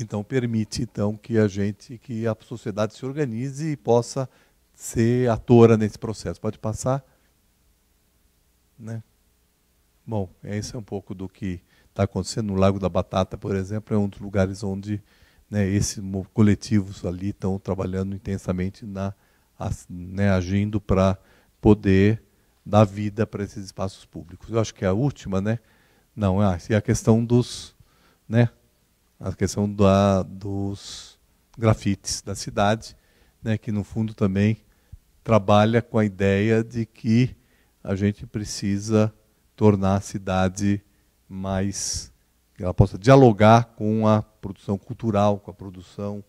então permite então que a gente, que a sociedade se organize e possa ser atora nesse processo. Pode passar? Né? Bom, esse é um pouco do que está acontecendo no Lago da Batata, por exemplo, é um dos lugares onde né, esses coletivos ali estão trabalhando intensamente na né, agindo para poder dar vida para esses espaços públicos. Eu acho que é a última, né? Não, é, é a questão dos, né? A questão da, dos grafites da cidade, né? Que no fundo também trabalha com a ideia de que a gente precisa tornar a cidade mais que ela possa dialogar com a produção cultural, com a produção,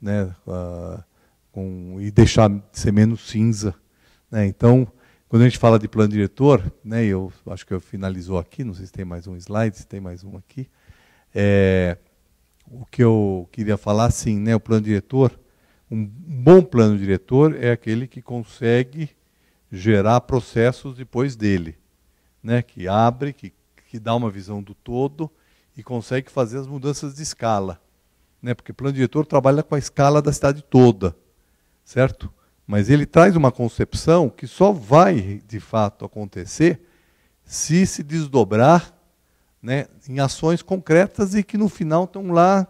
né, com, e deixar de ser menos cinza. Né? Então, quando a gente fala de plano diretor, né, eu acho que eu finalizou aqui, não sei se tem mais um slide, se tem mais um aqui. É, o que eu queria falar, sim, né, o plano diretor, um bom plano diretor é aquele que consegue gerar processos depois dele né, que abre, que, que dá uma visão do todo e consegue fazer as mudanças de escala. Né, porque o plano diretor trabalha com a escala da cidade toda, certo? Mas ele traz uma concepção que só vai, de fato, acontecer se se desdobrar né, em ações concretas e que no final estão lá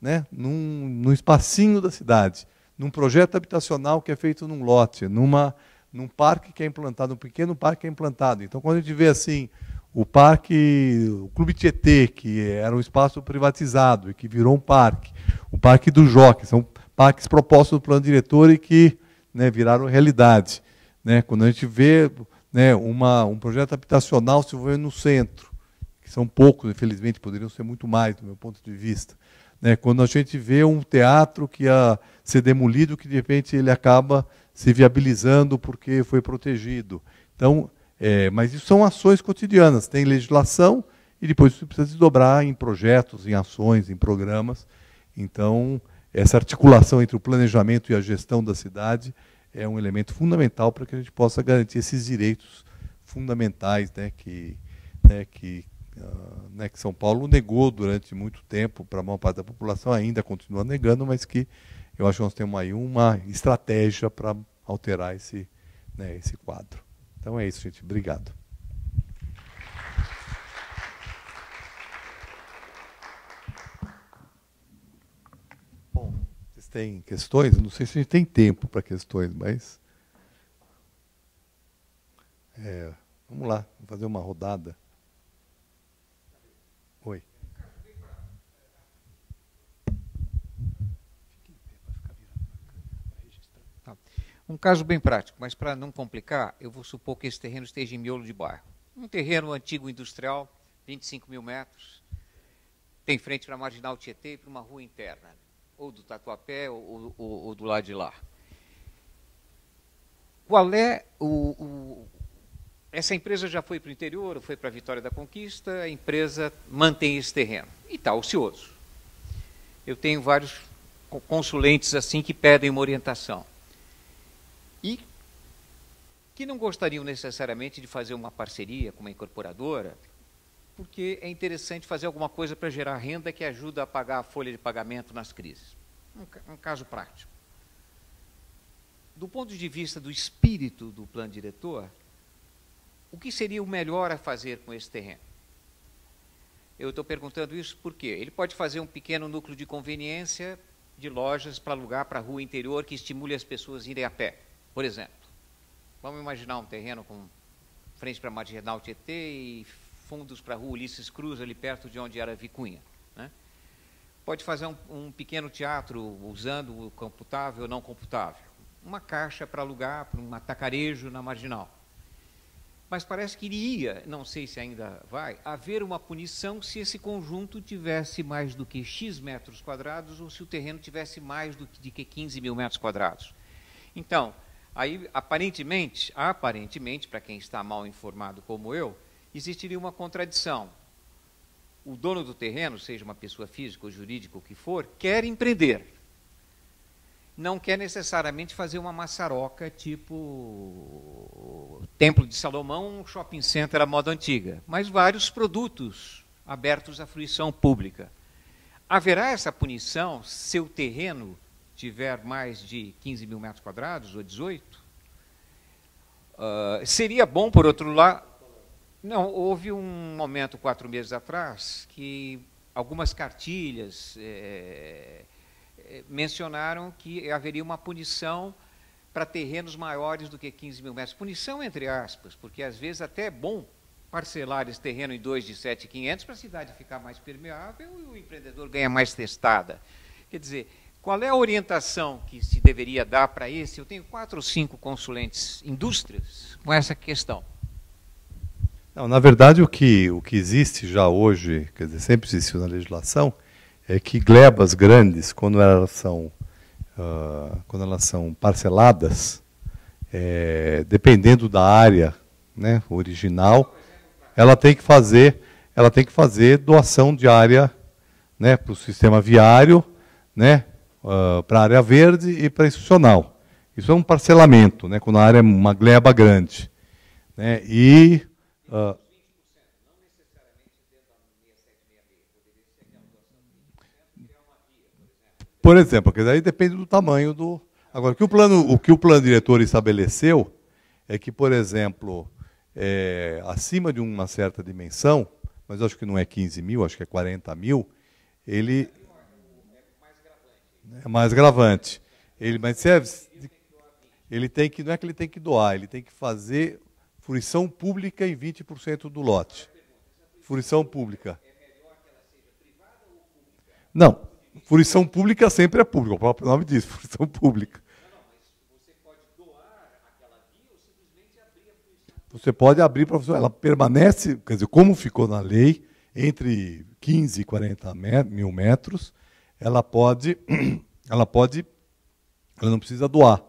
né, num, num espacinho da cidade, num projeto habitacional que é feito num lote, numa num parque que é implantado, um pequeno parque que é implantado. Então, quando a gente vê assim, o parque, o Clube Tietê, que era um espaço privatizado e que virou um parque, o Parque do Joque, são parques propostos no plano diretor e que né, viraram realidade. Né? Quando a gente vê né, uma, um projeto habitacional se envolvendo no centro, que são poucos, infelizmente, poderiam ser muito mais, do meu ponto de vista. Né? Quando a gente vê um teatro que ia é ser demolido, que de repente ele acaba se viabilizando porque foi protegido. Então, é, mas isso são ações cotidianas, tem legislação e depois isso precisa se dobrar em projetos, em ações, em programas. Então, essa articulação entre o planejamento e a gestão da cidade é um elemento fundamental para que a gente possa garantir esses direitos fundamentais né, que, né, que, uh, né, que São Paulo negou durante muito tempo para a maior parte da população, ainda continua negando, mas que eu acho que nós temos aí uma estratégia para alterar esse, né, esse quadro. Então é isso, gente. Obrigado. Bom, vocês têm questões? Não sei se a gente tem tempo para questões, mas. É, vamos lá, vamos fazer uma rodada. Um caso bem prático, mas para não complicar, eu vou supor que esse terreno esteja em miolo de bairro. Um terreno antigo industrial, 25 mil metros, tem frente para a Marginal Tietê e para uma rua interna, ou do Tatuapé ou, ou, ou do lado de lá. Qual é o, o essa empresa já foi para o interior, foi para a Vitória da Conquista, a empresa mantém esse terreno e está ocioso. Eu tenho vários consulentes assim que pedem uma orientação e que não gostariam necessariamente de fazer uma parceria com uma incorporadora, porque é interessante fazer alguma coisa para gerar renda que ajuda a pagar a folha de pagamento nas crises. Um, um caso prático. Do ponto de vista do espírito do plano diretor, o que seria o melhor a fazer com esse terreno? Eu estou perguntando isso porque ele pode fazer um pequeno núcleo de conveniência de lojas para alugar para a rua interior que estimule as pessoas a irem a pé. Por exemplo, vamos imaginar um terreno com frente para a Marginal Tietê e fundos para a rua Ulisses Cruz, ali perto de onde era Vicunha. Né? Pode fazer um, um pequeno teatro usando o computável ou não computável. Uma caixa para alugar para um atacarejo na Marginal mas parece que iria, não sei se ainda vai, haver uma punição se esse conjunto tivesse mais do que X metros quadrados ou se o terreno tivesse mais do que, de que 15 mil metros quadrados. Então, Aí, aparentemente, aparentemente, para quem está mal informado como eu, existiria uma contradição. O dono do terreno, seja uma pessoa física ou jurídica, o que for, quer empreender. Não quer necessariamente fazer uma maçaroca tipo Templo de Salomão, um shopping center à moda antiga, mas vários produtos abertos à fruição pública. Haverá essa punição se o terreno tiver mais de 15 mil metros quadrados, ou 18, uh, ah, seria bom, por outro lado. Não, houve um momento, quatro meses atrás, que algumas cartilhas é, mencionaram que haveria uma punição para terrenos maiores do que 15 mil metros. Punição, entre aspas, porque às vezes até é bom parcelar esse terreno em dois de 7,500 para a cidade ficar mais permeável e o empreendedor ganha mais testada. Quer dizer, qual é a orientação que se deveria dar para esse? Eu tenho quatro ou cinco consulentes indústrias com essa questão. Não, na verdade, o que, o que existe já hoje, quer dizer, sempre existiu na legislação, é que glebas grandes, quando elas são, uh, quando elas são parceladas, é, dependendo da área né, original, ela tem que fazer, ela tem que fazer doação de área né, para o sistema viário, né, uh, ah, para a área verde e para institucional. Isso é um parcelamento, né, quando a área é uma gleba grande. Né, e. Uh, por exemplo, porque daí depende do tamanho do. Agora, o que o plano, o que o plano diretor estabeleceu é que, por exemplo, é, acima de uma certa dimensão, mas acho que não é 15 mil, acho que é 40 mil, ele é mais gravante. Ele, mas serve, é, ele tem que, não é que ele tem que doar, ele tem que fazer fruição pública em 20% do lote. Fruição pública. Não, fruição pública sempre é pública, o próprio nome diz, [laughs] fruição pública. Você pode abrir para ela permanece, quer dizer, como ficou na lei, entre 15 e 40 mil metros, ela pode [clears throat] ela pode, ela não precisa doar,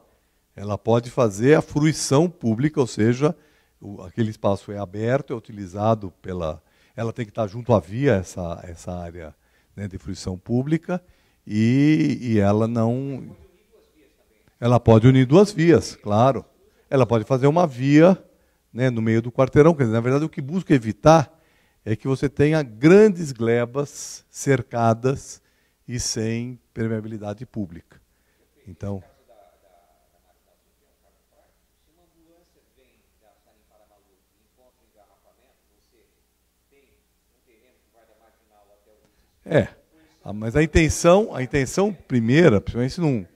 ela pode fazer a fruição pública, ou seja, o, aquele espaço é aberto, é utilizado pela, ela tem que estar junto à via essa essa área né, de fruição pública e, e ela não, ela pode unir duas vias, claro, ela pode fazer uma via né, no meio do quarteirão, quer dizer, na verdade o que busca evitar é que você tenha grandes glebas cercadas e sem permeabilidade pública. Então, É. Mas a intenção, a intenção primeira, principalmente num.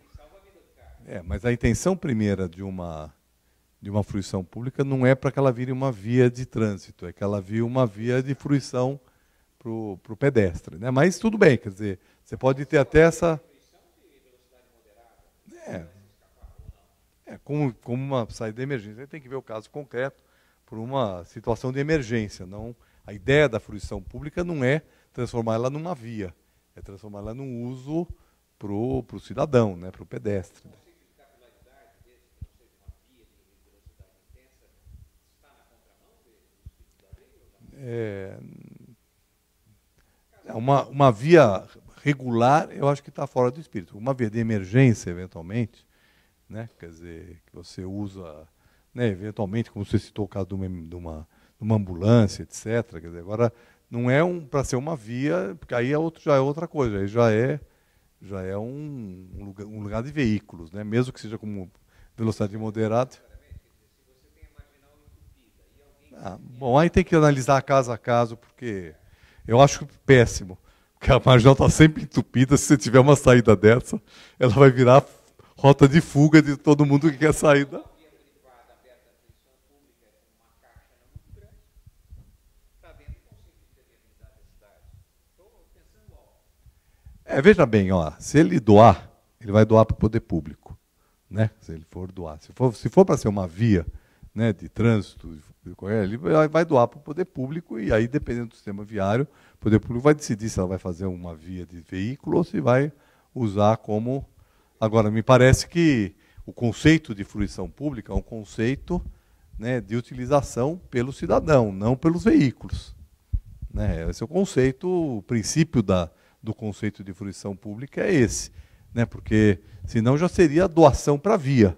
É, mas a intenção primeira de uma de uma fruição pública não é para que ela vire uma via de trânsito, é que ela vire uma via de fruição para o pedestre. Né? Mas tudo bem, quer dizer, você pode ter até essa. É, é como, como uma saída de emergência. Você tem que ver o caso concreto por uma situação de emergência. Não, a ideia da fruição pública não é transformar ela numa via, é transformar ela num uso para o cidadão, né, para o pedestre. Né? É, uma, uma via regular, eu acho que está fora do espírito. Uma via de emergência, eventualmente, né? quer dizer, que você usa, né, eventualmente, como você citou o caso de uma, de uma, de uma ambulância, etc. Quer dizer, agora, não é um, para ser uma via, porque aí é outro, já é outra coisa, aí já é, já é um, um, lugar, um lugar de veículos, né? mesmo que seja como velocidade moderada. Ah, bom, aí tem que analisar caso a caso, porque eu acho péssimo. Porque a marginal está sempre entupida. Se você tiver uma saída dessa, ela vai virar rota de fuga de todo mundo que quer sair da. É, veja bem, ó, se ele doar, ele vai doar para o poder público, né? Se ele for doar, se for, se for para ser uma via, né, de trânsito, ele vai doar para o poder público e aí, dependendo do sistema viário, o poder público vai decidir se ela vai fazer uma via de veículo ou se vai usar como. Agora, me parece que o conceito de fruição pública é um conceito né, de utilização pelo cidadão, não pelos veículos. Né? Esse é o conceito, o princípio da, do conceito de fruição pública é esse. Né? Porque senão já seria doação para via.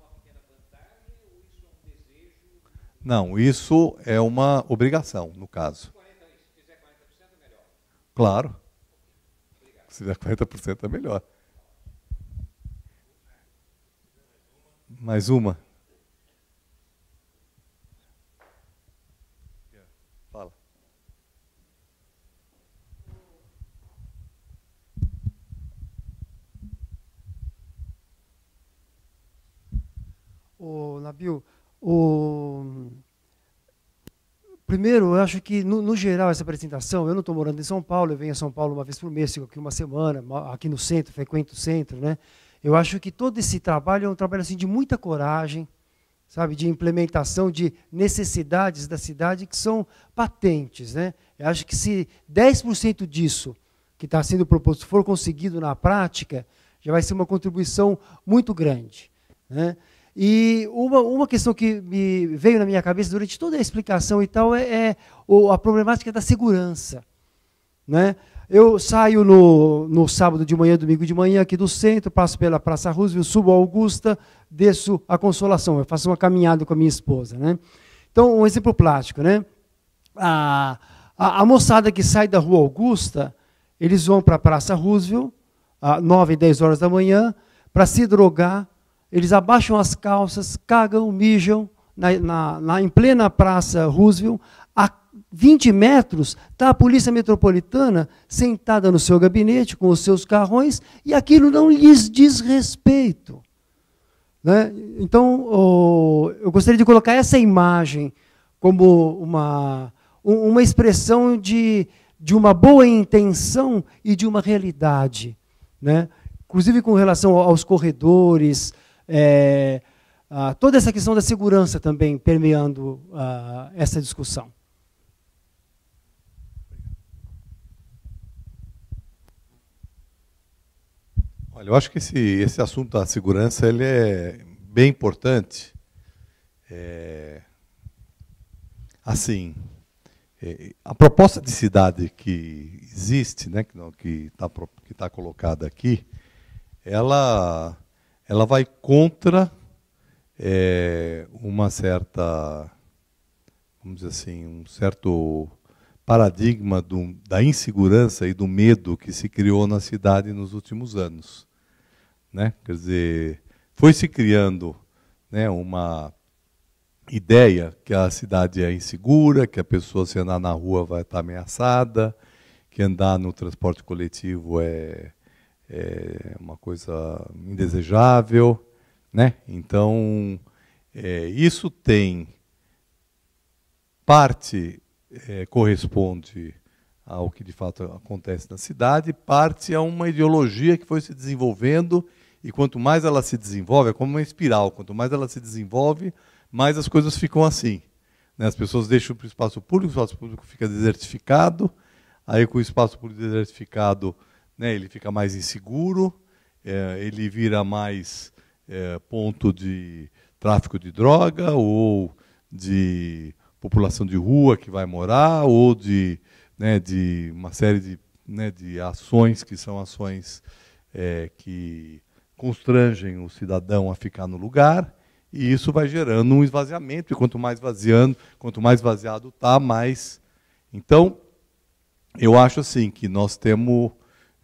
Não, isso é uma obrigação, no caso. 40, se fizer 40% é melhor. Claro. Obrigado. Se fizer 40% é melhor. Mais uma. Fala. O Nabil, o... Primeiro, eu acho que, no, no geral, essa apresentação, eu não estou morando em São Paulo, eu venho a São Paulo uma vez por mês, fico aqui uma semana, aqui no centro, frequento o centro. Né? Eu acho que todo esse trabalho é um trabalho assim, de muita coragem, sabe, de implementação de necessidades da cidade que são patentes. Né? Eu acho que se 10% disso que está sendo proposto for conseguido na prática, já vai ser uma contribuição muito grande. Né? E uma, uma questão que me veio na minha cabeça durante toda a explicação e tal é, é a problemática da segurança. Né? Eu saio no, no sábado de manhã, domingo de manhã, aqui do centro, passo pela Praça Roosevelt, subo a Augusta, desço a Consolação. Eu faço uma caminhada com a minha esposa. Né? Então, um exemplo plástico. Né? A, a, a moçada que sai da Rua Augusta, eles vão para a Praça Roosevelt, às 9 e 10 horas da manhã, para se drogar eles abaixam as calças, cagam, mijam na, na, na em plena praça Roosevelt. A 20 metros está a polícia metropolitana sentada no seu gabinete com os seus carrões e aquilo não lhes diz respeito. Né? Então, oh, eu gostaria de colocar essa imagem como uma, uma expressão de, de uma boa intenção e de uma realidade. Né? Inclusive com relação aos corredores, é, ah, toda essa questão da segurança também permeando ah, essa discussão. Olha, eu acho que esse, esse assunto da segurança ele é bem importante. É, assim, é, a proposta de cidade que existe, né, que está que tá colocada aqui, ela ela vai contra é, uma certa, vamos dizer assim, um certo paradigma do, da insegurança e do medo que se criou na cidade nos últimos anos. Né? Quer dizer, foi se criando né, uma ideia que a cidade é insegura, que a pessoa se andar na rua vai estar ameaçada, que andar no transporte coletivo é é uma coisa indesejável, né? Então, é, isso tem parte é, corresponde ao que de fato acontece na cidade, parte a uma ideologia que foi se desenvolvendo e quanto mais ela se desenvolve, é como uma espiral, quanto mais ela se desenvolve, mais as coisas ficam assim. Né? As pessoas deixam para o espaço público, o espaço público fica desertificado, aí com o espaço público desertificado, né? ele fica mais inseguro, é, ele vira mais é, ponto de tráfico de droga ou de população de rua que vai morar ou de, né, de uma série de, né, de ações que são ações é, que constrangem o cidadão a ficar no lugar e isso vai gerando um esvaziamento e quanto mais vaziando, quanto mais vaziado está, mais então eu acho assim que nós temos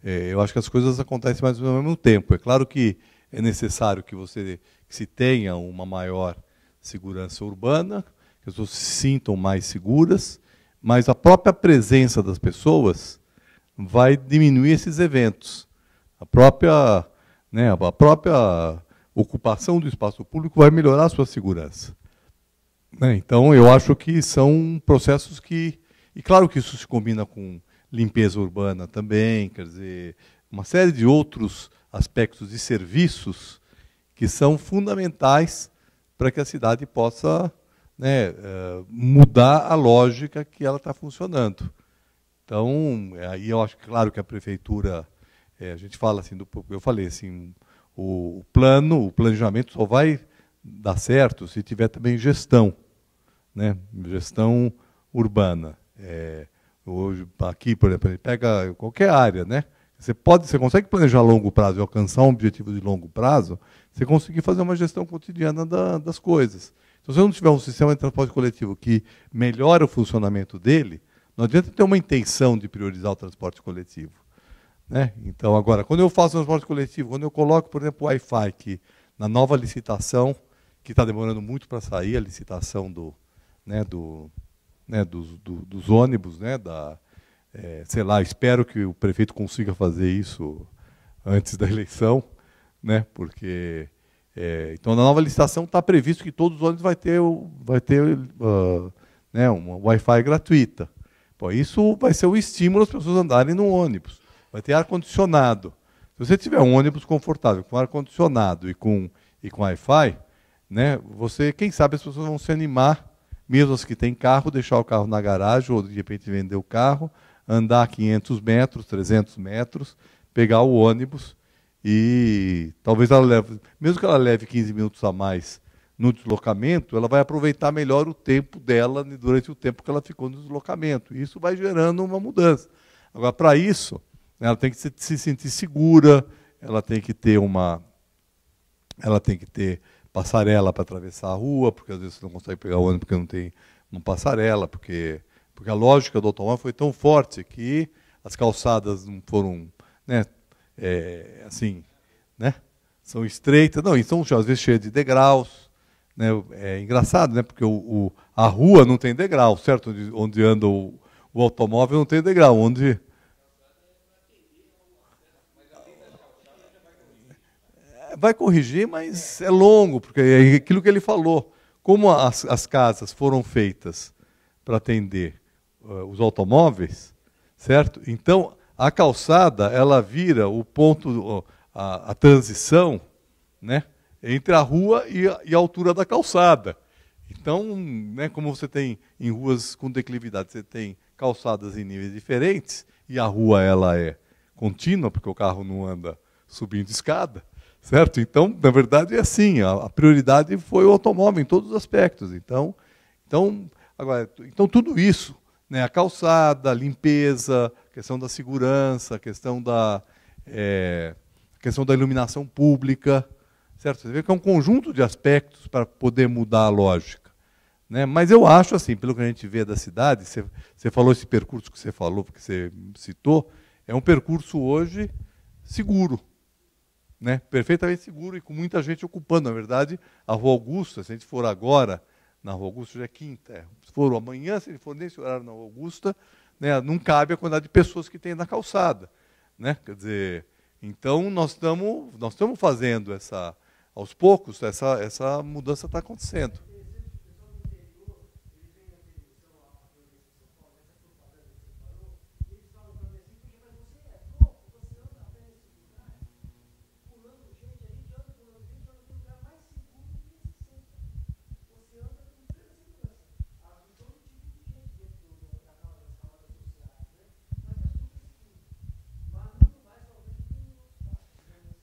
é, eu acho que as coisas acontecem mais ou ao mesmo tempo. É claro que é necessário que você que se tenha uma maior segurança urbana, que as pessoas se sintam mais seguras, mas a própria presença das pessoas vai diminuir esses eventos. A própria, né, a própria ocupação do espaço público vai melhorar a sua segurança. Né? Então, eu acho que são processos que. E claro que isso se combina com limpeza urbana também, quer dizer, uma série de outros aspectos de serviços que são fundamentais para que a cidade possa né, eh, mudar a lógica que ela está funcionando. Então, aí eu acho claro que a prefeitura, é, a gente fala assim, do, eu falei assim, o, o plano, o planejamento só vai dar certo se tiver também gestão, né, gestão urbana. É, Hoje, aqui, por exemplo, pega qualquer área, né? Você, pode, você consegue planejar a longo prazo e alcançar um objetivo de longo prazo, você conseguir fazer uma gestão cotidiana da, das coisas. Então, se você não tiver um sistema de transporte coletivo que melhora o funcionamento dele, não adianta ter uma intenção de priorizar o transporte coletivo. Né? Então, agora, quando eu faço transporte coletivo, quando eu coloco, por exemplo, o Wi-Fi, que na nova licitação, que está demorando muito para sair a licitação do, né, do, né, dos, do, dos, ônibus, né, da, é, sei lá, espero que o prefeito consiga fazer isso antes da eleição, né, porque é, então na nova licitação está previsto que todos os ônibus vai ter, vai ter uh, né, uma Wi-Fi gratuita. Pô, isso vai ser o um estímulo às pessoas andarem no ônibus. Vai ter ar condicionado. Se você tiver um ônibus confortável com ar condicionado e com e com Wi-Fi, né, você, quem sabe as pessoas vão se animar mesmo as que têm carro, deixar o carro na garagem ou de repente vender o carro, andar 500 metros, 300 metros, pegar o ônibus e talvez ela leve, mesmo que ela leve 15 minutos a mais no deslocamento, ela vai aproveitar melhor o tempo dela durante o tempo que ela ficou no deslocamento. Isso vai gerando uma mudança. Agora, para isso, ela tem que se, se sentir segura, ela tem que ter uma. Ela tem que ter passarela para atravessar a rua, porque às vezes você não consegue pegar o ônibus porque não tem uma passarela, porque, porque a lógica do automóvel foi tão forte que as calçadas não foram, né, é, assim, né, são estreitas, não, e são às vezes cheias de degraus, né, é engraçado, né, porque o, o a rua não tem degrau, certo, onde, onde anda o, o automóvel não tem degrau, onde vai corrigir, mas é longo, porque é aquilo que ele falou. Como as, as casas foram feitas para atender uh, os automóveis, certo? Então, a calçada, ela vira o ponto, a, a transição, né? Entre a rua e a, e a altura da calçada. Então, né, como você tem em ruas com declividade, você tem calçadas em níveis diferentes, e a rua ela é contínua, porque o carro não anda subindo escada, Certo? Então, na verdade, é assim. A, prioridade foi o automóvel em todos os aspectos. Então, então, agora, então tudo isso, né, a calçada, a limpeza, a questão da segurança, a questão da, é, a questão da iluminação pública, certo? Você vê que é um conjunto de aspectos para poder mudar a lógica. Né? Mas eu acho, assim, pelo que a gente vê da cidade, você, você falou esse percurso que você falou, que você citou, é um percurso hoje seguro né, perfeitamente seguro e com muita gente ocupando. Na verdade, a Rua Augusta, se a gente for agora na Rua Augusta, já é quinta, é, se for amanhã, se a gente for nesse horário na Rua Augusta, né, não cabe a quantidade de pessoas que tem na calçada. Né? Quer dizer, então nós estamos nós fazendo essa, aos poucos, essa, essa mudança está acontecendo.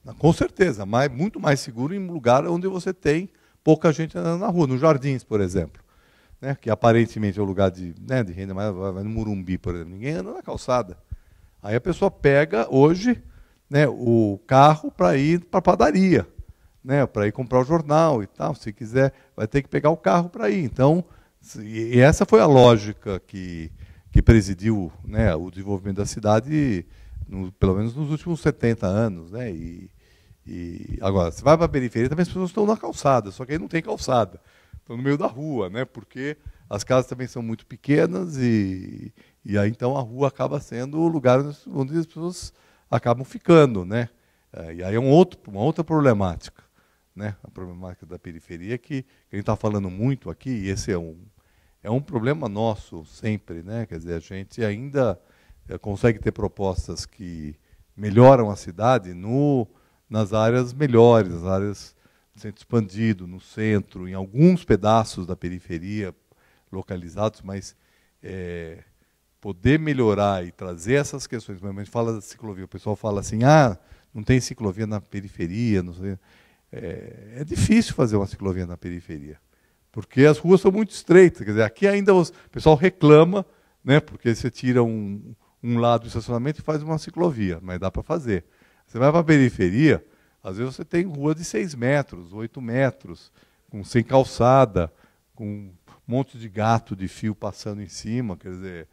Ah, com certeza, mas muito mais seguro em um lugar onde você tem pouca gente andando na rua, nos jardins, por exemplo. Né? Que aparentemente é um lugar de, né, de renda, mas vai no Murumbi, por exemplo. Ninguém anda na calçada. Aí a pessoa pega hoje né, o carro para ir para a padaria, né, para ir comprar o jornal e tal. Se quiser, vai ter que pegar o carro para ir. Então, e essa foi a lógica que, que presidiu né, o desenvolvimento da cidade, no, pelo menos nos últimos 70 anos. Né, e, e agora, você vai para a periferia, também as pessoas estão na calçada, só que aí não tem calçada. Estão no meio da rua, né? Porque as casas também são muito pequenas e, e aí então a rua acaba sendo o lugar onde as pessoas acabam ficando, né? É, e aí é um outro, uma outra problemática, né? A problemática da periferia é que, que a gente está falando muito aqui, e esse é um, é um problema nosso sempre, né? Quer dizer, a gente ainda é, consegue ter propostas que melhoram a cidade no nas áreas melhores, nas áreas do centro expandido, no centro, em alguns pedaços da periferia localizados, mas é, poder melhorar e trazer essas questões. Mas a gente fala da ciclovia, o pessoal fala assim, ah, não tem ciclovia na periferia, não sei. É, é difícil fazer uma ciclovia na periferia, porque as ruas são muito estreitas. Quer dizer, aqui ainda os, o pessoal reclama, né, porque você tira um, um lado do estacionamento e faz uma ciclovia, mas dá para fazer. Você vai para a periferia, às vezes você tem rua de 6 metros, 8 metros, com sem calçada, com um monte de gato de fio passando em cima. Quer dizer,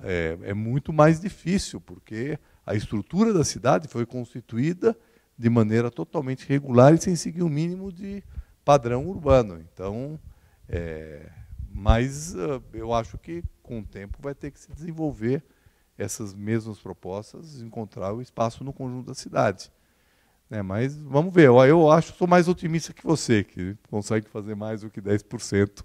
é, é muito mais difícil, porque a estrutura da cidade foi constituída de maneira totalmente regular e sem seguir o um mínimo de padrão urbano. Então, é, mas ah, eu acho que com o tempo vai ter que se desenvolver essas mesmas propostas encontrar o espaço no conjunto da cidade. É, mas vamos ver, eu, acho que sou mais otimista que você, que consegue fazer mais do que 10%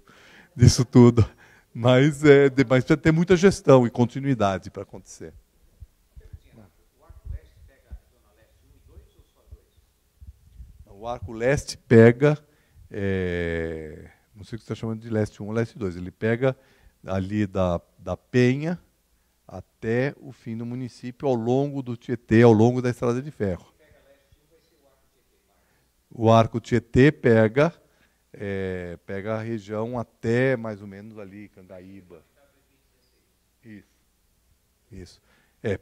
disso tudo. Mas, é, mas precisa ter muita gestão e continuidade para acontecer. O arco leste pega, é, não sei o que você está chamando de leste 1 ou leste 2, ele pega ali da, da Penha, até o fim do município, ao longo do Tietê, ao longo da Estrada de Ferro. O arco Tietê pega, é, pega a região até mais ou menos ali, Cangaíba. Isso. Isso. É.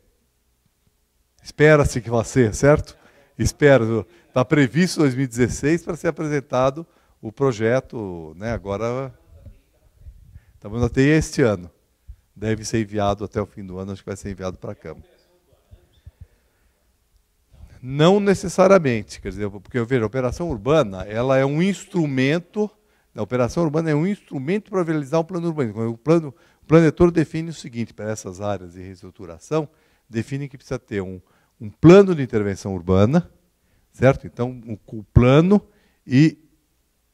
Espera-se que vá ser, certo? Espera. Está previsto 2016 para ser apresentado o projeto, né? Agora. Estamos até este ano deve ser enviado até o fim do ano, acho que vai ser enviado para a Câmara. Não necessariamente, quer dizer, porque eu a operação urbana ela é um instrumento, a operação urbana é um instrumento para realizar um plano urbanístico. O plano o planetor define o seguinte para essas áreas de reestruturação, define que precisa ter um, um plano de intervenção urbana, certo? Então, o um, um plano e,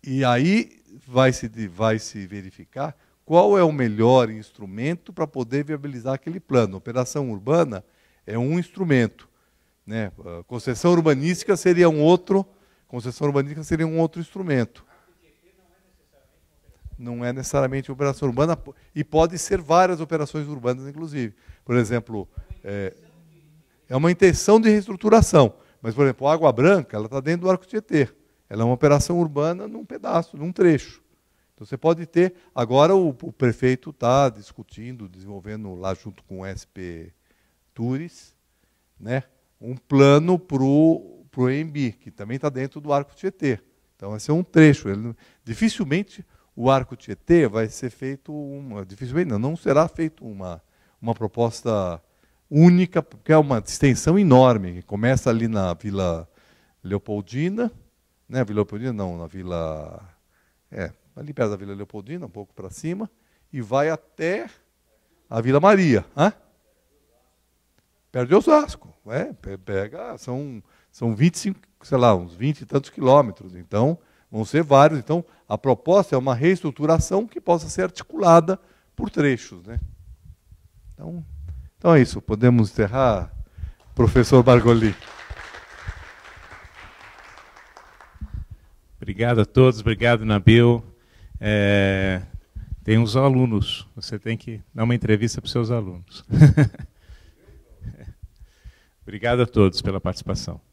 e aí vai se, vai se verificar qual é o melhor instrumento para poder viabilizar aquele plano. Operação urbana é um instrumento. Né? Ah, concessão urbanística seria um outro. Concessão urbanística seria um outro instrumento. Não é necessariamente operação urbana e pode ser várias operações urbanas, inclusive. Por exemplo, é, é uma intenção de reestruturação. Mas, por exemplo, a Água Branca, ela está dentro do Arco Tietê. Ela é uma operação urbana num pedaço, num trecho. Então você pode ter. Agora o, o prefeito está discutindo, desenvolvendo lá junto com o SP Tours, né, um plano para o EMB, que também está dentro do Arco Tietê. Então vai ser um trecho. Ele, dificilmente o Arco Tietê vai ser feito uma. Dificilmente não, não será feito uma, uma proposta única, porque é uma extensão enorme, que começa ali na Vila Leopoldina, né, Vila Leopoldina não, na Vila. É, ali perto da Vila Leopoldina, um pouco para cima, e vai até a Vila Maria. Hã? Perto de Osasco. É, pega, são, são 25, sei lá, uns 20 e tantos quilômetros. Então, vão ser vários. Então, a proposta é uma reestruturação que possa ser articulada por trechos. Né? Então, então é isso. Podemos encerrar, professor Bargoli. Obrigado a todos, obrigado, Nabil é, tem os alunos. Você tem que dar uma entrevista para os seus alunos. [laughs] Obrigado a todos pela participação.